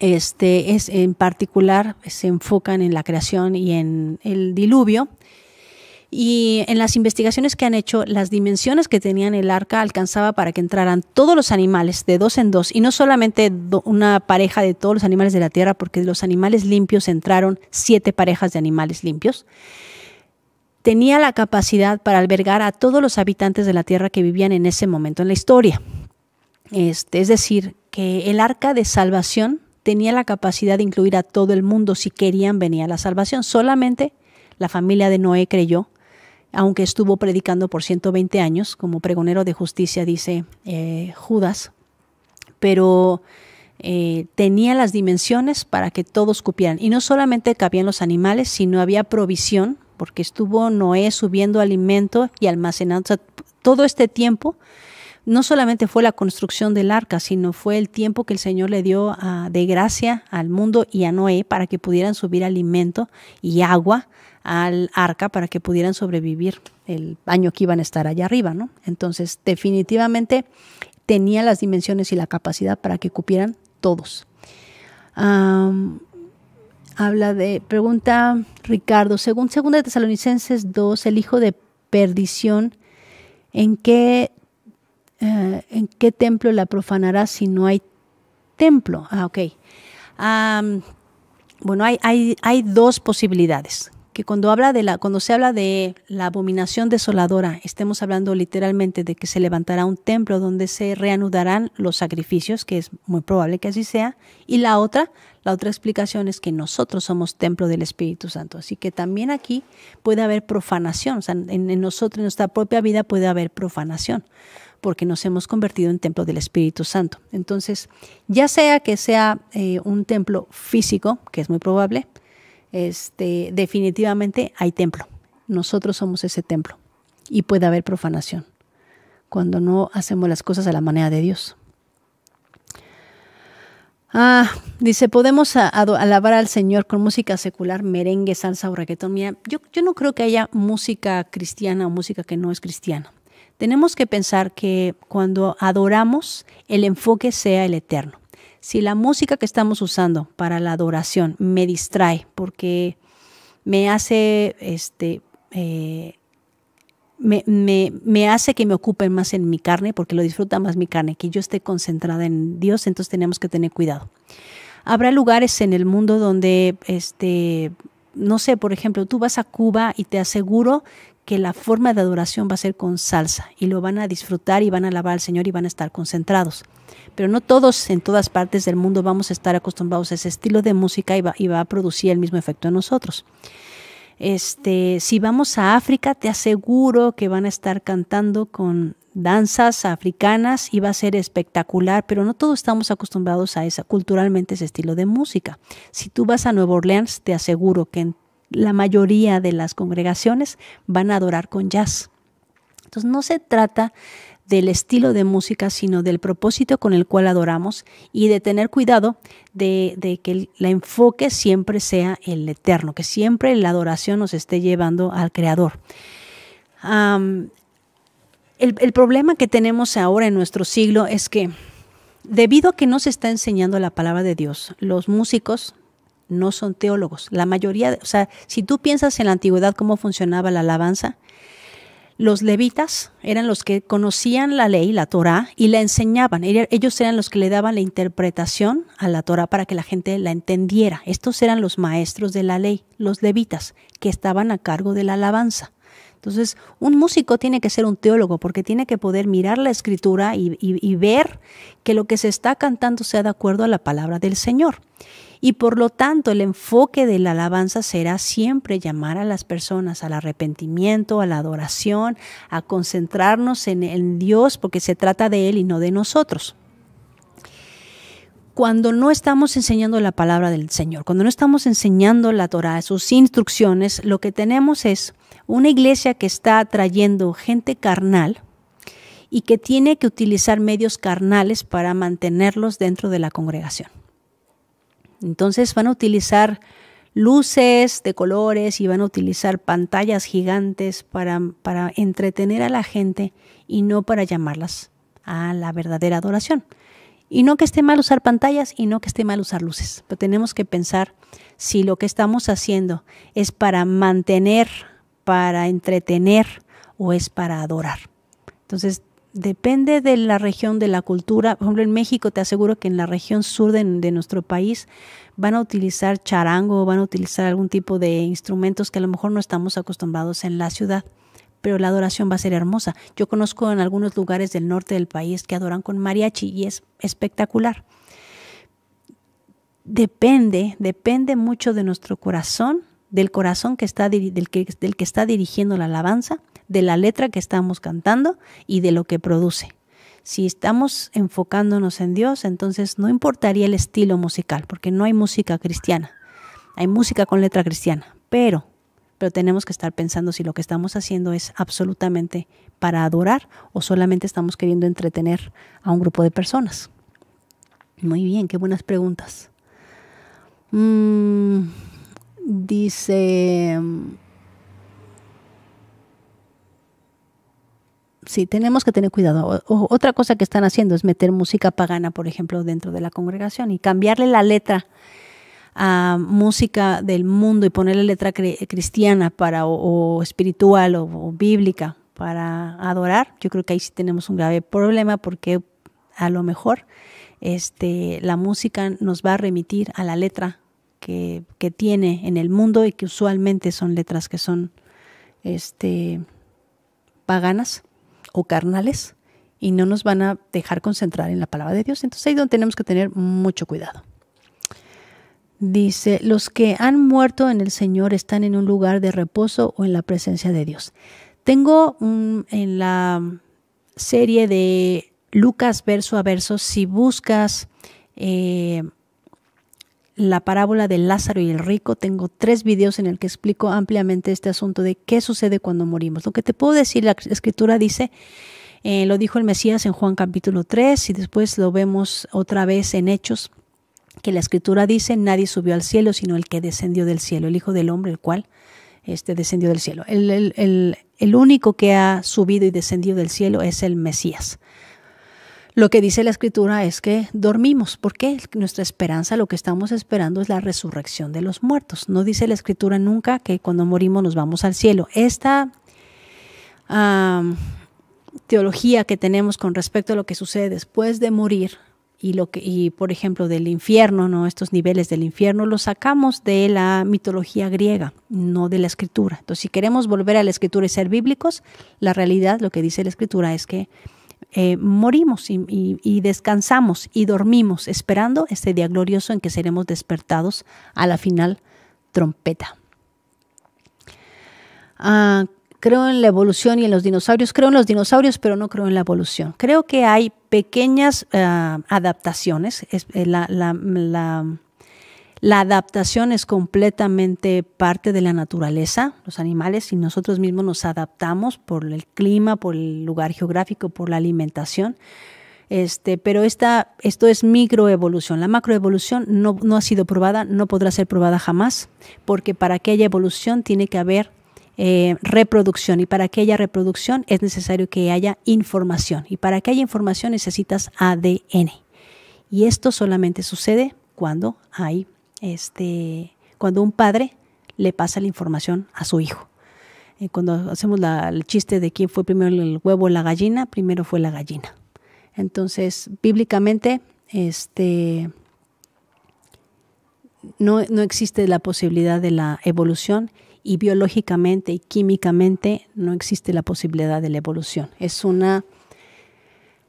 este, es, en particular se enfocan en la creación y en el diluvio. Y en las investigaciones que han hecho, las dimensiones que tenían el arca alcanzaba para que entraran todos los animales de dos en dos, y no solamente una pareja de todos los animales de la tierra, porque los animales limpios entraron siete parejas de animales limpios. Tenía la capacidad para albergar a todos los habitantes de la tierra que vivían en ese momento en la historia. Este, es decir, que el arca de salvación tenía la capacidad de incluir a todo el mundo si querían venir a la salvación. Solamente la familia de Noé creyó, aunque estuvo predicando por 120 años, como pregonero de justicia dice eh, Judas, pero eh, tenía las dimensiones para que todos cupieran. Y no solamente cabían los animales, sino había provisión, porque estuvo Noé subiendo alimento y almacenando todo este tiempo no solamente fue la construcción del arca, sino fue el tiempo que el Señor le dio ah, de gracia al mundo y a Noé para que pudieran subir alimento y agua al arca para que pudieran sobrevivir el año que iban a estar allá arriba, ¿no? Entonces, definitivamente tenía las dimensiones y la capacidad para que cupieran todos. habla de, pregunta Ricardo, según 2 Tesalonicenses 2, el hijo de perdición, ¿en qué eh, ¿en qué templo la profanará si no hay templo? Ah, ok. bueno, hay, hay, hay dos posibilidades que cuando habla de la cuando se habla de la abominación desoladora, estemos hablando literalmente de que se levantará un templo donde se reanudarán los sacrificios, que es muy probable que así sea, y la otra, la otra explicación es que nosotros somos templo del Espíritu Santo, así que también aquí puede haber profanación, o sea, en nosotros en nuestra propia vida puede haber profanación porque nos hemos convertido en templo del Espíritu Santo. Entonces, ya sea que sea eh, un templo físico, que es muy probable, este, definitivamente hay templo. Nosotros somos ese templo y puede haber profanación cuando no hacemos las cosas a la manera de Dios. Ah, dice, podemos alabar al Señor con música secular, merengue, salsa o reggaetón. yo, yo no creo que haya música cristiana o música que no es cristiana tenemos que pensar que cuando adoramos, el enfoque sea el eterno. Si la música que estamos usando para la adoración me distrae porque me hace este eh, me, me, me, hace que me ocupen más en mi carne, porque lo disfruta más mi carne, que yo esté concentrada en Dios, entonces tenemos que tener cuidado. Habrá lugares en el mundo donde, este, no sé, por ejemplo, tú vas a Cuba y te aseguro la forma de adoración va a ser con salsa y lo van a disfrutar y van a alabar al Señor y van a estar concentrados. Pero no todos en todas partes del mundo vamos a estar acostumbrados a ese estilo de música y va, a producir el mismo efecto en nosotros. Este, si vamos a África, te aseguro que van a estar cantando con danzas africanas y va a ser espectacular, pero no todos estamos acostumbrados a esa culturalmente ese estilo de música. Si tú vas a Nueva Orleans, te aseguro que en la mayoría de las congregaciones van a adorar con jazz. Entonces no se trata del estilo de música, sino del propósito con el cual adoramos y de tener cuidado de, que el, enfoque siempre sea el eterno, que siempre la adoración nos esté llevando al Creador. el problema que tenemos ahora en nuestro siglo es que debido a que no se está enseñando la palabra de Dios, los músicos, no son teólogos. La mayoría, o sea, si tú piensas en la antigüedad cómo funcionaba la alabanza, los levitas eran los que conocían la ley, la Torá, y la enseñaban. Ellos eran los que le daban la interpretación a la Torá para que la gente la entendiera. Estos eran los maestros de la ley, los levitas, que estaban a cargo de la alabanza. Entonces, un músico tiene que ser un teólogo porque tiene que poder mirar la escritura y, y ver que lo que se está cantando sea de acuerdo a la palabra del Señor y por lo tanto el enfoque de la alabanza será siempre llamar a las personas al arrepentimiento, a la adoración, a concentrarnos en, Dios porque se trata de Él y no de nosotros cuando no estamos enseñando la palabra del Señor, cuando no estamos enseñando la Torah, sus instrucciones, lo que tenemos es una iglesia que está atrayendo gente carnal y que tiene que utilizar medios carnales para mantenerlos dentro de la congregación. Entonces van a utilizar luces de colores y van a utilizar pantallas gigantes para, para entretener a la gente y no para llamarlas a la verdadera adoración. Y no que esté mal usar pantallas y no que esté mal usar luces, pero tenemos que pensar si lo que estamos haciendo es para mantener, para entretener o es para adorar. Entonces Depende de la región, de la cultura. Por ejemplo, en México te aseguro que en la región sur de, nuestro país van a utilizar charango, van a utilizar algún tipo de instrumentos que a lo mejor no estamos acostumbrados en la ciudad pero la adoración va a ser hermosa. Yo conozco en algunos lugares del norte del país que adoran con mariachi y es espectacular. Depende, depende mucho de nuestro corazón, del corazón que está del que está dirigiendo la alabanza de la letra que estamos cantando y de lo que produce. Si estamos enfocándonos en Dios, entonces no importaría el estilo musical, porque no hay música cristiana. Hay música con letra cristiana, pero pero tenemos que estar pensando si lo que estamos haciendo es absolutamente para adorar o solamente estamos queriendo entretener a un grupo de personas. Muy bien, qué buenas preguntas. Mm, dice sí, tenemos que tener cuidado. otra cosa que están haciendo es meter música pagana, por ejemplo, dentro de la congregación y cambiarle la letra a música del mundo y ponerle letra cristiana para o, espiritual o, bíblica para adorar, yo creo que ahí sí tenemos un grave problema porque a lo mejor este, la música nos va a remitir a la letra que, que tiene en el mundo y que usualmente son letras que son este, paganas o carnales y no nos van a dejar concentrar en la palabra de Dios. Entonces ahí es donde tenemos que tener mucho cuidado. Dice, los que han muerto en el Señor están en un lugar de reposo o en la presencia de Dios. Tengo en la serie de Lucas verso a verso, si buscas eh, la parábola de Lázaro y el rico. Tengo tres videos en el que explico ampliamente este asunto de qué sucede cuando morimos. Lo que te puedo decir, la escritura dice, eh, lo dijo el Mesías en Juan capítulo 3 y después lo vemos otra vez en Hechos, que la escritura dice, nadie subió al cielo sino el que descendió del cielo, el Hijo del Hombre, el cual este, descendió del cielo. El, el único que ha subido y descendido del cielo es el Mesías. Lo que dice la escritura es que dormimos. porque Nuestra esperanza, lo que estamos esperando es la resurrección de los muertos. No dice la escritura nunca que cuando morimos nos vamos al cielo. Esta teología que tenemos con respecto a lo que sucede después de morir y lo que por ejemplo del infierno, no estos niveles del infierno los sacamos de la mitología griega, no de la escritura. Entonces, si queremos volver a la escritura y ser bíblicos, la realidad, lo que dice la escritura es que eh, morimos y, descansamos y dormimos esperando este día glorioso en que seremos despertados a la final trompeta. Ah, creo en la evolución y en los dinosaurios. Creo en los dinosaurios, pero no creo en la evolución. Creo que hay pequeñas ah, adaptaciones. Eh, la, la adaptación es completamente parte de la naturaleza, los animales, y nosotros mismos nos adaptamos por el clima, por el lugar geográfico, por la alimentación. Este, pero esto es microevolución. La macroevolución no, ha sido probada, no podrá ser probada jamás, porque para que haya evolución tiene que haber eh, reproducción y para que haya reproducción es necesario que haya información y para que haya información necesitas ADN. Y esto solamente sucede cuando hay este, cuando un padre le pasa la información a su hijo. Eh, cuando hacemos el chiste de quién fue primero el huevo o la gallina, primero fue la gallina. Entonces, bíblicamente, este, no, no existe la posibilidad de la evolución y biológicamente y químicamente no existe la posibilidad de la evolución. Es una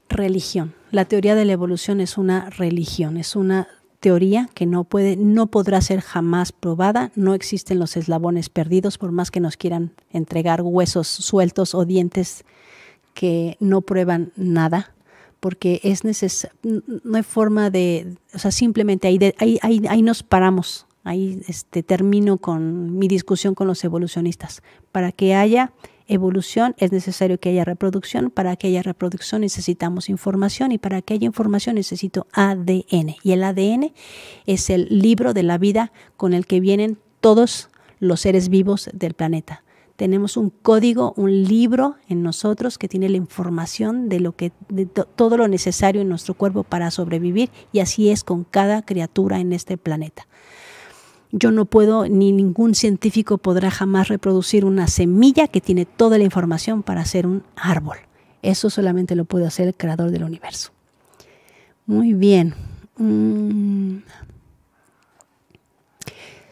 religión. La teoría de la evolución es una religión, es una teoría que no puede, no podrá ser jamás probada. No existen los eslabones perdidos, por más que nos quieran entregar huesos sueltos o dientes que no prueban nada, porque es neces no hay forma de, o sea, simplemente ahí, ahí, ahí, nos paramos. Ahí este, termino con mi discusión con los evolucionistas. Para que haya evolución es necesario que haya reproducción. Para que haya reproducción necesitamos información y para que haya información necesito ADN. Y el ADN es el libro de la vida con el que vienen todos los seres vivos del planeta. Tenemos un código, un libro en nosotros que tiene la información de lo que todo lo necesario en nuestro cuerpo para sobrevivir y así es con cada criatura en este planeta. Yo no puedo, ni ningún científico podrá jamás reproducir una semilla que tiene toda la información para hacer un árbol. Eso solamente lo puede hacer el creador del universo. Muy bien. Mm.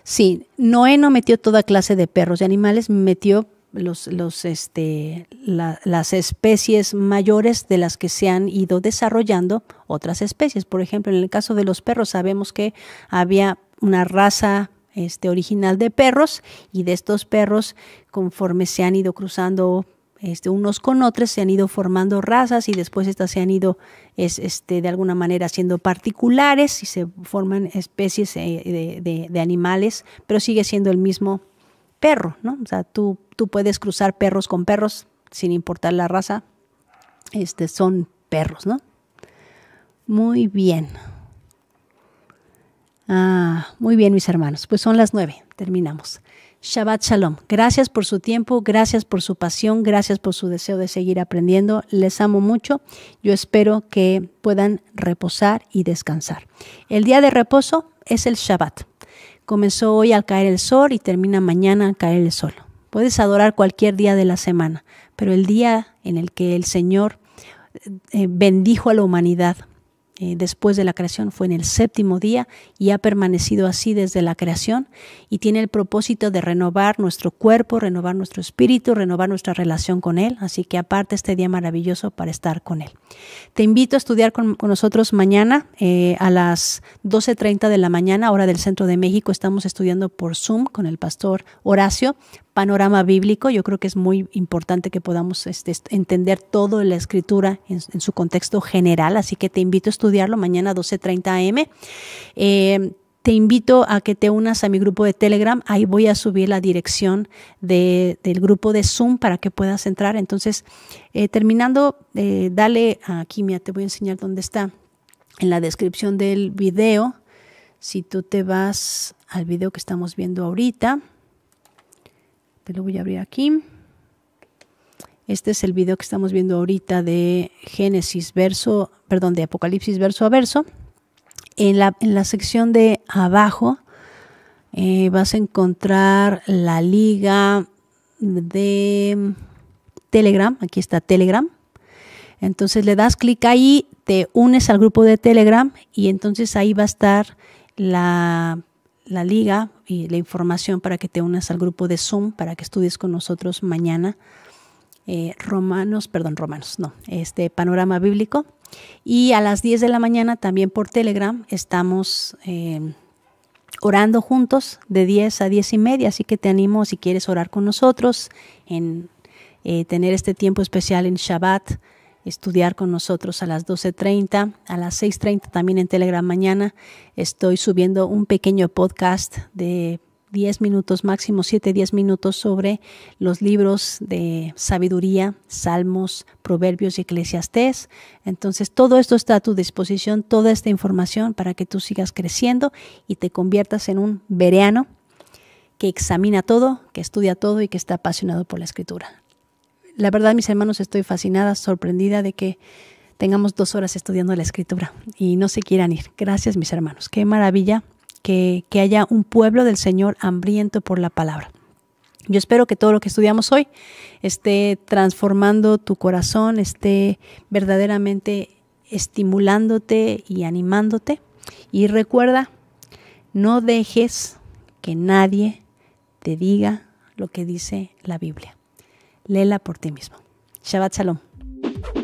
Sí, Noé no metió toda clase de perros y animales, metió los, los, este, las especies mayores de las que se han ido desarrollando otras especies. Por ejemplo, en el caso de los perros sabemos que había una raza este, original de perros y de estos perros, conforme se han ido cruzando este, unos con otros, se han ido formando razas y después estas se han ido es, este, de alguna manera siendo particulares y se forman especies eh, de, animales, pero sigue siendo el mismo perro, ¿no? O sea, tú, tú puedes cruzar perros con perros sin importar la raza, este, son perros, ¿no? Muy bien. Ah, muy bien, mis hermanos. Pues son las nueve. Terminamos. Shabbat Shalom. Gracias por su tiempo, gracias por su pasión, gracias por su deseo de seguir aprendiendo. Les amo mucho. Yo espero que puedan reposar y descansar. El día de reposo es el Shabbat. Comenzó hoy al caer el sol y termina mañana al caer el sol. Puedes adorar cualquier día de la semana, pero el día en el que el Señor eh, bendijo a la humanidad eh, después de la creación, fue en el séptimo día y ha permanecido así desde la creación y tiene el propósito de renovar nuestro cuerpo, renovar nuestro espíritu, renovar nuestra relación con Él. Así que aparte este día maravilloso para estar con Él. Te invito a estudiar con, nosotros mañana eh, a las 12.30 de la mañana, hora del centro de México. Estamos estudiando por Zoom con el pastor Horacio panorama bíblico. Yo creo que es muy importante que podamos este, entender entender en la escritura en, su contexto general, así que te invito a estudiarlo mañana 12.30 am. Eh, te invito a que te unas a mi grupo de Telegram. Ahí voy a subir la dirección del grupo de Zoom para que puedas entrar. Entonces, eh, terminando, eh, dale aquí, mira, te voy a enseñar dónde está. En la descripción del video, si tú te vas al video que estamos viendo ahorita, lo voy a abrir aquí. Este es el video que estamos viendo ahorita de Génesis verso, perdón, de Apocalipsis verso a verso. En la, sección de abajo eh, vas a encontrar la liga de Telegram. Aquí está Telegram. Entonces le das clic ahí, te unes al grupo de Telegram y entonces ahí va a estar la la liga y la información para que te unas al grupo de Zoom para que estudies con nosotros mañana. Eh, romanos, perdón, Romanos, no, este panorama bíblico. Y a las 10 de la mañana también por Telegram estamos eh, orando juntos de 10 a 10 y media, así que te animo si quieres orar con nosotros en eh, tener este tiempo especial en Shabbat estudiar con nosotros a las 12.30, a las 6.30 también en Telegram mañana. Estoy subiendo un pequeño podcast de 10 minutos, máximo 7, 10 minutos sobre los libros de sabiduría, salmos, proverbios y eclesiastés. Entonces, todo esto está a tu disposición, toda esta información para que tú sigas creciendo y te conviertas en un vereano que examina todo, que estudia todo y que está apasionado por la escritura. La verdad, mis hermanos, estoy fascinada, sorprendida de que tengamos dos horas estudiando la escritura y no se quieran ir. Gracias, mis hermanos. Qué maravilla que, haya un pueblo del Señor hambriento por la palabra. Yo espero que todo lo que estudiamos hoy esté transformando tu corazón, esté verdaderamente estimulándote y animándote. Y recuerda, no dejes que nadie te diga lo que dice la Biblia. Lela por ti mismo. Shabbat Shalom.